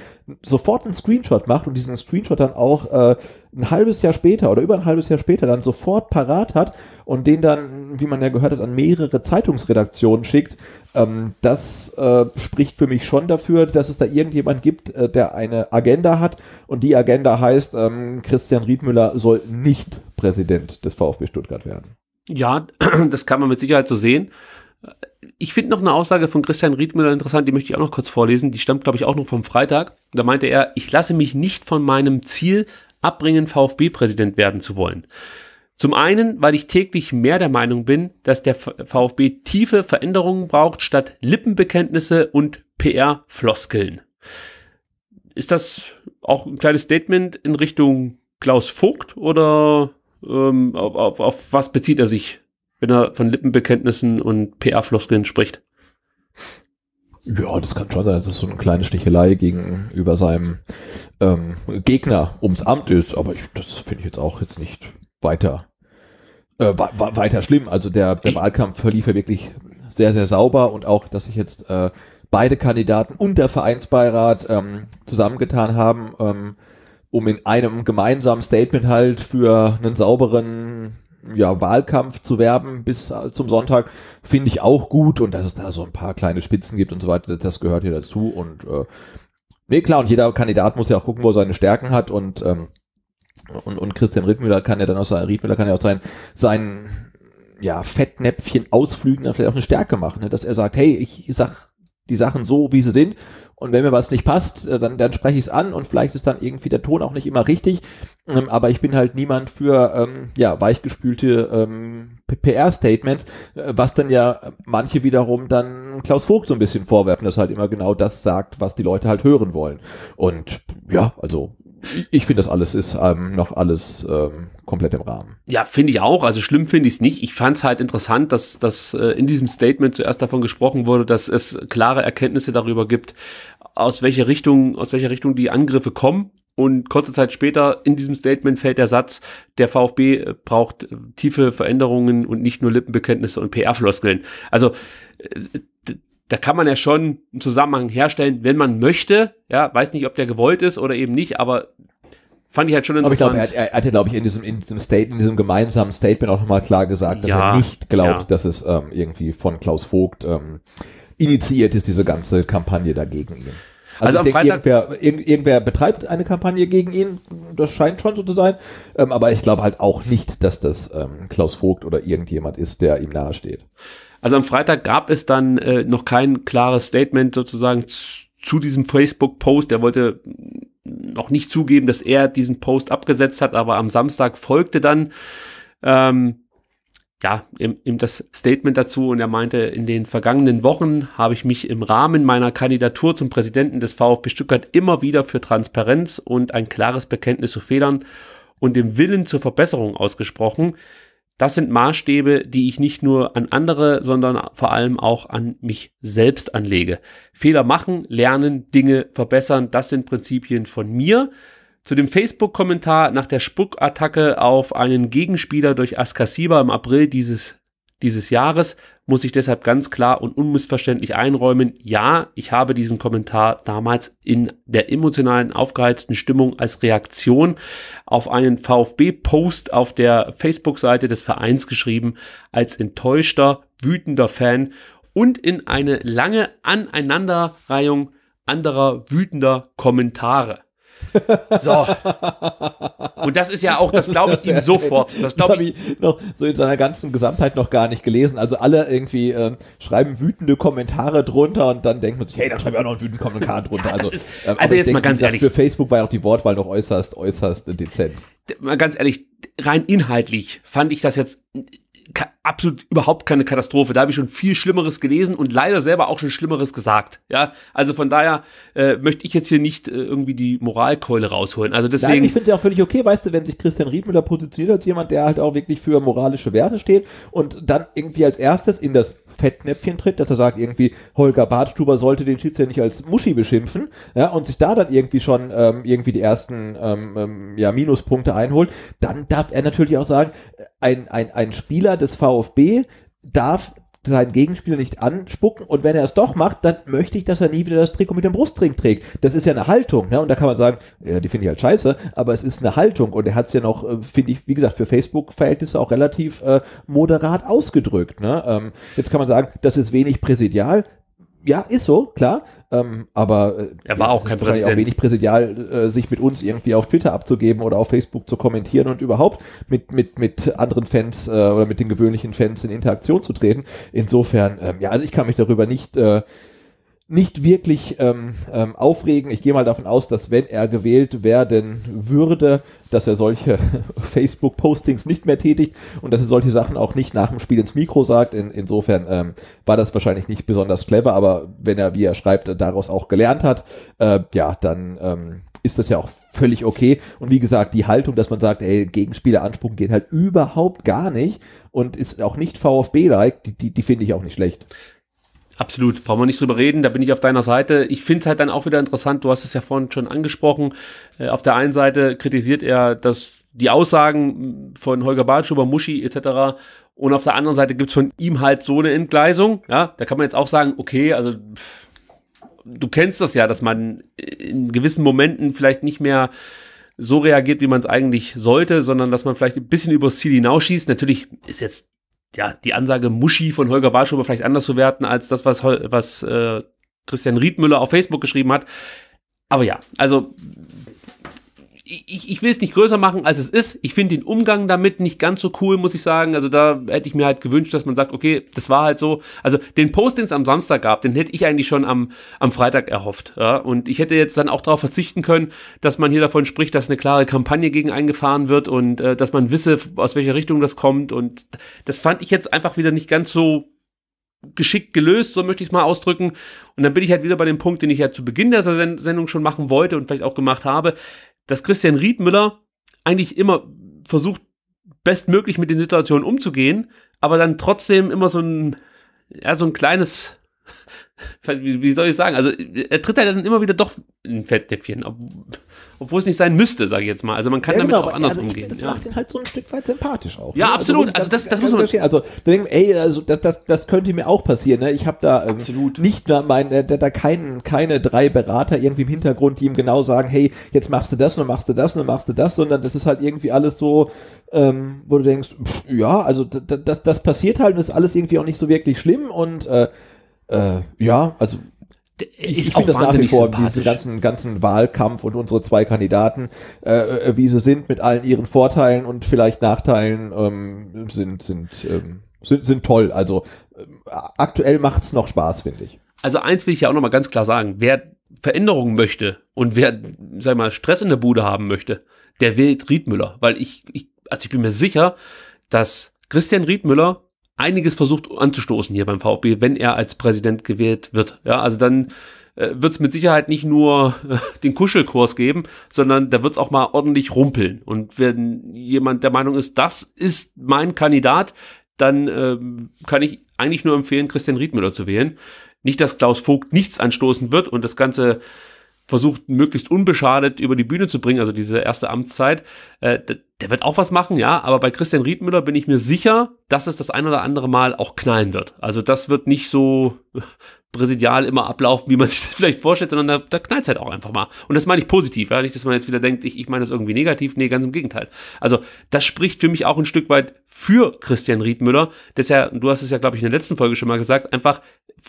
sofort einen Screenshot macht und diesen Screenshot dann auch äh, ein halbes Jahr später oder über ein halbes Jahr später dann sofort parat hat und den dann, wie man ja gehört hat, an mehrere Zeitungsredaktionen schickt, ähm, das äh, spricht für mich schon dafür, dass es da irgendjemand gibt, äh, der eine Agenda hat und die Agenda heißt, ähm, Christian Riedmüller soll nicht Präsident des VfB Stuttgart werden. Ja, das kann man mit Sicherheit so sehen. Ich finde noch eine Aussage von Christian Riedmüller interessant, die möchte ich auch noch kurz vorlesen. Die stammt, glaube ich, auch noch vom Freitag. Da meinte er, ich lasse mich nicht von meinem Ziel abbringen, VfB-Präsident werden zu wollen. Zum einen, weil ich täglich mehr der Meinung bin, dass der VfB tiefe Veränderungen braucht, statt Lippenbekenntnisse und PR-Floskeln. Ist das auch ein kleines Statement in Richtung Klaus Vogt oder ähm, auf, auf, auf was bezieht er sich, wenn er von Lippenbekenntnissen und PR-Floskeln spricht? Ja, das kann schon sein, dass es so eine kleine Stichelei gegenüber seinem ähm, Gegner ums Amt ist, aber ich, das finde ich jetzt auch jetzt nicht weiter, äh, weiter schlimm. Also der, der Wahlkampf verlief ja wirklich sehr, sehr sauber und auch, dass sich jetzt äh, beide Kandidaten und der Vereinsbeirat ähm, zusammengetan haben, ähm, um in einem gemeinsamen Statement halt für einen sauberen ja, Wahlkampf zu werben bis zum Sonntag, finde ich auch gut und dass es da so ein paar kleine Spitzen gibt und so weiter, das gehört hier dazu und äh, nee, klar, und jeder Kandidat muss ja auch gucken, wo er seine Stärken hat und ähm, und, und Christian Riedmüller kann ja dann auch sein, Riedmüller kann ja auch sein, sein ja, Fettnäpfchen ausflügen, dann vielleicht auch eine Stärke machen, ne? dass er sagt, hey, ich sag die Sachen so, wie sie sind. Und wenn mir was nicht passt, äh, dann, dann spreche ich es an und vielleicht ist dann irgendwie der Ton auch nicht immer richtig. Ähm, aber ich bin halt niemand für ähm, ja, weichgespülte ähm, PR-Statements, äh, was dann ja manche wiederum dann Klaus Vogt so ein bisschen vorwerfen, dass halt immer genau das sagt, was die Leute halt hören wollen. Und ja, also ich finde, das alles ist ähm, noch alles ähm, komplett im Rahmen. Ja, finde ich auch. Also schlimm finde ich es nicht. Ich fand es halt interessant, dass, dass äh, in diesem Statement zuerst davon gesprochen wurde, dass es klare Erkenntnisse darüber gibt, aus welcher Richtung, aus welcher Richtung die Angriffe kommen. Und kurze Zeit später in diesem Statement fällt der Satz, der VfB braucht tiefe Veränderungen und nicht nur Lippenbekenntnisse und PR-Floskeln. Also äh, da kann man ja schon einen Zusammenhang herstellen, wenn man möchte. Ja, weiß nicht, ob der gewollt ist oder eben nicht, aber fand ich halt schon interessant. Aber ich glaube, er, er ja, glaube ich, in diesem, in diesem State, in diesem gemeinsamen Statement auch nochmal klar gesagt, dass ja, er nicht glaubt, ja. dass es ähm, irgendwie von Klaus Vogt ähm, initiiert ist, diese ganze Kampagne dagegen ihn. Also, also am denke, Freitag irgendwer, irgend, irgendwer betreibt eine Kampagne gegen ihn, das scheint schon so zu sein, ähm, aber ich glaube halt auch nicht, dass das ähm, Klaus Vogt oder irgendjemand ist, der ihm nahesteht. Also am Freitag gab es dann äh, noch kein klares Statement sozusagen zu, zu diesem Facebook-Post. Er wollte noch nicht zugeben, dass er diesen Post abgesetzt hat, aber am Samstag folgte dann ähm, ja, ihm, das Statement dazu und er meinte, in den vergangenen Wochen habe ich mich im Rahmen meiner Kandidatur zum Präsidenten des VfB Stuttgart immer wieder für Transparenz und ein klares Bekenntnis zu Fehlern und dem Willen zur Verbesserung ausgesprochen. Das sind Maßstäbe, die ich nicht nur an andere, sondern vor allem auch an mich selbst anlege. Fehler machen, lernen, Dinge verbessern, das sind Prinzipien von mir. Zu dem Facebook-Kommentar nach der Spuckattacke auf einen Gegenspieler durch Askasiba im April dieses dieses Jahres muss ich deshalb ganz klar und unmissverständlich einräumen, ja, ich habe diesen Kommentar damals in der emotionalen, aufgeheizten Stimmung als Reaktion auf einen VfB-Post auf der Facebook-Seite des Vereins geschrieben, als enttäuschter, wütender Fan und in eine lange Aneinanderreihung anderer wütender Kommentare. So. Und das ist ja auch, das glaube ich ihm sofort. Das glaube ich, ich noch so in seiner ganzen Gesamtheit noch gar nicht gelesen. Also alle irgendwie äh, schreiben wütende Kommentare drunter und dann denkt man sich, hey, da schreibe ich auch noch einen wütenden Kommentar drunter. Ja, also ist, ähm, also jetzt mal ganz ehrlich. Für Facebook war ja auch die Wortwahl noch äußerst, äußerst dezent. Mal ganz ehrlich, rein inhaltlich fand ich das jetzt absolut überhaupt keine Katastrophe. Da habe ich schon viel Schlimmeres gelesen und leider selber auch schon Schlimmeres gesagt. Ja, also von daher äh, möchte ich jetzt hier nicht äh, irgendwie die Moralkeule rausholen. Also deswegen. Nein, ich finde es ja auch völlig okay, weißt du, wenn sich Christian Riedmüller positioniert als jemand, der halt auch wirklich für moralische Werte steht und dann irgendwie als erstes in das Fettnäpfchen tritt, dass er sagt, irgendwie Holger Bartstuber sollte den Schiedsrichter nicht als Muschi beschimpfen, ja, und sich da dann irgendwie schon ähm, irgendwie die ersten ähm, ähm ja, Minuspunkte einholt, dann darf er natürlich auch sagen, ein, ein, ein Spieler des VfL VfB darf seinen Gegenspieler nicht anspucken und wenn er es doch macht, dann möchte ich, dass er nie wieder das Trikot mit dem Brustring trägt. Das ist ja eine Haltung, ne? Und da kann man sagen, ja, die finde ich halt scheiße, aber es ist eine Haltung und er hat es ja noch, äh, finde ich, wie gesagt, für Facebook-Verhältnisse auch relativ äh, moderat ausgedrückt. Ne? Ähm, jetzt kann man sagen, das ist wenig präsidial, ja, ist so, klar. Ähm, aber äh, er war auch kein Präsident. auch wenig präsidial, äh, sich mit uns irgendwie auf Twitter abzugeben oder auf Facebook zu kommentieren und überhaupt mit, mit, mit anderen Fans äh, oder mit den gewöhnlichen Fans in Interaktion zu treten. Insofern, ähm, ja, also ich kann mich darüber nicht. Äh, nicht wirklich ähm, ähm, aufregen. Ich gehe mal davon aus, dass wenn er gewählt werden würde, dass er solche Facebook-Postings nicht mehr tätigt und dass er solche Sachen auch nicht nach dem Spiel ins Mikro sagt. In, insofern ähm, war das wahrscheinlich nicht besonders clever, aber wenn er, wie er schreibt, daraus auch gelernt hat, äh, ja, dann ähm, ist das ja auch völlig okay. Und wie gesagt, die Haltung, dass man sagt, ey, Gegenspieler anspucken geht halt überhaupt gar nicht und ist auch nicht VfB-like, die, die, die finde ich auch nicht schlecht. Absolut, brauchen wir nicht drüber reden, da bin ich auf deiner Seite. Ich finde es halt dann auch wieder interessant, du hast es ja vorhin schon angesprochen. Äh, auf der einen Seite kritisiert er, dass die Aussagen von Holger Bartschuber, Muschi etc. Und auf der anderen Seite gibt es von ihm halt so eine Entgleisung. Ja, da kann man jetzt auch sagen, okay, also du kennst das ja, dass man in gewissen Momenten vielleicht nicht mehr so reagiert, wie man es eigentlich sollte, sondern dass man vielleicht ein bisschen übers Ziel hinausschießt. Natürlich ist jetzt ja, die Ansage Muschi von Holger Barschuber vielleicht anders zu werten als das, was, was äh, Christian Riedmüller auf Facebook geschrieben hat. Aber ja, also ich, ich will es nicht größer machen, als es ist. Ich finde den Umgang damit nicht ganz so cool, muss ich sagen. Also da hätte ich mir halt gewünscht, dass man sagt, okay, das war halt so. Also den Post, den es am Samstag gab, den hätte ich eigentlich schon am, am Freitag erhofft. Ja? Und ich hätte jetzt dann auch darauf verzichten können, dass man hier davon spricht, dass eine klare Kampagne gegen eingefahren wird und äh, dass man wisse, aus welcher Richtung das kommt. Und das fand ich jetzt einfach wieder nicht ganz so geschickt gelöst, so möchte ich es mal ausdrücken. Und dann bin ich halt wieder bei dem Punkt, den ich ja zu Beginn der Sendung schon machen wollte und vielleicht auch gemacht habe dass Christian Riedmüller eigentlich immer versucht, bestmöglich mit den Situationen umzugehen, aber dann trotzdem immer so ein, ja, so ein kleines, wie, soll ich sagen, also er tritt halt dann immer wieder doch in Fettdäpfchen, obwohl es nicht sein müsste, sage ich jetzt mal. Also man kann ja, genau, damit auch anders also umgehen. Finde, das ja. macht ihn halt so ein Stück weit sympathisch auch. Ja, ne? Also absolut. Also, also das, das, muss man Also ey, also das, das, das könnte mir auch passieren. Ne? Ich habe da ähm, absolut. nicht mehr mein, äh, da, da kein, keine drei Berater irgendwie im Hintergrund, die ihm genau sagen, hey, jetzt machst du das und machst du das und machst du das, sondern das ist halt irgendwie alles so, ähm, wo du denkst, pff, ja, also das, das, das passiert halt und ist alles irgendwie auch nicht so wirklich schlimm und äh, äh, ja, also äh, ich ist auch das nach wie vor, diesen ganzen, ganzen Wahlkampf und unsere zwei Kandidaten, äh, äh, wie sie sind, mit allen ihren Vorteilen und vielleicht Nachteilen, ähm, sind, sind, ähm, sind, sind toll. Also äh, aktuell es noch Spaß, finde ich. Also eins will ich ja auch nochmal ganz klar sagen, wer Veränderungen möchte und wer, sag mal, Stress in der Bude haben möchte, der wählt Riedmüller. Weil ich, ich also ich bin mir sicher, dass Christian Riedmüller einiges versucht anzustoßen hier beim VfB, wenn er als Präsident gewählt wird. Ja, also dann äh, wird es mit Sicherheit nicht nur den Kuschelkurs geben, sondern da wird es auch mal ordentlich rumpeln. Und wenn jemand der Meinung ist, das ist mein Kandidat, dann äh, kann ich eigentlich nur empfehlen, Christian Riedmüller zu wählen. Nicht, dass Klaus Vogt nichts anstoßen wird und das Ganze versucht, möglichst unbeschadet über die Bühne zu bringen, also diese erste Amtszeit. Äh, der wird auch was machen, ja, aber bei Christian Riedmüller bin ich mir sicher, dass es das ein oder andere Mal auch knallen wird. Also das wird nicht so präsidial immer ablaufen, wie man sich das vielleicht vorstellt, sondern da, da knallt es halt auch einfach mal. Und das meine ich positiv, ja, nicht, dass man jetzt wieder denkt, ich, ich meine das irgendwie negativ, nee, ganz im Gegenteil. Also das spricht für mich auch ein Stück weit für Christian Riedmüller, dass ja, du hast es ja, glaube ich, in der letzten Folge schon mal gesagt, einfach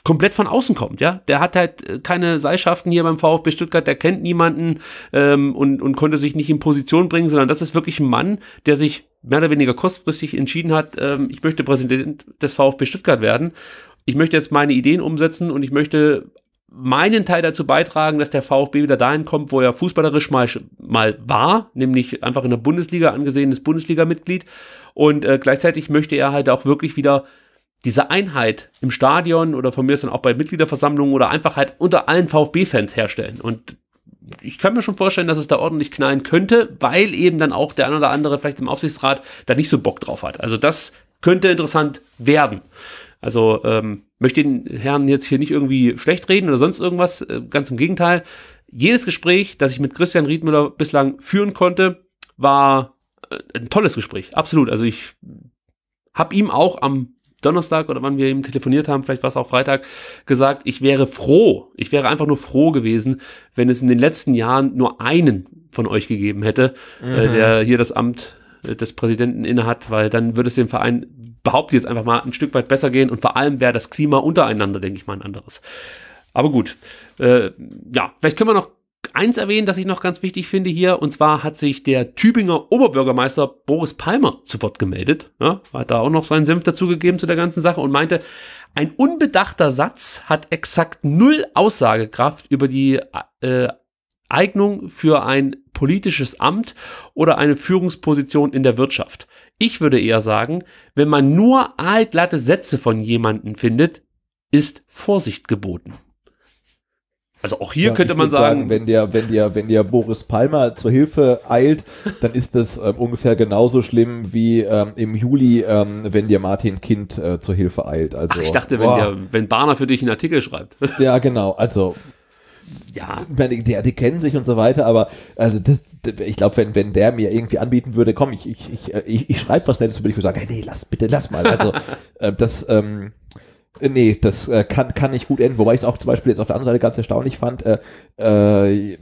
komplett von außen kommt, ja. Der hat halt äh, keine Seilschaften hier beim VfB Stuttgart, der kennt niemanden ähm, und, und konnte sich nicht in Position bringen, sondern das ist wirklich ein Mann, der sich mehr oder weniger kurzfristig entschieden hat, ähm, ich möchte Präsident des VfB Stuttgart werden. Ich möchte jetzt meine Ideen umsetzen und ich möchte meinen Teil dazu beitragen, dass der VfB wieder dahin kommt, wo er fußballerisch mal, mal war, nämlich einfach in der Bundesliga angesehenes Bundesliga-Mitglied. Und äh, gleichzeitig möchte er halt auch wirklich wieder diese Einheit im Stadion oder von mir ist dann auch bei Mitgliederversammlungen oder einfach halt unter allen VfB-Fans herstellen. Und ich kann mir schon vorstellen, dass es da ordentlich knallen könnte, weil eben dann auch der ein oder andere vielleicht im Aufsichtsrat da nicht so Bock drauf hat. Also das könnte interessant werden. Also ähm, möchte den Herrn jetzt hier nicht irgendwie schlecht reden oder sonst irgendwas. Äh, ganz im Gegenteil. Jedes Gespräch, das ich mit Christian Riedmüller bislang führen konnte, war äh, ein tolles Gespräch. Absolut. Also ich habe ihm auch am Donnerstag oder wann wir eben telefoniert haben, vielleicht war es auch Freitag, gesagt, ich wäre froh, ich wäre einfach nur froh gewesen, wenn es in den letzten Jahren nur einen von euch gegeben hätte, äh, mhm. äh, der hier das Amt äh, des Präsidenten innehat, weil dann würde es dem Verein, behaupte jetzt einfach mal, ein Stück weit besser gehen und vor allem wäre das Klima untereinander, denke ich mal, ein anderes. Aber gut, äh, ja, vielleicht können wir noch eins erwähnen, das ich noch ganz wichtig finde hier, und zwar hat sich der Tübinger Oberbürgermeister Boris Palmer zu Wort gemeldet, ja, hat da auch noch seinen Senf dazugegeben zu der ganzen Sache und meinte, ein unbedachter Satz hat exakt null Aussagekraft über die äh, Eignung für ein politisches Amt oder eine Führungsposition in der Wirtschaft. Ich würde eher sagen, wenn man nur altglatte Sätze von jemandem findet, ist Vorsicht geboten. Also auch hier ja, könnte man sagen, sagen, wenn der, wenn der, wenn der Boris Palmer zur Hilfe eilt, dann ist das ähm, ungefähr genauso schlimm wie ähm, im Juli, ähm, wenn dir Martin Kind äh, zur Hilfe eilt. Also Ach, ich dachte, wenn der, wenn Barner für dich einen Artikel schreibt. Ja, genau. Also ja. Die, die, die, kennen sich und so weiter, aber also das, ich glaube, wenn, wenn der mir irgendwie anbieten würde, komm, ich, ich, ich, äh, ich, ich schreibe was Nettes, würde ich sagen, hey, nee, lass bitte, lass mal. Also äh, das, ähm, äh, nee, das äh, kann, kann nicht gut enden. Wobei ich es auch zum Beispiel jetzt auf der anderen Seite ganz erstaunlich fand. Äh, äh,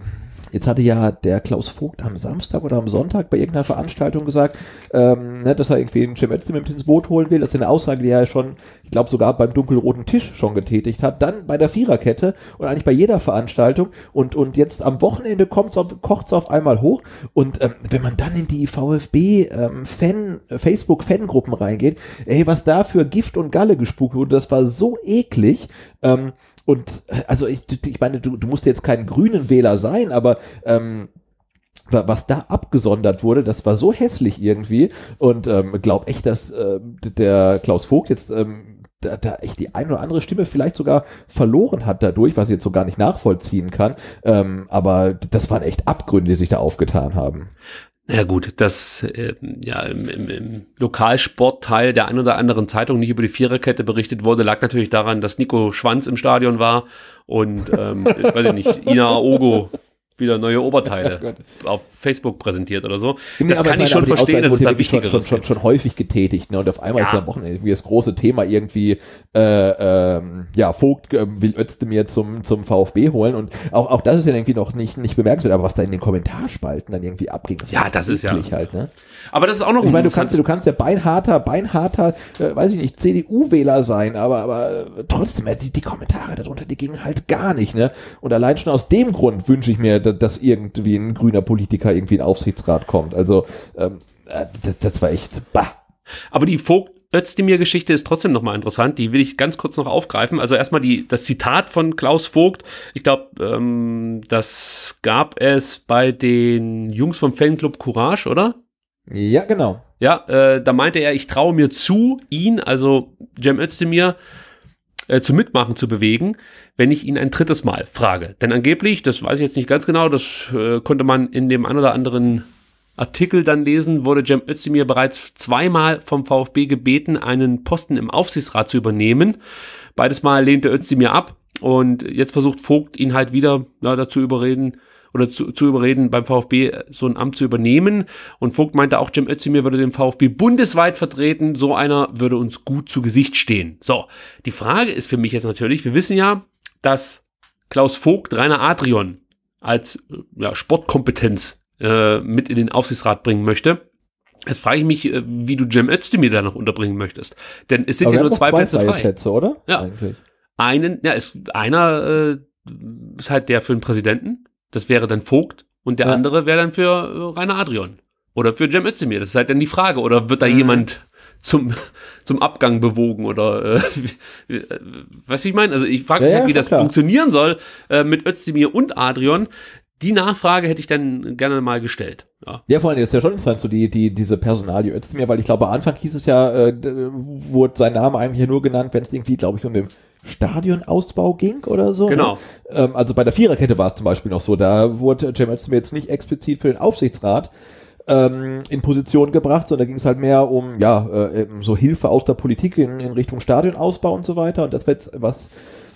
Jetzt hatte ja der Klaus Vogt am Samstag oder am Sonntag bei irgendeiner Veranstaltung gesagt, ähm, ne, dass er irgendwie einen Schemetzki mit ins Boot holen will. Das ist eine Aussage, die er schon, ich glaube sogar beim dunkelroten Tisch schon getätigt hat. Dann bei der Viererkette und eigentlich bei jeder Veranstaltung. Und, und jetzt am Wochenende kocht es auf einmal hoch. Und ähm, wenn man dann in die VfB-Fan, ähm, Facebook-Fangruppen reingeht, ey, was da für Gift und Galle gespuckt wurde, das war so eklig. Ähm, und also ich, ich meine, du, du musst jetzt kein grünen Wähler sein, aber ähm, was da abgesondert wurde, das war so hässlich irgendwie. Und ähm, glaub echt, dass äh, der Klaus Vogt jetzt ähm, da, da echt die ein oder andere Stimme vielleicht sogar verloren hat dadurch, was ich jetzt so gar nicht nachvollziehen kann. Ähm, aber das waren echt Abgründe, die sich da aufgetan haben. Ja gut, dass äh, ja, im, im, im Lokalsportteil der ein oder anderen Zeitung nicht über die Viererkette berichtet wurde, lag natürlich daran, dass Nico Schwanz im Stadion war und ähm, weiß ich nicht, Ina Ogo wieder neue Oberteile oh auf Facebook präsentiert oder so. Nee, das kann ich meine, schon verstehen, dass es da wichtigeres. Schon, schon, schon, häufig getätigt, ne? Und auf einmal ja. ist am Wochenende irgendwie das große Thema irgendwie, äh, ähm, ja, Vogt äh, will Özdemir zum, zum VfB holen und auch, auch das ist ja irgendwie noch nicht, nicht bemerkenswert, aber was da in den Kommentarspalten dann irgendwie abging, das ja, das ist ja halt, ne? Aber das ist auch noch ich meine, du kannst, du kannst ja beinharter, beinharter, äh, weiß ich nicht, CDU-Wähler sein, aber, aber äh, trotzdem, die, die Kommentare darunter, die gingen halt gar nicht, ne? Und allein schon aus dem Grund wünsche ich mir dass irgendwie ein grüner Politiker irgendwie in den Aufsichtsrat kommt. Also ähm, äh, das, das, war echt bah. Aber die Vogt Özdemir-Geschichte ist trotzdem nochmal interessant. Die will ich ganz kurz noch aufgreifen. Also erstmal die, das Zitat von Klaus Vogt. Ich glaube, ähm, das gab es bei den Jungs vom Fanclub Courage, oder? Ja, genau. Ja, äh, da meinte er, ich traue mir zu, ihn, also Jem Özdemir, äh, zu Mitmachen zu bewegen, wenn ich ihn ein drittes Mal frage. Denn angeblich, das weiß ich jetzt nicht ganz genau, das äh, konnte man in dem ein oder anderen Artikel dann lesen, wurde Cem Özdemir bereits zweimal vom VfB gebeten, einen Posten im Aufsichtsrat zu übernehmen. Beides Mal lehnte Özdemir ab und jetzt versucht Vogt ihn halt wieder ja, dazu überreden, oder zu, zu überreden, beim VfB so ein Amt zu übernehmen. Und Vogt meinte auch, Jim Özdemir würde den VfB bundesweit vertreten. So einer würde uns gut zu Gesicht stehen. So, die Frage ist für mich jetzt natürlich, wir wissen ja, dass Klaus Vogt Rainer Adrian als äh, ja, Sportkompetenz äh, mit in den Aufsichtsrat bringen möchte. Jetzt frage ich mich, äh, wie du Jim Özdemir da noch unterbringen möchtest. Denn es sind Aber ja nur zwei, zwei, Plätze frei. Plätze, oder? Ja. Eigentlich. Einen, ja, ist, einer äh, ist halt der für den Präsidenten das wäre dann Vogt und der ja. andere wäre dann für äh, Rainer Adrian oder für Cem Özdemir. Das ist halt dann die Frage. Oder wird da ja. Mhm. jemand zum, zum Abgang bewogen oder äh, was äh, ich meine? Also ich frage mich, ja, halt, wie das klar. funktionieren soll äh, mit Özdemir und Adrian. Die Nachfrage hätte ich dann gerne mal gestellt. Ja, ja vor allem das ist ja schon interessant, so die, die, diese Personalie Özdemir, weil ich glaube, Anfang hieß es ja, äh, wurde sein Name eigentlich nur genannt, wenn es irgendwie, glaube ich, um den Stadionausbau ging oder so. Genau. Ne? Ähm, also bei der Viererkette war es zum Beispiel noch so. Da wurde Jim jetzt nicht explizit für den Aufsichtsrat ähm, in Position gebracht, sondern da ging es halt mehr um ja, äh, so Hilfe aus der Politik in, in Richtung Stadionausbau und so weiter. Und das wird was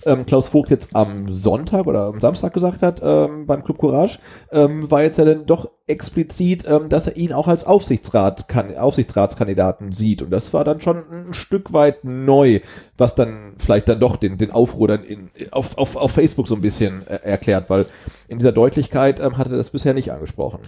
ähm, Klaus Vogt jetzt am Sonntag oder am Samstag gesagt hat ähm, beim Club Courage, ähm, war jetzt ja dann doch explizit, ähm, dass er ihn auch als Aufsichtsrat kann, Aufsichtsratskandidaten sieht. Und das war dann schon ein Stück weit neu, was dann vielleicht dann doch den, den Aufruhr dann in, auf, auf, auf Facebook so ein bisschen äh, erklärt, weil in dieser Deutlichkeit ähm, hat er das bisher nicht angesprochen.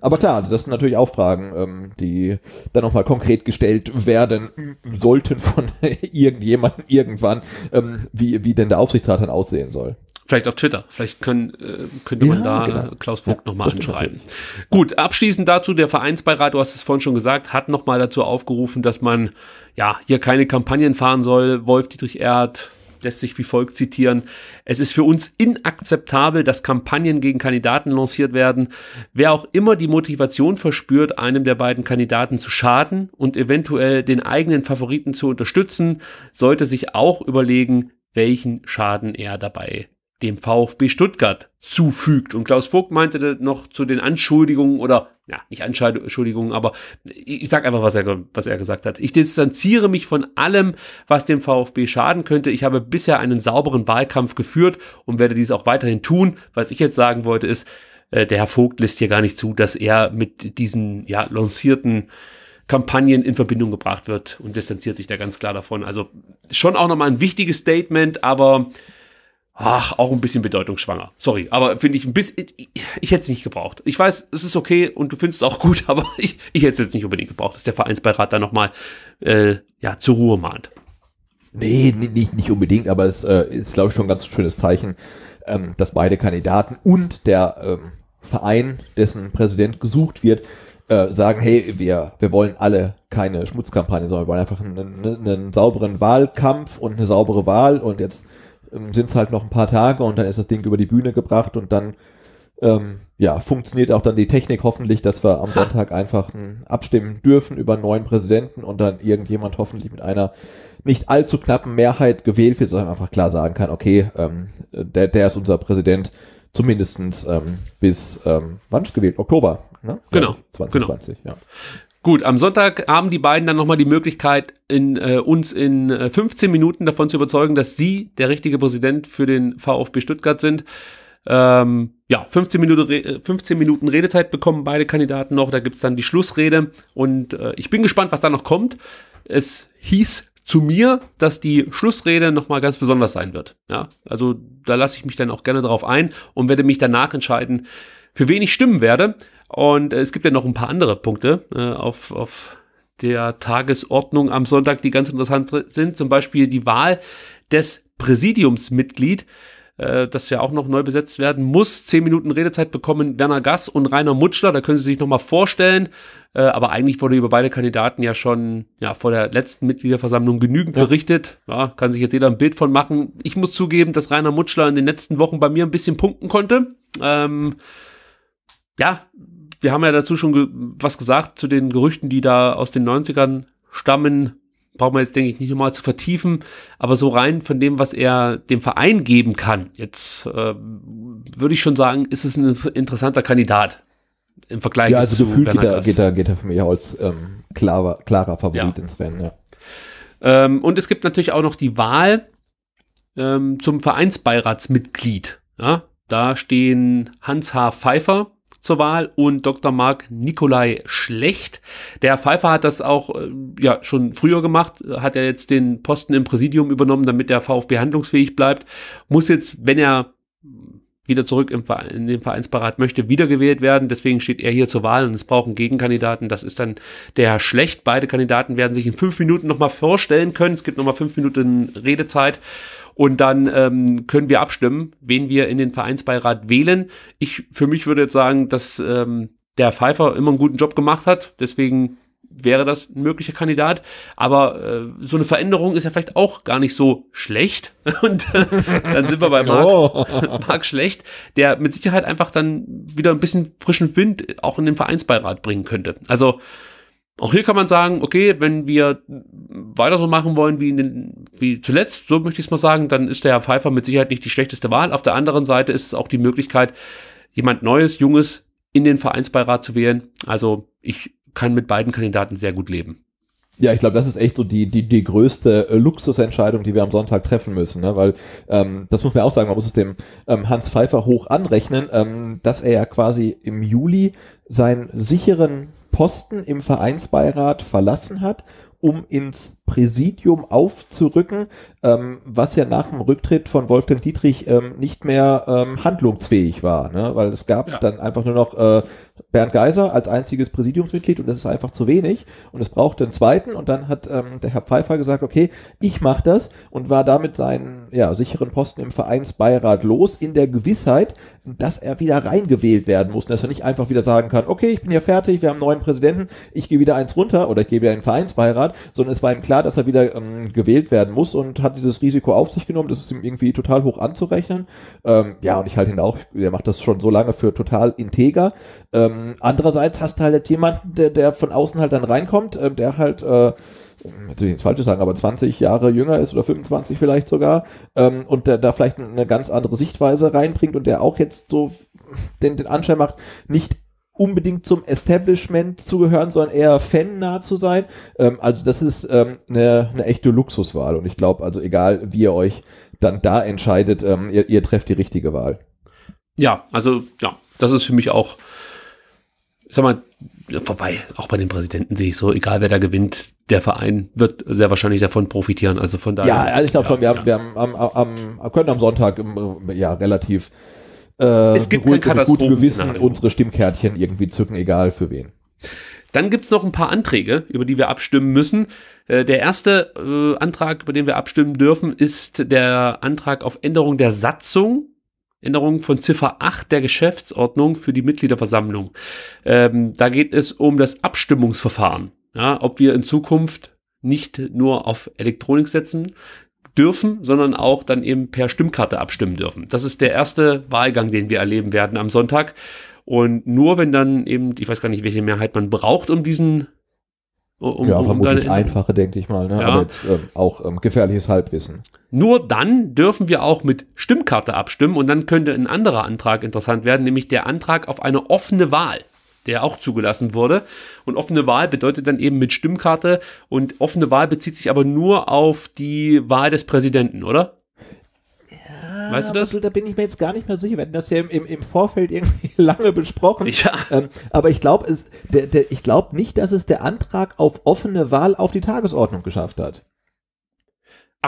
Aber klar, das sind natürlich auch Fragen, ähm, die dann nochmal konkret gestellt werden sollten von irgendjemandem irgendwann, ähm, wie, wie denn der Aufsichtsrat dann aussehen soll. Vielleicht auf Twitter. Vielleicht können, äh, könnte ja, man da genau. Klaus Vogt ja, nochmal anschreiben. Gut, abschließend dazu, der Vereinsbeirat, du hast es vorhin schon gesagt, hat nochmal dazu aufgerufen, dass man ja hier keine Kampagnen fahren soll. Wolf Dietrich Erd, lässt sich wie folgt zitieren. Es ist für uns inakzeptabel, dass Kampagnen gegen Kandidaten lanciert werden. Wer auch immer die Motivation verspürt, einem der beiden Kandidaten zu schaden und eventuell den eigenen Favoriten zu unterstützen, sollte sich auch überlegen, welchen Schaden er dabei dem VfB Stuttgart zufügt. Und Klaus Vogt meinte noch zu den Anschuldigungen oder, ja, nicht Anschuldigungen, aber ich sag einfach, was er, was er gesagt hat. Ich distanziere mich von allem, was dem VfB schaden könnte. Ich habe bisher einen sauberen Wahlkampf geführt und werde dies auch weiterhin tun. Was ich jetzt sagen wollte ist, äh, der Herr Vogt lässt hier gar nicht zu, dass er mit diesen, ja, lancierten Kampagnen in Verbindung gebracht wird und distanziert sich da ganz klar davon. Also schon auch nochmal ein wichtiges Statement, aber ach, auch ein bisschen bedeutungsschwanger. Sorry, aber finde ich ein bisschen, ich, ich hätte es nicht gebraucht. Ich weiß, es ist okay und du findest es auch gut, aber ich, ich hätte es jetzt nicht unbedingt gebraucht, dass der Vereinsbeirat da nochmal äh, ja, zur Ruhe mahnt. Nee, nicht, nicht unbedingt, aber es äh, ist, glaube ich, schon ein ganz schönes Zeichen, ähm, dass beide Kandidaten und der ähm, Verein, dessen Präsident gesucht wird, äh, sagen, hey, wir, wir wollen alle keine Schmutzkampagne, sondern wir wollen einfach einen, einen, einen sauberen Wahlkampf und eine saubere Wahl und jetzt ähm, sind es halt noch ein paar Tage und dann ist das Ding über die Bühne gebracht und dann ähm, ja, funktioniert auch dann die Technik hoffentlich, dass wir am Sonntag einfach abstimmen dürfen über einen neuen Präsidenten und dann irgendjemand hoffentlich mit einer nicht allzu knappen Mehrheit gewählt wird, sondern einfach klar sagen kann, okay, ähm, der, der ist unser Präsident, zumindest ähm, bis ähm, wann gewählt? Oktober, ne? Genau. 2020, genau. ja. Gut, am Sonntag haben die beiden dann nochmal die Möglichkeit, in, äh, uns in äh, 15 Minuten davon zu überzeugen, dass sie der richtige Präsident für den VfB Stuttgart sind. Ähm, ja, 15 Minuten, 15 Minuten Redezeit bekommen beide Kandidaten noch. Da gibt's dann die Schlussrede. Und äh, ich bin gespannt, was da noch kommt. Es hieß zu mir, dass die Schlussrede nochmal ganz besonders sein wird. Ja, also da lasse ich mich dann auch gerne drauf ein und werde mich danach entscheiden, für wen ich stimmen werde. Und äh, es gibt ja noch ein paar andere Punkte äh, auf, auf der Tagesordnung am Sonntag, die ganz interessant sind. Zum Beispiel die Wahl des Präsidiumsmitglied, äh, das ja auch noch neu besetzt werden muss. Zehn Minuten Redezeit bekommen Werner Gass und Rainer Mutschler. Da können Sie sich nochmal vorstellen. Äh, aber eigentlich wurde über beide Kandidaten ja schon ja, vor der letzten Mitgliederversammlung genügend ja. berichtet. Ja, kann sich jetzt jeder ein Bild von machen. Ich muss zugeben, dass Rainer Mutschler in den letzten Wochen bei mir ein bisschen punkten konnte. Ähm, ja, wir haben ja dazu schon ge was gesagt zu den Gerüchten, die da aus den 90ern stammen. Brauchen wir jetzt, denke ich, nicht nochmal zu vertiefen, aber so rein von dem, was er dem Verein geben kann, jetzt äh, würde ich schon sagen, ist es ein interessanter Kandidat im Vergleich ja, also zu gefühlt geht er, geht, er, geht er für mich als ähm, klarer, klarer Favorit ja. ins Rennen. Ja. Ähm, und es gibt natürlich auch noch die Wahl ähm, zum Vereinsbeiratsmitglied. Ja? Da stehen Hans H. Pfeiffer, zur Wahl und Dr. Marc Nikolai Schlecht. Der Pfeiffer hat das auch äh, ja schon früher gemacht, hat er ja jetzt den Posten im Präsidium übernommen, damit der VfB handlungsfähig bleibt. Muss jetzt, wenn er wieder zurück im Verein, in den Vereinsparat möchte, wiedergewählt werden. Deswegen steht er hier zur Wahl und es brauchen Gegenkandidaten. Das ist dann der Herr Schlecht. Beide Kandidaten werden sich in fünf Minuten nochmal vorstellen können. Es gibt nochmal fünf Minuten Redezeit und dann ähm, können wir abstimmen, wen wir in den Vereinsbeirat wählen. Ich für mich würde jetzt sagen, dass ähm, der Pfeiffer immer einen guten Job gemacht hat. Deswegen wäre das ein möglicher Kandidat. Aber äh, so eine Veränderung ist ja vielleicht auch gar nicht so schlecht. Und äh, dann sind wir bei Marc, oh. Marc Schlecht, der mit Sicherheit einfach dann wieder ein bisschen frischen Wind auch in den Vereinsbeirat bringen könnte. Also auch hier kann man sagen, okay, wenn wir weiter so machen wollen wie, in den, wie zuletzt, so möchte ich es mal sagen, dann ist der Herr Pfeiffer mit Sicherheit nicht die schlechteste Wahl. Auf der anderen Seite ist es auch die Möglichkeit, jemand Neues, Junges in den Vereinsbeirat zu wählen. Also ich kann mit beiden Kandidaten sehr gut leben. Ja, ich glaube, das ist echt so die, die, die größte äh, Luxusentscheidung, die wir am Sonntag treffen müssen, ne? weil ähm, das muss man auch sagen, man muss es dem ähm, Hans Pfeiffer hoch anrechnen, ähm, dass er ja quasi im Juli seinen sicheren Posten im Vereinsbeirat verlassen hat, um ins Präsidium aufzurücken, ähm, was ja nach dem Rücktritt von Wolfgang Dietrich ähm, nicht mehr ähm, handlungsfähig war, ne? weil es gab ja. dann einfach nur noch äh, Bernd Geiser als einziges Präsidiumsmitglied und das ist einfach zu wenig und es brauchte einen zweiten und dann hat ähm, der Herr Pfeiffer gesagt, okay, ich mache das und war damit seinen ja, sicheren Posten im Vereinsbeirat los in der Gewissheit, dass er wieder reingewählt werden muss, und dass er nicht einfach wieder sagen kann, okay, ich bin ja fertig, wir haben einen neuen Präsidenten, ich gehe wieder eins runter oder ich gehe wieder in den Vereinsbeirat, sondern es war ihm klar, klar, dass er wieder ähm, gewählt werden muss und hat dieses Risiko auf sich genommen. Das ist ihm irgendwie total hoch anzurechnen. Ähm, ja, und ich halte ihn auch, er macht das schon so lange für total integer. Ähm, andererseits hast du halt jetzt jemanden, der, der von außen halt dann reinkommt, ähm, der halt... Äh, jetzt will ich nichts Falsches sagen, aber 20 Jahre jünger ist oder 25 vielleicht sogar ähm, und der da vielleicht eine ganz andere Sichtweise reinbringt und der auch jetzt so den, den Anschein macht, nicht unbedingt zum Establishment zu gehören, sondern eher fannah zu sein. Ähm, also das ist ähm, eine, eine echte Luxuswahl und ich glaube, also egal wie ihr euch dann da entscheidet, ähm, ihr, ihr trefft die richtige Wahl. Ja, also ja, das ist für mich auch, ich sag mal, vorbei. Auch bei den Präsidenten sehe ich so, egal wer da gewinnt, der Verein wird sehr wahrscheinlich davon profitieren. Also von daher. Ja, also ich glaube schon, ja, wir, haben, wir haben am, am, können am Sonntag ähm, ja, relativ äh, es gibt kein Katastrophen guten Gewissen unsere Stimmkärtchen irgendwie zücken, egal für wen. Dann gibt's noch ein paar Anträge, über die wir abstimmen müssen. Äh, der erste äh, Antrag, über den wir abstimmen dürfen, ist der Antrag auf Änderung der Satzung. Änderung von Ziffer 8 der Geschäftsordnung für die Mitgliederversammlung. Ähm, da geht es um das Abstimmungsverfahren. Ja, ob wir in Zukunft nicht nur auf Elektronik setzen, dürfen, sondern auch dann eben per Stimmkarte abstimmen dürfen. Das ist der erste Wahlgang, den wir erleben werden am Sonntag. Und nur wenn dann eben, ich weiß gar nicht, welche Mehrheit man braucht, um diesen um, ja, um vermutlich einfache, denke ich mal. Ne? Ja. Aber jetzt äh, auch ähm, gefährliches Halbwissen. Nur dann dürfen wir auch mit Stimmkarte abstimmen und dann könnte ein anderer Antrag interessant werden, nämlich der Antrag auf eine offene Wahl der auch zugelassen wurde. Und offene Wahl bedeutet dann eben mit Stimmkarte und offene Wahl bezieht sich aber nur auf die Wahl des Präsidenten, oder? Ja, weißt du das? da bin ich mir jetzt gar nicht mehr sicher. Wir hatten das ja im, im, im Vorfeld irgendwie lange besprochen. Ja. Ähm, aber ich glaube glaub nicht, dass es der Antrag auf offene Wahl auf die Tagesordnung geschafft hat.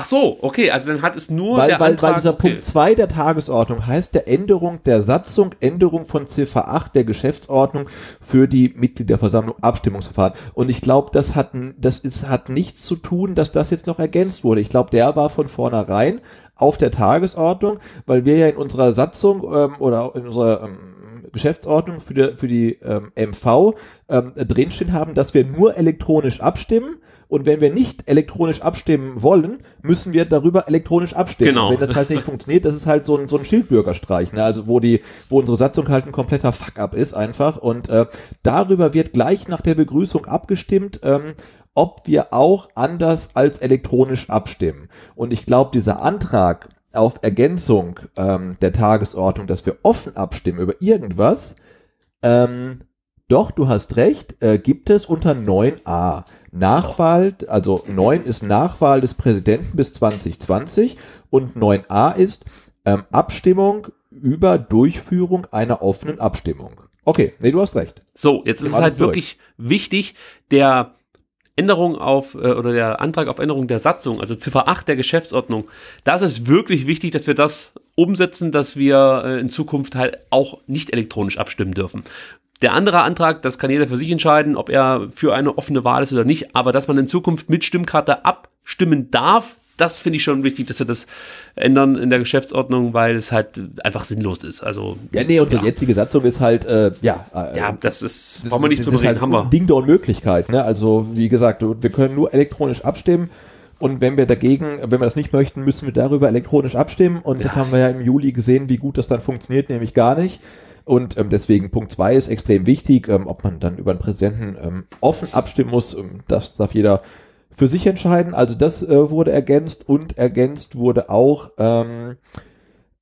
Ach so, okay, also dann hat es nur weil, der weil, Antrag, weil dieser okay. Punkt 2 der Tagesordnung heißt der Änderung der Satzung, Änderung von Ziffer 8 der Geschäftsordnung für die Mitgliederversammlung Abstimmungsverfahren. Und ich glaube, das hat das ist hat nichts zu tun, dass das jetzt noch ergänzt wurde. Ich glaube, der war von vornherein auf der Tagesordnung, weil wir ja in unserer Satzung ähm, oder in unserer ähm, Geschäftsordnung für die, für die ähm, MV ähm, drinstehen haben, dass wir nur elektronisch abstimmen und wenn wir nicht elektronisch abstimmen wollen, müssen wir darüber elektronisch abstimmen. Genau. Wenn das halt nicht funktioniert, das ist halt so ein, so ein Schildbürgerstreich, ne? also wo, die, wo unsere Satzung halt ein kompletter Fuck-up ist einfach. Und äh, darüber wird gleich nach der Begrüßung abgestimmt. Ähm, ob wir auch anders als elektronisch abstimmen. Und ich glaube, dieser Antrag auf Ergänzung ähm, der Tagesordnung, dass wir offen abstimmen über irgendwas, ähm, doch, du hast recht, äh, gibt es unter 9a. Nachwahl, also 9 ist Nachwahl des Präsidenten bis 2020 und 9a ist ähm, Abstimmung über Durchführung einer offenen Abstimmung. Okay, nee, du hast recht. So, jetzt ist es halt zurück. wirklich wichtig, der Änderung auf äh, oder der Antrag auf Änderung der Satzung, also Ziffer 8 der Geschäftsordnung, das ist wirklich wichtig, dass wir das umsetzen, dass wir äh, in Zukunft halt auch nicht elektronisch abstimmen dürfen. Der andere Antrag, das kann jeder für sich entscheiden, ob er für eine offene Wahl ist oder nicht, aber dass man in Zukunft mit Stimmkarte abstimmen darf, das finde ich schon wichtig, dass wir das ändern in der Geschäftsordnung, weil es halt einfach sinnlos ist. Also, ja, nee, und ja. jetzige Satzung ist halt, äh, ja. Äh, ja, das ist, brauchen wir nicht drüber halt reden, halt haben wir. ding der Unmöglichkeit, ne? Also, wie gesagt, wir können nur elektronisch abstimmen. Und wenn wir dagegen, wenn wir das nicht möchten, müssen wir darüber elektronisch abstimmen. Und ja. das haben wir ja im Juli gesehen, wie gut das dann funktioniert, nämlich gar nicht. Und ähm, deswegen Punkt 2 ist extrem wichtig, ähm, ob man dann über den Präsidenten ähm, offen abstimmen muss. Ähm, das darf jeder für sich entscheiden. Also das äh, wurde ergänzt und ergänzt wurde auch, ähm,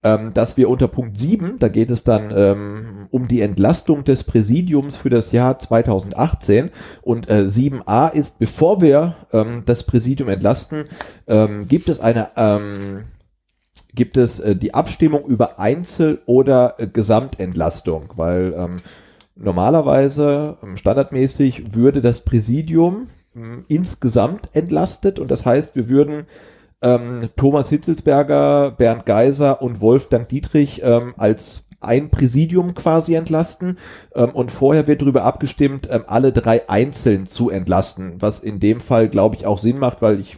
ähm, dass wir unter Punkt 7, da geht es dann ähm, um die Entlastung des Präsidiums für das Jahr 2018. Und äh, 7a ist, bevor wir ähm, das Präsidium entlasten, ähm, gibt es eine Ähm, gibt es äh, die Abstimmung über Einzel- oder äh, Gesamtentlastung, weil ähm, normalerweise ähm, standardmäßig würde das Präsidium ähm, insgesamt entlastet und das heißt, wir würden ähm, Thomas Hitzelsberger, Bernd Geiser und Wolfgang Dietrich ähm, als ein Präsidium quasi entlasten ähm, und vorher wird darüber abgestimmt, ähm, alle drei einzeln zu entlasten, was in dem Fall, glaube ich, auch Sinn macht, weil ich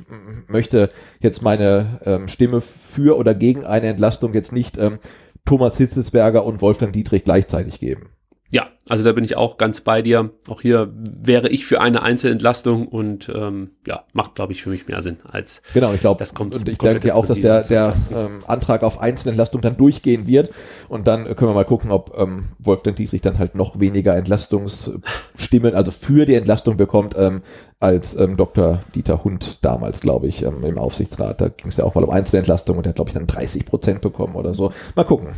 möchte jetzt meine ähm, Stimme für oder gegen eine Entlastung jetzt nicht ähm, Thomas Hitzelsberger und Wolfgang Dietrich gleichzeitig geben ja, also da bin ich auch ganz bei dir. Auch hier wäre ich für eine Einzelentlastung und ähm, ja, macht, glaube ich, für mich mehr Sinn als. Genau, ich glaube, das kommt. Und ich denke ja auch, dass der, der ähm, Antrag auf Einzelentlastung dann durchgehen wird und dann können wir mal gucken, ob ähm, Wolfgang Dietrich dann halt noch weniger Entlastungsstimmen, also für die Entlastung bekommt, ähm, als ähm, Dr. Dieter Hund damals, glaube ich, ähm, im Aufsichtsrat. Da ging es ja auch mal um Einzelentlastung und der hat, glaube ich, dann 30 Prozent bekommen oder so. Mal gucken.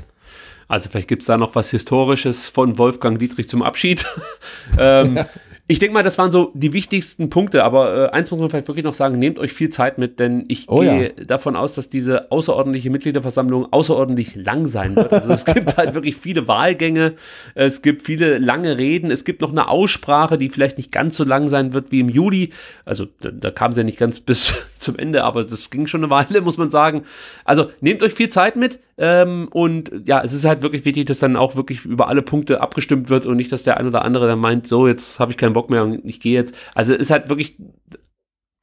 Also vielleicht gibt es da noch was Historisches von Wolfgang Dietrich zum Abschied. ähm, ja ich denke mal, das waren so die wichtigsten Punkte, aber äh, eins muss man vielleicht wirklich noch sagen, nehmt euch viel Zeit mit, denn ich oh, gehe ja. davon aus, dass diese außerordentliche Mitgliederversammlung außerordentlich lang sein wird. Also es gibt halt wirklich viele Wahlgänge, es gibt viele lange Reden, es gibt noch eine Aussprache, die vielleicht nicht ganz so lang sein wird wie im Juli. Also da, da kam es ja nicht ganz bis zum Ende, aber das ging schon eine Weile, muss man sagen. Also nehmt euch viel Zeit mit ähm, und ja, es ist halt wirklich wichtig, dass dann auch wirklich über alle Punkte abgestimmt wird und nicht, dass der ein oder andere dann meint, so, jetzt habe ich keinen Bock Bock mehr und ich gehe jetzt. Also ist halt wirklich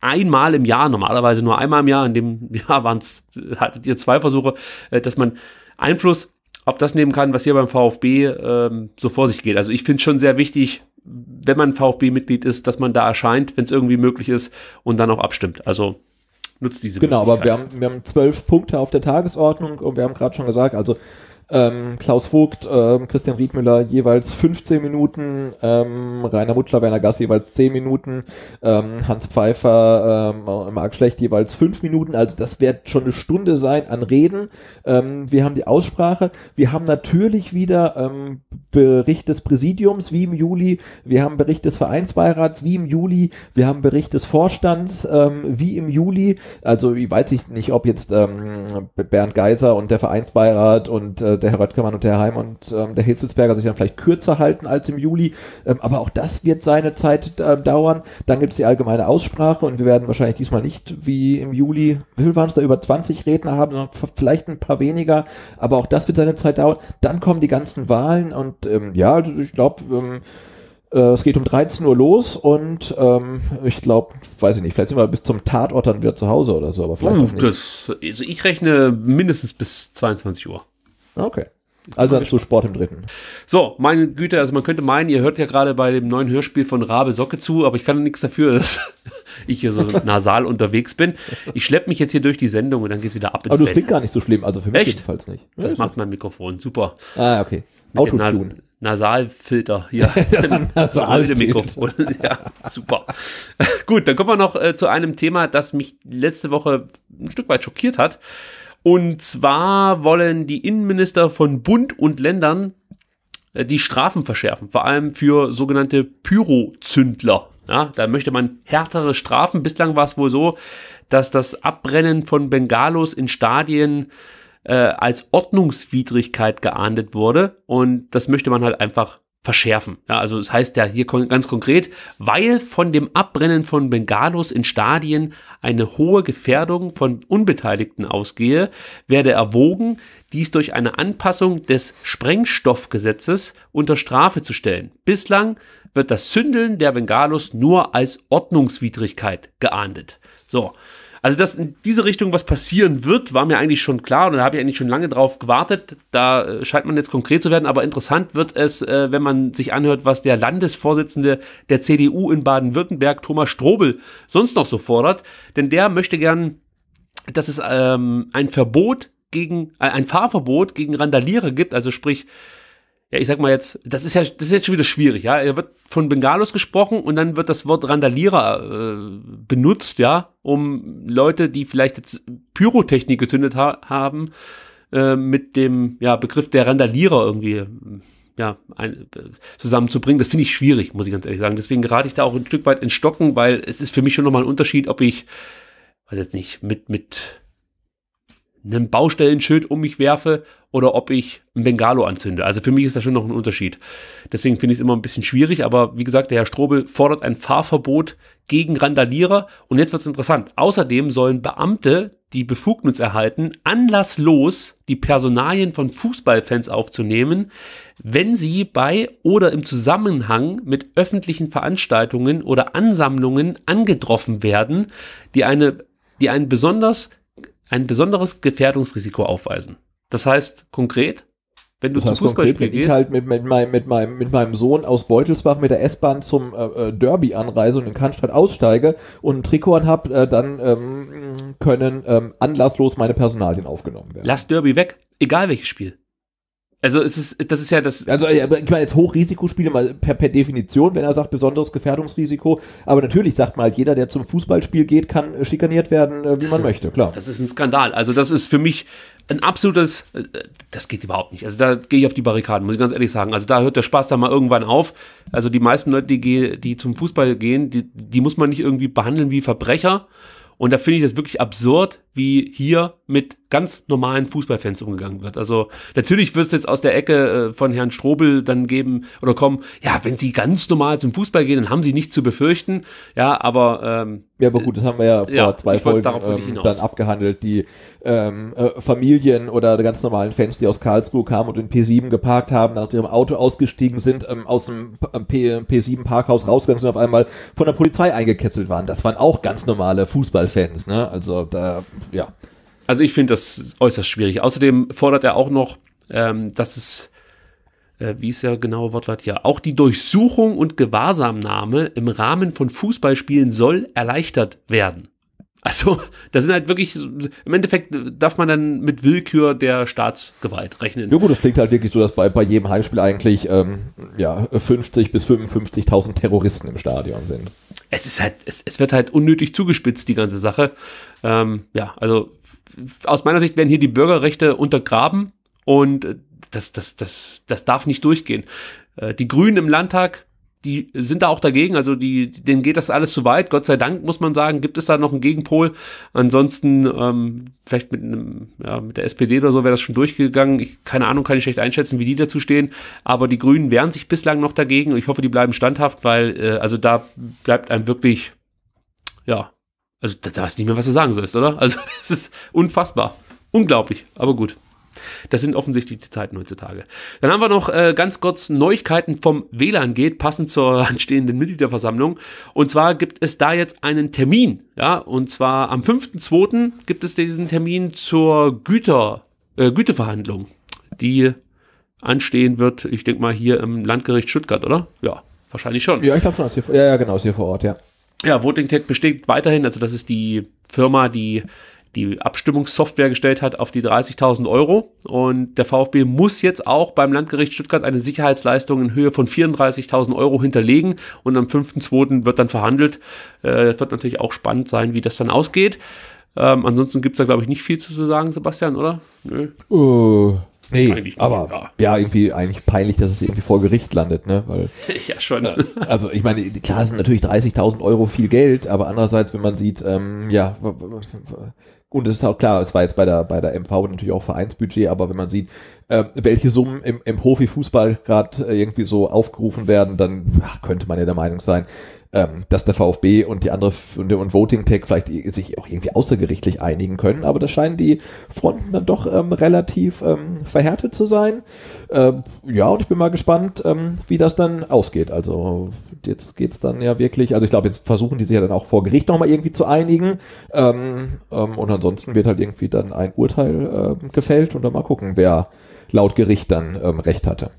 einmal im Jahr, normalerweise nur einmal im Jahr, in dem Jahr waren es, hattet ihr zwei Versuche, äh, dass man Einfluss auf das nehmen kann, was hier beim VfB ähm, so vor sich geht. Also ich finde es schon sehr wichtig, wenn man VfB-Mitglied ist, dass man da erscheint, wenn es irgendwie möglich ist und dann auch abstimmt. Also nutzt diese Genau, aber wir haben, wir haben zwölf Punkte auf der Tagesordnung und wir haben gerade schon gesagt, also ähm, Klaus Vogt, äh, Christian Riedmüller jeweils 15 Minuten, ähm, Rainer Mutschler, Werner Gass jeweils 10 Minuten, ähm, Hans Pfeiffer, ähm, Marc Schlecht jeweils 5 Minuten. Also das wird schon eine Stunde sein an Reden. Ähm, wir haben die Aussprache. Wir haben natürlich wieder ähm, Bericht des Präsidiums wie im Juli. Wir haben Bericht des Vereinsbeirats wie im Juli. Wir haben Bericht des Vorstands ähm, wie im Juli. Also ich weiß nicht, ob jetzt Bernd Geiser und der Vereinsbeirat und äh, der Herr Röttgermann und der Herr Heim und ähm, der Hitzelsberger sich dann vielleicht kürzer halten als im Juli. Ähm, aber auch das wird seine Zeit äh, dauern. Dann gibt es die allgemeine Aussprache und wir werden wahrscheinlich diesmal nicht wie im Juli, wie viel waren es da, über 20 Redner haben, sondern vielleicht ein paar weniger. Aber auch das wird seine Zeit dauern. Dann kommen die ganzen Wahlen und ähm, ja, also ich glaube, ähm, äh, es geht um 13 Uhr los und ähm, ich glaube, weiß ich nicht, vielleicht sind wir bis zum Tatort dann wieder zu Hause oder so, aber vielleicht. Oh, das, also ich rechne mindestens bis 22 Uhr. Okay. Also zu Sport im Dritten. So, meine Güte, also man könnte meinen, ihr hört ja gerade bei dem neuen Hörspiel von Rabe Socke zu, aber ich kann nichts dafür, dass ich hier so nasal unterwegs bin. Ich schleppe mich jetzt hier durch die Sendung und dann geht's wieder ab ins Aber Bett. du klingt gar nicht so schlimm, also für mich Echt? jedenfalls nicht. Das ja, macht okay. mein Mikrofon, super. Ah, okay. Autotune. Nasalfilter ja. Nasalfilter. ja, super. Gut, dann kommen wir noch äh, zu einem Thema, das mich letzte Woche ein Stück weit schockiert hat. Und zwar wollen die Innenminister von Bund und Ländern äh, die Strafen verschärfen, vor allem für sogenannte Pyrozündler. Ja, da möchte man härtere Strafen. Bislang war es wohl so, dass das Abbrennen von Bengalos in Stadien äh, als Ordnungswidrigkeit geahndet wurde. Und das möchte man halt einfach verschärfen. Ja, also das heißt ja hier ganz konkret, weil von dem Abbrennen von Bengalos in Stadien eine hohe Gefährdung von Unbeteiligten ausgehe, werde erwogen, dies durch eine Anpassung des Sprengstoffgesetzes unter Strafe zu stellen. Bislang wird das Zündeln der Bengalos nur als Ordnungswidrigkeit geahndet. So, also, dass in diese Richtung was passieren wird, war mir eigentlich schon klar und da habe ich eigentlich schon lange drauf gewartet. Da äh, scheint man jetzt konkret zu werden, aber interessant wird es, äh, wenn man sich anhört, was der Landesvorsitzende der CDU in Baden-Württemberg, Thomas Strobel, sonst noch so fordert. Denn der möchte gern, dass es ähm, ein Verbot gegen, äh, ein Fahrverbot gegen Randaliere gibt, also sprich ja, ich sag mal jetzt, das ist ja, das ist jetzt schon wieder schwierig, ja. Er wird von Bengalos gesprochen und dann wird das Wort Randalierer äh, benutzt, ja, um Leute, die vielleicht jetzt Pyrotechnik gezündet ha haben, äh, mit dem ja, Begriff der Randalierer irgendwie ja, ein, äh, zusammenzubringen. Das finde ich schwierig, muss ich ganz ehrlich sagen. Deswegen gerate ich da auch ein Stück weit in Stocken, weil es ist für mich schon nochmal ein Unterschied, ob ich, weiß jetzt nicht, mit, mit ein Baustellenschild um mich werfe oder ob ich ein Bengalo anzünde. Also für mich ist da schon noch ein Unterschied. Deswegen finde ich es immer ein bisschen schwierig, aber wie gesagt, der Herr Strobel fordert ein Fahrverbot gegen Randalierer und jetzt wird es interessant. Außerdem sollen Beamte, die Befugnis erhalten, anlasslos die Personalien von Fußballfans aufzunehmen, wenn sie bei oder im Zusammenhang mit öffentlichen Veranstaltungen oder Ansammlungen angetroffen werden, die eine die einen besonders ein besonderes Gefährdungsrisiko aufweisen. Das heißt konkret, wenn du das heißt, zum Fußballspiel gehst. ich halt mit, mit, mein, mit, meinem, mit meinem Sohn aus Beutelsbach mit der S-Bahn zum äh, äh, Derby anreise und in Cannstatt aussteige und ein Trikot anhab, äh, dann ähm, können ähm, anlasslos meine Personalien aufgenommen werden. Lass Derby weg, egal welches Spiel. Also es ist, das ist ja das. Also ich meine jetzt Hochrisikospiele mal per, per, Definition, wenn er sagt besonderes Gefährdungsrisiko. Aber natürlich sagt mal halt, jeder, der zum Fußballspiel geht, kann äh, schikaniert werden, äh, wie man ist, möchte. Klar. Das ist ein Skandal. Also das ist für mich ein absolutes. Äh, das geht überhaupt nicht. Also da gehe ich auf die Barrikaden, muss ich ganz ehrlich sagen. Also da hört der Spaß dann mal irgendwann auf. Also die meisten Leute, die, die zum Fußball gehen, die, die muss man nicht irgendwie behandeln wie Verbrecher. Und da finde ich das wirklich absurd, wie hier mit ganz normalen Fußballfans umgegangen wird. Also natürlich wird es jetzt aus der Ecke äh, von Herrn Strobel dann geben oder kommen, ja, wenn sie ganz normal zum Fußball gehen, dann haben sie nichts zu befürchten. Ja, aber ähm, ja, aber gut, das haben wir ja äh, vor ja, zwei Folgen ähm, dann abgehandelt. Die ähm, äh, Familien oder ganz normalen Fans, die aus Karlsruhe kamen und in P7 geparkt haben, nach ihrem Auto ausgestiegen sind, ähm, aus dem äh, P 7 Parkhaus rausgegangen sind, und auf einmal von der Polizei eingekesselt waren. Das waren auch ganz normale Fußballfans. Ne? Also da ja. Also ich finde das äußerst schwierig. Außerdem fordert er auch noch, ähm, dass es, äh, wie ist der genaue Wortlaut hier, auch die Durchsuchung und Gewahrsamnahme im Rahmen von Fußballspielen soll erleichtert werden. Also, das sind halt wirklich, im Endeffekt darf man dann mit Willkür der Staatsgewalt rechnen. Ja gut, das klingt halt wirklich so, dass bei, bei jedem Heimspiel eigentlich ähm, ja, 50 bis 55.000 Terroristen im Stadion sind es ist halt, es, es wird halt unnötig zugespitzt, die ganze Sache. Ähm, ja, also aus meiner Sicht werden hier die Bürgerrechte untergraben und äh, das, das, das, das darf nicht durchgehen. Äh, die Grünen im Landtag die sind da auch dagegen, also die, denen geht das alles zu weit. Gott sei Dank, muss man sagen, gibt es da noch einen Gegenpol. Ansonsten, ähm, vielleicht mit, einem, ja, mit der SPD oder so wäre das schon durchgegangen. Ich, keine Ahnung, kann ich schlecht einschätzen, wie die dazu stehen. Aber die Grünen wehren sich bislang noch dagegen ich hoffe, die bleiben standhaft, weil, äh, also da bleibt einem wirklich, ja, also da, da ist nicht mehr, was du sagen sollst, oder? Also das ist unfassbar. Unglaublich, aber gut. Das sind offensichtlich die Zeiten heutzutage. Dann haben wir noch äh, ganz kurz Neuigkeiten vom WLAN geht, passend zur anstehenden Mitgliederversammlung. Und zwar gibt es da jetzt einen Termin. Ja, und zwar am 5.2. gibt es diesen Termin zur Güter, äh, Güteverhandlung, die anstehen wird, ich denke mal, hier im Landgericht Stuttgart, oder? Ja, wahrscheinlich schon. Ja, ich glaube schon, hier, ja, ja, genau, ist hier vor Ort, ja. Ja, Voting Tech besteht weiterhin, also das ist die Firma, die die Abstimmungssoftware gestellt hat auf die 30.000 Euro. Und der VfB muss jetzt auch beim Landgericht Stuttgart eine Sicherheitsleistung in Höhe von 34.000 Euro hinterlegen. Und am 5.2. wird dann verhandelt. Äh, das wird natürlich auch spannend sein, wie das dann ausgeht. Ähm, ansonsten gibt es da, glaube ich, nicht viel zu sagen, Sebastian, oder? Nö. Uh. Nee, eigentlich aber nicht, ja. ja. irgendwie eigentlich peinlich, dass es irgendwie vor Gericht landet, ne? Weil, ja, schon. Äh, also ich meine, klar sind natürlich 30.000 Euro viel Geld, aber andererseits, wenn man sieht, ähm, ja, und es ist auch klar, es war jetzt bei der, bei der MV natürlich auch Vereinsbudget, aber wenn man sieht, äh, welche Summen im, im Profifußball gerade äh, irgendwie so aufgerufen werden, dann ach, könnte man ja der Meinung sein, ähm, dass der VfB und die andere und, und Voting Tech vielleicht sich auch irgendwie außergerichtlich einigen können, aber da scheinen die Fronten dann doch ähm, relativ ähm, verhärtet zu sein. Ähm, ja, und ich bin mal gespannt, ähm, wie das dann ausgeht. Also jetzt geht es dann ja wirklich, also ich glaube, jetzt versuchen die sich ja dann auch vor Gericht nochmal irgendwie zu einigen ähm, und ansonsten wird halt irgendwie dann ein Urteil gefällt und dann mal gucken, wer laut Gericht dann recht hatte.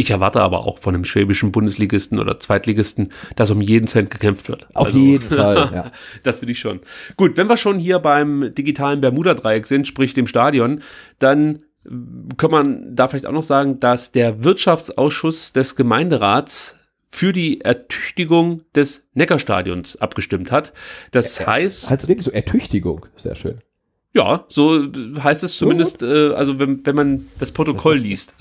Ich erwarte aber auch von einem schwäbischen Bundesligisten oder Zweitligisten, dass um jeden Cent gekämpft wird. Auf also, jeden Fall. Ja. das will ich schon. Gut, wenn wir schon hier beim digitalen Bermuda-Dreieck sind, sprich dem Stadion, dann äh, kann man da vielleicht auch noch sagen, dass der Wirtschaftsausschuss des Gemeinderats für die Ertüchtigung des Neckarstadions abgestimmt hat. Das äh, äh, heißt. Heißt wirklich so Ertüchtigung? Sehr schön. Ja, so äh, heißt es zumindest, äh, also wenn, wenn man das Protokoll liest.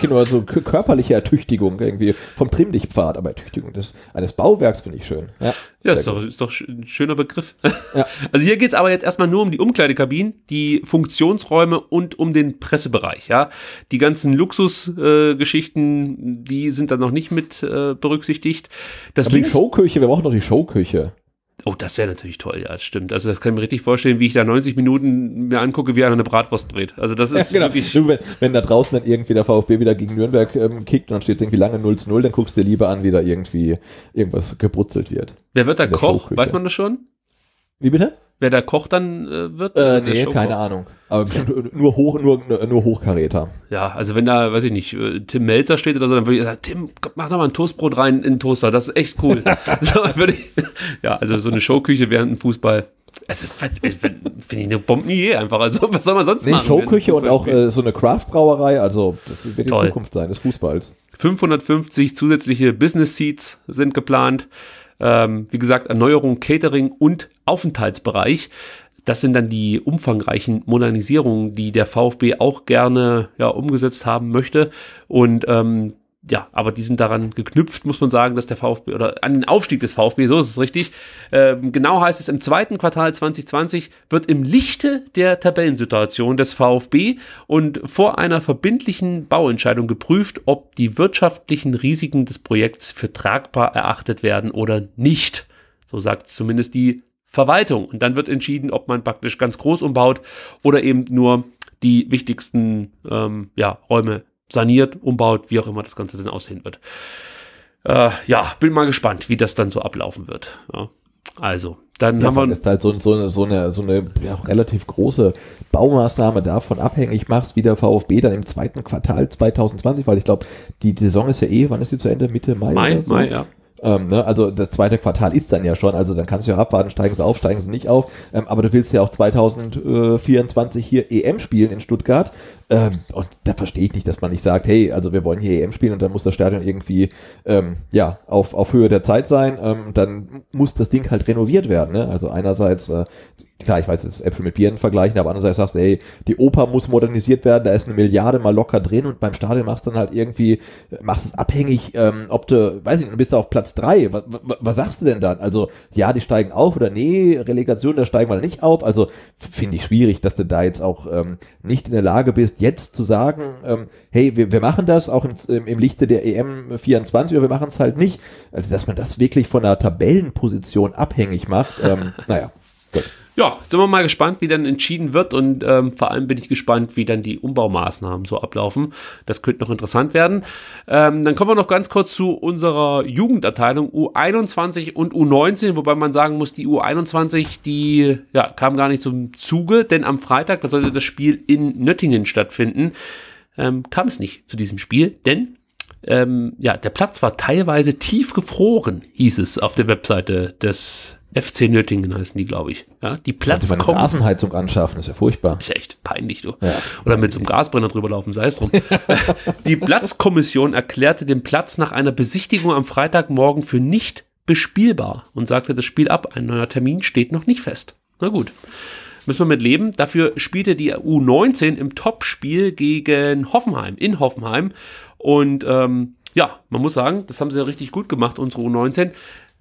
genau, also körperliche Ertüchtigung irgendwie vom Trimmlichtpfad, aber Ertüchtigung des, eines Bauwerks finde ich schön. Ja, ja ist, doch, ist doch ein schöner Begriff. Ja. Also hier geht's aber jetzt erstmal nur um die Umkleidekabinen, die Funktionsräume und um den Pressebereich. Ja, Die ganzen Luxusgeschichten, äh, die sind dann noch nicht mit äh, berücksichtigt. Das aber die Showküche, wir brauchen noch die Showküche. Oh, das wäre natürlich toll, ja, das stimmt. Also das kann ich mir richtig vorstellen, wie ich da 90 Minuten mir angucke, wie einer eine Bratwurst brät. Also das ist ja, genau. wirklich... wenn, wenn, da draußen dann irgendwie der VfB wieder gegen Nürnberg ähm, kickt und dann steht irgendwie lange 0 zu 0, dann guckst du dir lieber an, wie da irgendwie irgendwas gebrutzelt wird. Wer wird da Koch? Weiß man das schon? Wie bitte? Wer der Koch dann äh, wird? Äh, also nee, keine Ahnung. Aber bestimmt nur, hoch, nur, nur Hochkaräter. Ja, also wenn da, weiß ich nicht, äh, Tim Melzer steht oder so, dann würde ich sagen, Tim, mach doch mal ein Toastbrot rein in den Toaster, das ist echt cool. so, ich, ja, also so eine Showküche während dem Fußball. Also, also finde ich eine Bombenidee einfach. Also was soll man sonst nee, machen? Showküche und auch äh, so eine Craft-Brauerei. Also das wird die Zukunft sein des Fußballs. 550 zusätzliche Business Seats sind geplant. Ähm, wie gesagt, Erneuerung, Catering und Aufenthaltsbereich. Das sind dann die umfangreichen Modernisierungen, die der VfB auch gerne ja, umgesetzt haben möchte. Und ähm, ja, aber die sind daran geknüpft, muss man sagen, dass der VfB oder an den Aufstieg des VfB, so ist es richtig. Ähm, genau heißt es, im zweiten Quartal 2020 wird im Lichte der Tabellensituation des VfB und vor einer verbindlichen Bauentscheidung geprüft, ob die wirtschaftlichen Risiken des Projekts für tragbar erachtet werden oder nicht. So sagt zumindest die Verwaltung. Und dann wird entschieden, ob man praktisch ganz groß umbaut oder eben nur die wichtigsten ähm, ja, Räume saniert, umbaut, wie auch immer das Ganze dann aussehen wird. Äh, ja, bin mal gespannt, wie das dann so ablaufen wird. Ja. Also, dann ja, haben wir. Das Ist halt so, so, so eine, so eine ja, relativ große Baumaßnahme davon abhängig machst, wie der VfB dann im zweiten Quartal 2020, weil ich glaube, die Saison ist ja eh, wann ist sie zu Ende? Mitte Mai? Mai, so? Mai, ja. Ähm, ne? Also das zweite Quartal ist dann ja schon, also dann kannst du ja abwarten, steigen sie auf, steigen sie nicht auf. Ähm, aber du willst ja auch 2024 hier EM spielen in Stuttgart. Ähm, und da verstehe ich nicht, dass man nicht sagt, hey, also wir wollen hier EM spielen und dann muss das Stadion irgendwie ähm, ja, auf, auf Höhe der Zeit sein. Ähm, dann muss das Ding halt renoviert werden. Ne? Also einerseits äh, klar, ich weiß, das ist Äpfel mit Bieren vergleichen, aber andererseits sagst du, ey, die Oper muss modernisiert werden, da ist eine Milliarde mal locker drin und beim Stadion machst du dann halt irgendwie, machst es abhängig, ähm, ob du, weiß ich nicht, du bist du auf Platz drei, was, was, was, sagst du denn dann? Also, ja, die steigen auf oder nee, Relegation, da steigen wir nicht auf, also finde ich schwierig, dass du da jetzt auch ähm, nicht in der Lage bist, jetzt zu sagen, ähm, hey, wir, wir machen das auch im, im Lichte der EM 24 oder wir machen es halt nicht, also dass man das wirklich von einer Tabellenposition abhängig macht, ähm, naja, gut ja, sind wir mal gespannt, wie dann entschieden wird und ähm, vor allem bin ich gespannt, wie dann die Umbaumaßnahmen so ablaufen. Das könnte noch interessant werden. Ähm, dann kommen wir noch ganz kurz zu unserer Jugendabteilung U21 und U19, wobei man sagen muss, die U21, die ja, kam gar nicht zum Zuge, denn am Freitag, da sollte das Spiel in Nöttingen stattfinden, ähm, kam es nicht zu diesem Spiel, denn ähm, ja, der Platz war teilweise tief gefroren, hieß es auf der Webseite des FC Nöttingen heißen die, glaube ich. Ja, die Platz Sollte man eine Rasenheizung anschaffen, ist ja furchtbar. Ist echt peinlich, du. Ja, Oder mit so einem Gasbrenner drüber laufen, sei es drum. die Platzkommission erklärte den Platz nach einer Besichtigung am Freitagmorgen für nicht bespielbar und sagte das Spiel ab. Ein neuer Termin steht noch nicht fest. Na gut. Müssen wir mit leben. Dafür spielte die U19 im Topspiel gegen Hoffenheim, in Hoffenheim. Und ähm, ja, man muss sagen, das haben sie ja richtig gut gemacht, unsere U19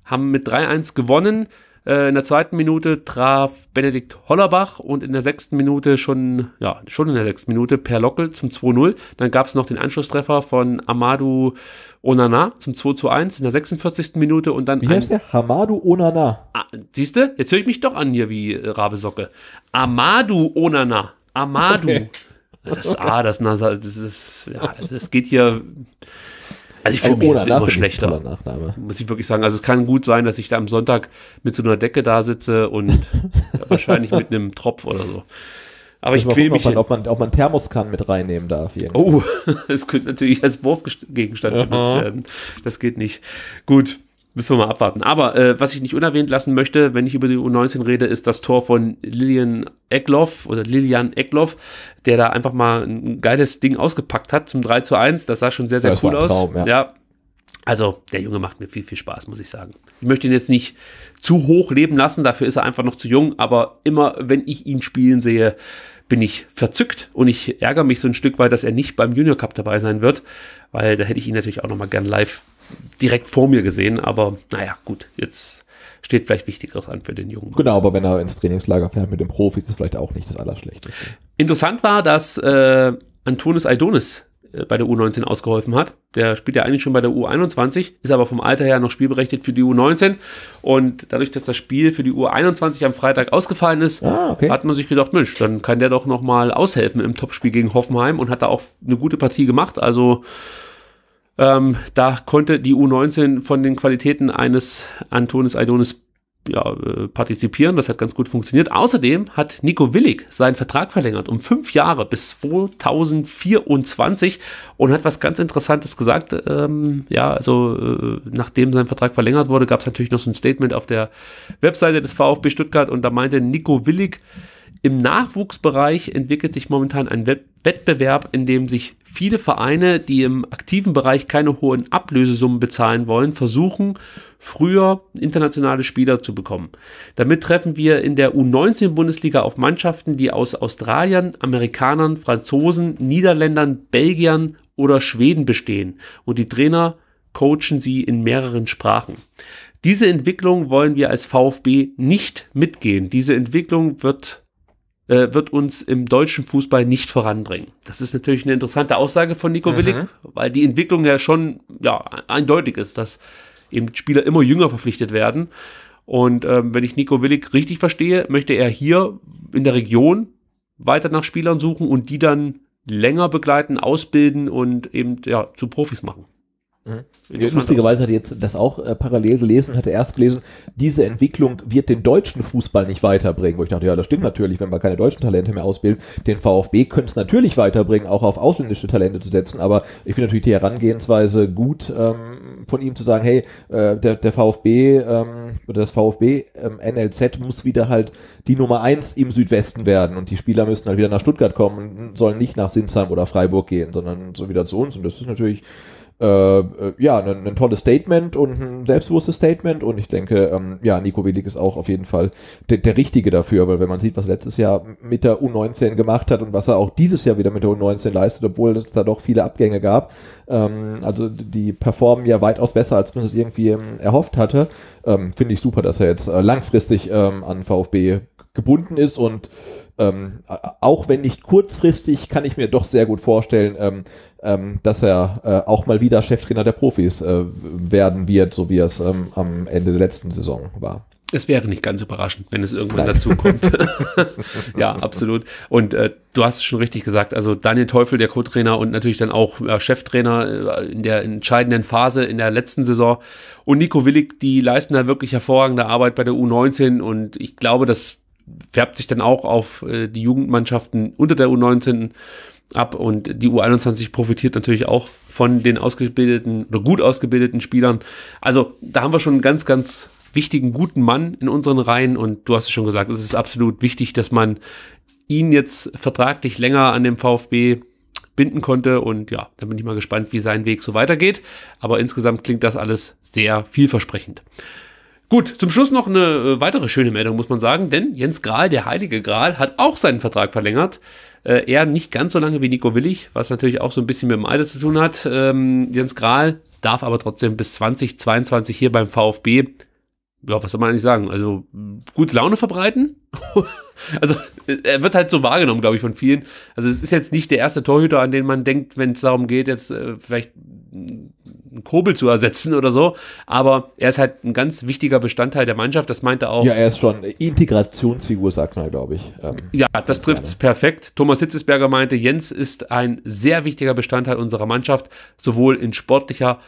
haben mit 3-1 gewonnen. Äh, in der zweiten Minute traf Benedikt Hollerbach und in der sechsten Minute schon, ja, schon in der sechsten Minute per Lockel zum 2-0. Dann gab es noch den Anschlusstreffer von Amadou Onana zum 2 1 in der 46. Minute und dann. Wie heißt der? Hamadou Onana. Ah, Siehst du? Jetzt höre ich mich doch an hier wie äh, Rabesocke. Amadou Onana. Amadou. Okay. Das A, das NASA, das ist, ja, es geht hier also ich fühle mich jetzt immer schlechter. Muss ich wirklich sagen. Also es kann gut sein, dass ich da am Sonntag mit so einer Decke da sitze und wahrscheinlich mit einem Tropf oder so. Aber ich, ich quäle mich. Ob man, ob, man, ob man Thermoskan mit reinnehmen darf. Jedenfalls. Oh, es könnte natürlich als Wurfgegenstand ja. benutzt werden. Das geht nicht. Gut. Müssen wir mal abwarten. Aber äh, was ich nicht unerwähnt lassen möchte, wenn ich über die U19 rede, ist das Tor von Lilian Eckloff oder Lilian Eckloff, der da einfach mal ein geiles Ding ausgepackt hat zum 3 zu 1. Das sah schon sehr, sehr das cool aus. Traum, ja. ja. Also, der Junge macht mir viel, viel Spaß, muss ich sagen. Ich möchte ihn jetzt nicht zu hoch leben lassen, dafür ist er einfach noch zu jung, aber immer, wenn ich ihn spielen sehe, bin ich verzückt und ich ärgere mich so ein Stück weit, dass er nicht beim Junior Cup dabei sein wird, weil da hätte ich ihn natürlich auch nochmal gern live direkt vor mir gesehen, aber naja, gut, jetzt steht vielleicht Wichtigeres an für den Jungen. Genau, aber wenn er ins Trainingslager fährt mit den Profis, ist es vielleicht auch nicht das Allerschlechteste. Interessant war, dass äh, Antonis Aidonis äh, bei der U19 ausgeholfen hat. Der spielt ja eigentlich schon bei der U21, ist aber vom Alter her noch spielberechtigt für die U19. Und dadurch, dass das Spiel für die U21 am Freitag ausgefallen ist, ah, okay. hat man sich gedacht, Mensch, dann kann der doch nochmal aushelfen im Topspiel gegen Hoffenheim und hat da auch eine gute Partie gemacht. Also ähm, da konnte die U19 von den Qualitäten eines Antonis Aidonis ja, äh, partizipieren. Das hat ganz gut funktioniert. Außerdem hat Nico Willig seinen Vertrag verlängert um fünf Jahre bis 2024 und hat was ganz Interessantes gesagt. Ähm, ja, also äh, nachdem sein Vertrag verlängert wurde, gab es natürlich noch so ein Statement auf der Webseite des VfB Stuttgart und da meinte Nico Willig, im Nachwuchsbereich entwickelt sich momentan ein Wettbewerb, in dem sich viele Vereine, die im aktiven Bereich keine hohen Ablösesummen bezahlen wollen, versuchen, früher internationale Spieler zu bekommen. Damit treffen wir in der U19-Bundesliga auf Mannschaften, die aus Australiern, Amerikanern, Franzosen, Niederländern, Belgiern oder Schweden bestehen und die Trainer coachen sie in mehreren Sprachen. Diese Entwicklung wollen wir als VfB nicht mitgehen. Diese Entwicklung wird äh, wird uns im deutschen Fußball nicht voranbringen. Das ist natürlich eine interessante Aussage von Nico mhm. Willig, weil die Entwicklung ja schon ja, eindeutig ist, dass eben Spieler immer jünger verpflichtet werden. Und ähm, wenn ich Nico Willig richtig verstehe, möchte er hier in der Region weiter nach Spielern suchen und die dann länger begleiten, ausbilden und eben ja, zu Profis machen. Mhm. Lustigerweise hat er jetzt das auch äh, parallel gelesen, hat er erst gelesen, diese Entwicklung wird den deutschen Fußball nicht weiterbringen. Wo ich dachte, ja, das stimmt natürlich, wenn wir keine deutschen Talente mehr ausbilden. Den VfB könnte es natürlich weiterbringen, auch auf ausländische Talente zu setzen. Aber ich finde natürlich die Herangehensweise gut, ähm, von ihm zu sagen, hey, äh, der, der, VfB ähm, oder das VfB ähm, NLZ muss wieder halt die Nummer 1 im Südwesten werden. Und die Spieler müssen halt wieder nach Stuttgart kommen und sollen nicht nach Sinsheim oder Freiburg gehen, sondern so wieder zu uns. Und das ist natürlich äh, äh, ja, ein, ne, ein, tolles Statement und ein selbstbewusstes Statement. Und ich denke, ähm, ja, Nico Willig ist auch auf jeden Fall der, der Richtige dafür, weil wenn man sieht, was letztes Jahr mit der U19 gemacht hat und was er auch dieses Jahr wieder mit der U19 leistet, obwohl es da doch viele Abgänge gab. Ähm, also die performen ja weitaus besser, als man es irgendwie ähm, erhofft hatte. Ähm, finde ich super, dass er jetzt äh, langfristig ähm, an VfB gebunden ist und ähm, auch wenn nicht kurzfristig, kann ich mir doch sehr gut vorstellen, ähm, ähm, dass er äh, auch mal wieder Cheftrainer der Profis äh, werden wird, so wie es ähm, am Ende der letzten Saison war. Es wäre nicht ganz überraschend, wenn es irgendwann Nein. dazu kommt. ja, absolut. Und äh, du hast es schon richtig gesagt. Also Daniel Teufel, der Co-Trainer und natürlich dann auch äh, Cheftrainer äh, in der entscheidenden Phase in der letzten Saison. Und Nico Willig, die leisten da wirklich hervorragende Arbeit bei der U19. Und ich glaube, das färbt sich dann auch auf äh, die Jugendmannschaften unter der U19 ab und die U21 profitiert natürlich auch von den ausgebildeten oder gut ausgebildeten Spielern. Also da haben wir schon einen ganz, ganz wichtigen, guten Mann in unseren Reihen und du hast es schon gesagt, es ist absolut wichtig, dass man ihn jetzt vertraglich länger an dem VfB binden konnte und ja, da bin ich mal gespannt, wie sein Weg so weitergeht. Aber insgesamt klingt das alles sehr vielversprechend. Gut, zum Schluss noch eine äh, weitere schöne Meldung, muss man sagen, denn Jens Grahl, der Heilige Grahl, hat auch seinen Vertrag verlängert. Äh, er nicht ganz so lange wie Nico Willig, was natürlich auch so ein bisschen mit dem Alter zu tun hat. Ähm, Jens Grahl darf aber trotzdem bis 2022 hier beim VfB ja, was soll man eigentlich sagen? Also, gut Laune verbreiten. also, er wird halt so wahrgenommen, glaube ich, von vielen. Also, es ist jetzt nicht der erste Torhüter, an den man denkt, wenn es darum geht, jetzt äh, vielleicht einen Kobel zu ersetzen oder so. Aber er ist halt ein ganz wichtiger Bestandteil der Mannschaft. Das meinte auch. Ja, er ist schon Integrationsfigur, sagt man, glaube ich. Ähm, ja, das trifft es perfekt. Thomas Hitzesberger meinte, Jens ist ein sehr wichtiger Bestandteil unserer Mannschaft, sowohl in sportlicher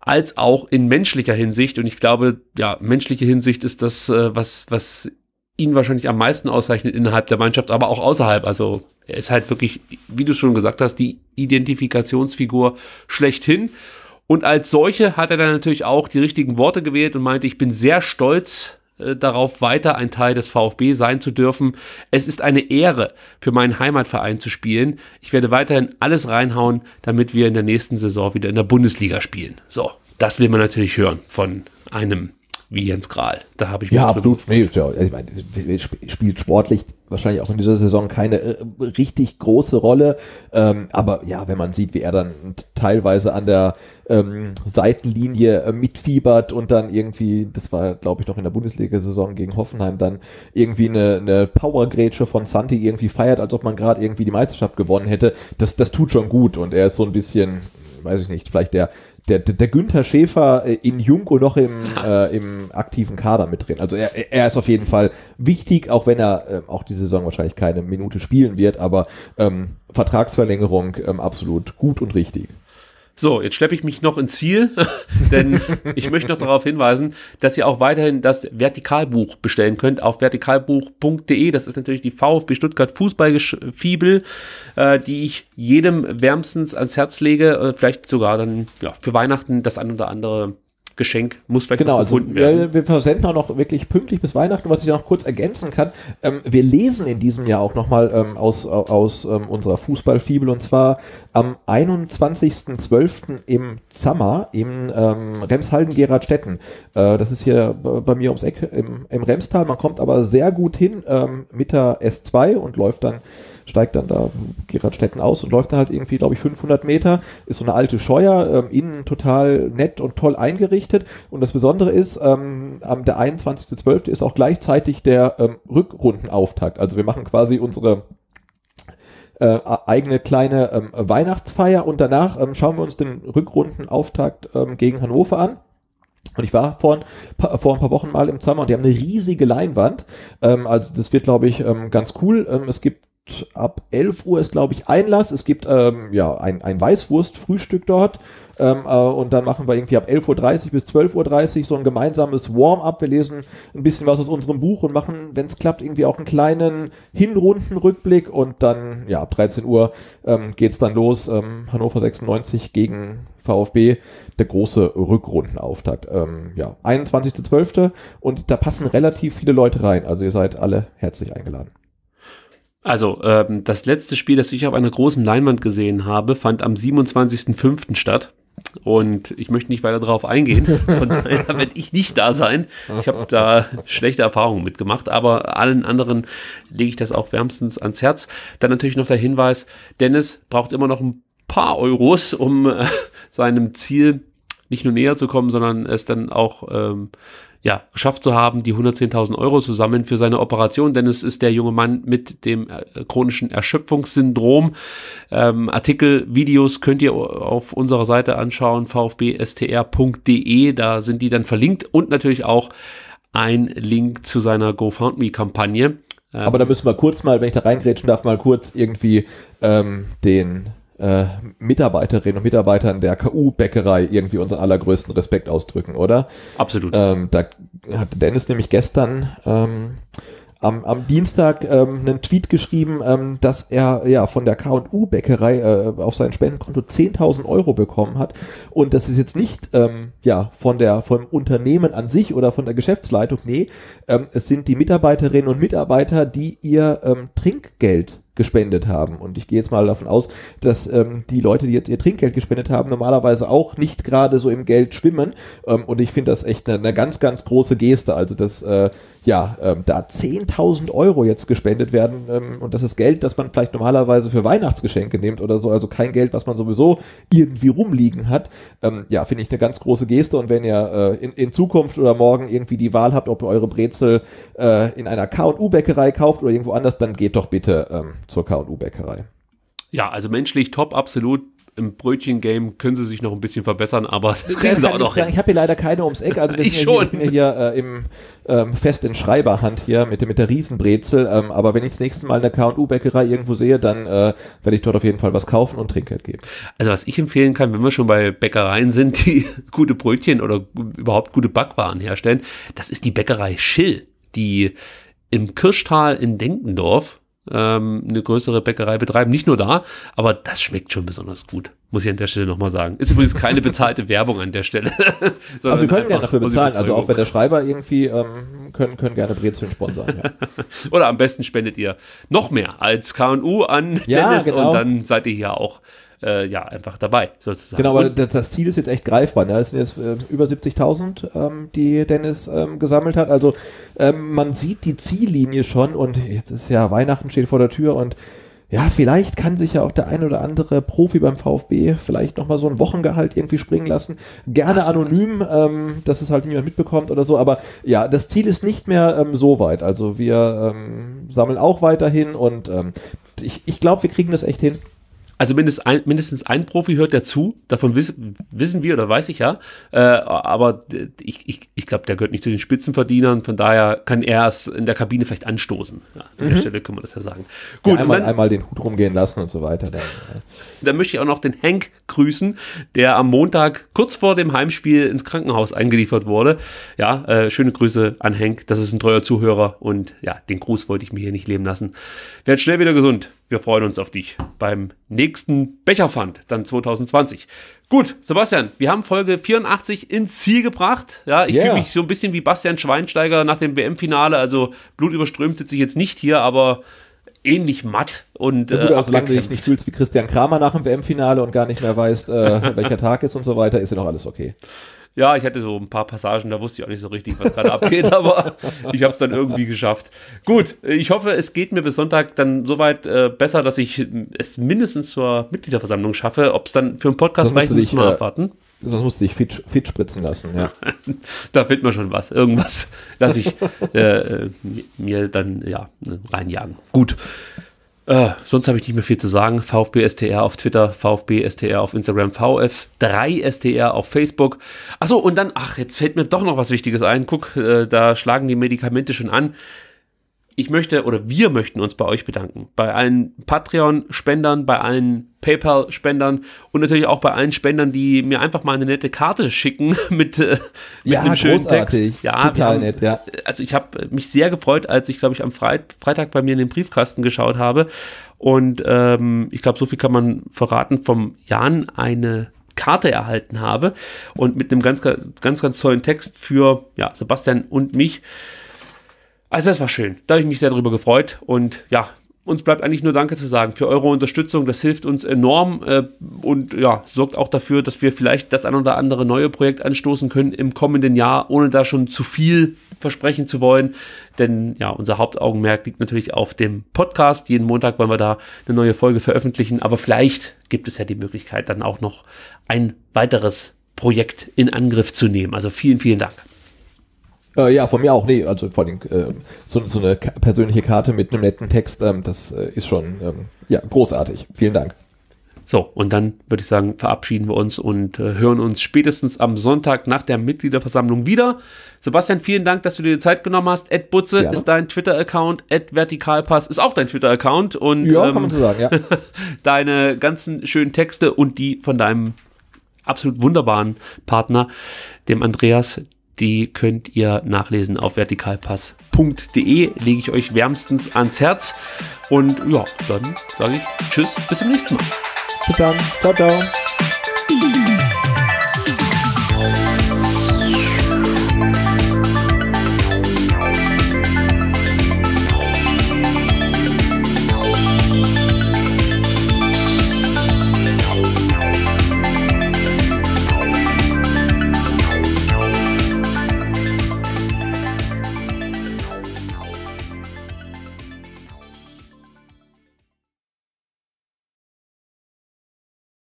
als auch in menschlicher Hinsicht. Und ich glaube, ja, menschliche Hinsicht ist das, äh, was, was ihn wahrscheinlich am meisten auszeichnet innerhalb der Mannschaft, aber auch außerhalb. Also er ist halt wirklich, wie du schon gesagt hast, die Identifikationsfigur schlechthin. Und als solche hat er dann natürlich auch die richtigen Worte gewählt und meinte, ich bin sehr stolz äh, darauf, weiter ein Teil des VfB sein zu dürfen. Es ist eine Ehre, für meinen Heimatverein zu spielen. Ich werde weiterhin alles reinhauen, damit wir in der nächsten Saison wieder in der Bundesliga spielen. So, das will man natürlich hören von einem wie Jens Kral. Da habe ich mich Ja, absolut. Nee, ja, ich meine, spielt sportlich wahrscheinlich auch in dieser Saison keine äh, richtig große Rolle. Ähm, aber ja, wenn man sieht, wie er dann teilweise an der ähm, Seitenlinie äh, mitfiebert und dann irgendwie, das war glaube ich noch in der Bundesliga-Saison gegen Hoffenheim, dann irgendwie eine, eine Powergrätsche von Santi irgendwie feiert, als ob man gerade irgendwie die Meisterschaft gewonnen hätte. Das, das tut schon gut und er ist so ein bisschen, weiß ich nicht, vielleicht der der, der der Günther Schäfer äh, in Junko noch im, äh, im aktiven Kader mit drin. Also er, er ist auf jeden Fall wichtig, auch wenn er äh, auch die Saison wahrscheinlich keine Minute spielen wird, aber ähm, Vertragsverlängerung ähm, absolut gut und richtig. So, jetzt schleppe ich mich noch ins Ziel, denn ich möchte noch darauf hinweisen, dass ihr auch weiterhin das Vertikalbuch bestellen könnt auf vertikalbuch.de. Das ist natürlich die VfB Stuttgart Fußballfibel, äh, die ich jedem wärmstens ans Herz lege. Äh, vielleicht sogar dann ja, für Weihnachten das ein oder andere als Geschenk muss vielleicht genau, also, gefunden also, werden. Wir, wir versenden auch noch wirklich pünktlich bis Weihnachten. Was ich noch kurz ergänzen kann, ähm, wir lesen in diesem Jahr auch nochmal ähm, aus, aus ähm, unserer Fußballfibel und zwar am 21.12. im Zammer in ähm, Remshalden-Gerardstetten. Äh, das ist hier bei mir ums Eck im, im Remstal. Man kommt aber sehr gut hin ähm, mit der S2 und läuft dann steigt dann da Gerhard Stetten aus und läuft dann halt irgendwie, glaube ich, 500 Meter, ist so eine alte Scheuer, ähm, innen total nett und toll eingerichtet und das Besondere ist, ähm, am der 21.12. ist auch gleichzeitig der ähm, Rückrundenauftakt, also wir machen quasi unsere äh, eigene kleine ähm, Weihnachtsfeier und danach ähm, schauen wir uns den Rückrundenauftakt ähm, gegen Hannover an. Und ich war vor, vor ein paar Wochen mal im Zimmer und die haben eine riesige Leinwand. Ähm, also das wird, glaube ich, ähm, ganz cool. Ähm, es gibt ab 11 Uhr ist, glaube ich, Einlass. Es gibt ähm, ja ein, ein Weißwurst-Frühstück dort. Ähm, äh, und dann machen wir irgendwie ab 11.30 Uhr bis 12.30 Uhr so ein gemeinsames Warm-up. Wir lesen ein bisschen was aus unserem Buch und machen, wenn es klappt, irgendwie auch einen kleinen Hinrunden-Rückblick. Und dann, ja, ab 13 Uhr ähm, geht es dann los. Ähm, Hannover 96 gegen VfB, der große Rückrundenauftakt. Ähm, ja, 21.12. Und da passen relativ viele Leute rein. Also ihr seid alle herzlich eingeladen. Also, ähm, das letzte Spiel, das ich auf einer großen Leinwand gesehen habe, fand am 27.05. statt. Und ich möchte nicht weiter darauf eingehen. Von daher werde ich nicht da sein. Ich habe da schlechte Erfahrungen mitgemacht, aber allen anderen lege ich das auch wärmstens ans Herz. Dann natürlich noch der Hinweis, Dennis braucht immer noch ein paar Euros, um äh, seinem Ziel nicht nur näher zu kommen, sondern es dann auch ähm, ja, geschafft zu haben, die 110.000 Euro zu sammeln für seine Operation, denn es ist der junge Mann mit dem äh, chronischen Erschöpfungssyndrom. Ähm, Artikel, Videos könnt ihr auf unserer Seite anschauen, vfbstr.de, da sind die dann verlinkt und natürlich auch ein Link zu seiner gofoundme kampagne Aber da ähm, müssen wir kurz mal, wenn ich da reingrätschen darf, mal kurz irgendwie ähm, den äh, Mitarbeiterinnen und Mitarbeitern der KU-Bäckerei irgendwie unseren allergrößten Respekt ausdrücken, oder? Absolut. Ähm, da hat Dennis nämlich gestern ähm, am, am Dienstag ähm, einen Tweet geschrieben, ähm, dass er ja von der KU-Bäckerei äh, auf sein Spendenkonto 10.000 Euro bekommen hat und das ist jetzt nicht ähm, ja von der vom Unternehmen an sich oder von der Geschäftsleitung, nee, ähm, es sind die Mitarbeiterinnen und Mitarbeiter, die ihr ähm, Trinkgeld gespendet haben. Und ich gehe jetzt mal davon aus, dass ähm, die Leute, die jetzt ihr Trinkgeld gespendet haben, normalerweise auch nicht gerade so im Geld schwimmen. Ähm, und ich finde das echt eine, eine ganz, ganz große Geste. Also, dass äh, ja, ähm, da 10.000 Euro jetzt gespendet werden ähm, und das ist Geld, das man vielleicht normalerweise für Weihnachtsgeschenke nimmt oder so, also kein Geld, was man sowieso irgendwie rumliegen hat. Ähm, ja, finde ich eine ganz große Geste. Und wenn ihr äh, in, in Zukunft oder morgen irgendwie die Wahl habt, ob ihr eure Brezel äh, in einer KU-Bäckerei kauft oder irgendwo anders, dann geht doch bitte ähm, zur KU-Bäckerei. Ja, also menschlich top, absolut. Im Brötchen-Game können sie sich noch ein bisschen verbessern, aber das kriegen sie auch noch sagen. hin. Ich habe hier leider keine ums Eck. Also wir ich sind schon. Hier, ich bin hier äh, im ähm, Fest in Schreiberhand hier mit, mit der Riesenbrezel. Ähm, aber wenn ich das nächste Mal eine KU-Bäckerei irgendwo sehe, dann äh, werde ich dort auf jeden Fall was kaufen und Trinkgeld geben. Also was ich empfehlen kann, wenn wir schon bei Bäckereien sind, die gute Brötchen oder überhaupt gute Backwaren herstellen, das ist die Bäckerei Schill, die im Kirschtal in Denkendorf ähm, eine größere Bäckerei betreiben. Nicht nur da, aber das schmeckt schon besonders gut. Muss ich an der Stelle nochmal sagen. Ist übrigens keine bezahlte Werbung an der Stelle. aber Sie also, können gerne dafür bezahlen. Also auch wenn der Schreiber irgendwie, ähm, können, können gerne Brezeln sponsern. Ja. Oder am besten spendet ihr noch mehr als KU an ja, Dennis genau. und dann seid ihr hier auch äh, ja, einfach dabei, sozusagen. Genau, aber das Ziel ist jetzt echt greifbar. Ne? Es sind jetzt äh, über 70.000, ähm, die Dennis ähm, gesammelt hat. Also ähm, man sieht die Ziellinie schon und jetzt ist ja Weihnachten steht vor der Tür und ja, vielleicht kann sich ja auch der ein oder andere Profi beim VfB vielleicht nochmal so ein Wochengehalt irgendwie springen lassen. Gerne das anonym, ähm, dass es halt niemand mitbekommt oder so. Aber ja, das Ziel ist nicht mehr ähm, so weit. Also wir ähm, sammeln auch weiterhin und ähm, ich, ich glaube, wir kriegen das echt hin. Also mindestens ein, mindestens ein Profi hört zu, davon wiss, wissen wir oder weiß ich ja. Äh, aber ich, ich, ich glaube, der gehört nicht zu den Spitzenverdienern, von daher kann er es in der Kabine vielleicht anstoßen. Ja, an der mhm. Stelle können wir das ja sagen. Gut, ja, einmal, dann, einmal den Hut rumgehen lassen und so weiter. Dann, ja. dann möchte ich auch noch den Hank grüßen, der am Montag kurz vor dem Heimspiel ins Krankenhaus eingeliefert wurde. Ja, äh, schöne Grüße an Hank, das ist ein treuer Zuhörer und ja, den Gruß wollte ich mir hier nicht leben lassen. Werd schnell wieder gesund wir freuen uns auf dich beim nächsten Becherfund, dann 2020. Gut, Sebastian, wir haben Folge 84 ins Ziel gebracht. Ja, ich yeah. fühle mich so ein bisschen wie Bastian Schweinsteiger nach dem WM-Finale. Also blutüberströmt sitze ich jetzt nicht hier, aber ähnlich matt und ja, äh, gut, äh, solange du dich nicht fühlst wie Christian Kramer nach dem WM-Finale und gar nicht mehr weißt, äh, welcher Tag ist und so weiter, ist ja noch alles okay. Ja, ich hatte so ein paar Passagen, da wusste ich auch nicht so richtig, was gerade abgeht, aber ich habe es dann irgendwie geschafft. Gut, ich hoffe, es geht mir bis Sonntag dann soweit äh, besser, dass ich es mindestens zur Mitgliederversammlung schaffe. Ob es dann für einen Podcast reicht, muss ich mal äh, abwarten. sonst musst du dich fit, fit spritzen lassen, ja. da wird mir schon was, irgendwas, dass ich äh, äh, mir dann ja reinjagen. Gut. Äh, sonst habe ich nicht mehr viel zu sagen. VfB STR auf Twitter, VfB STR auf Instagram, VF3STR auf Facebook. Achso, und dann, ach, jetzt fällt mir doch noch was Wichtiges ein. Guck, äh, da schlagen die Medikamente schon an ich möchte oder wir möchten uns bei euch bedanken. Bei allen Patreon-Spendern, bei allen PayPal-Spendern und natürlich auch bei allen Spendern, die mir einfach mal eine nette Karte schicken mit, äh, mit ja, einem schönen großartig. Text. Ja, total haben, nett, ja. Also ich habe mich sehr gefreut, als ich, glaube ich, am Freitag bei mir in den Briefkasten geschaut habe. Und ähm, ich glaube, so viel kann man verraten, vom Jan eine Karte erhalten habe und mit einem ganz, ganz, ganz tollen Text für ja, Sebastian und mich. Also das war schön. Da habe ich mich sehr darüber gefreut. Und ja, uns bleibt eigentlich nur Danke zu sagen für eure Unterstützung. Das hilft uns enorm äh, und ja, sorgt auch dafür, dass wir vielleicht das ein oder andere neue Projekt anstoßen können im kommenden Jahr, ohne da schon zu viel versprechen zu wollen. Denn ja, unser Hauptaugenmerk liegt natürlich auf dem Podcast. Jeden Montag wollen wir da eine neue Folge veröffentlichen. Aber vielleicht gibt es ja die Möglichkeit, dann auch noch ein weiteres Projekt in Angriff zu nehmen. Also vielen, vielen Dank. Äh, ja, von mir auch. Nee, also vor allem äh, so, so, eine persönliche Karte mit einem netten Text, ähm, das äh, ist schon ähm, ja, großartig. Vielen Dank. So, und dann würde ich sagen, verabschieden wir uns und äh, hören uns spätestens am Sonntag nach der Mitgliederversammlung wieder. Sebastian, vielen Dank, dass du dir die Zeit genommen hast. Ed Butze Gerne. ist dein Twitter-Account, Ed Vertikalpass ist auch dein Twitter-Account und ja, ähm, kann man so sagen, ja. deine ganzen schönen Texte und die von deinem absolut wunderbaren Partner, dem Andreas, die könnt ihr nachlesen auf vertikalpass.de. Lege ich euch wärmstens ans Herz. Und ja, dann sage ich Tschüss, bis zum nächsten Mal. Bis dann. Ciao, ciao.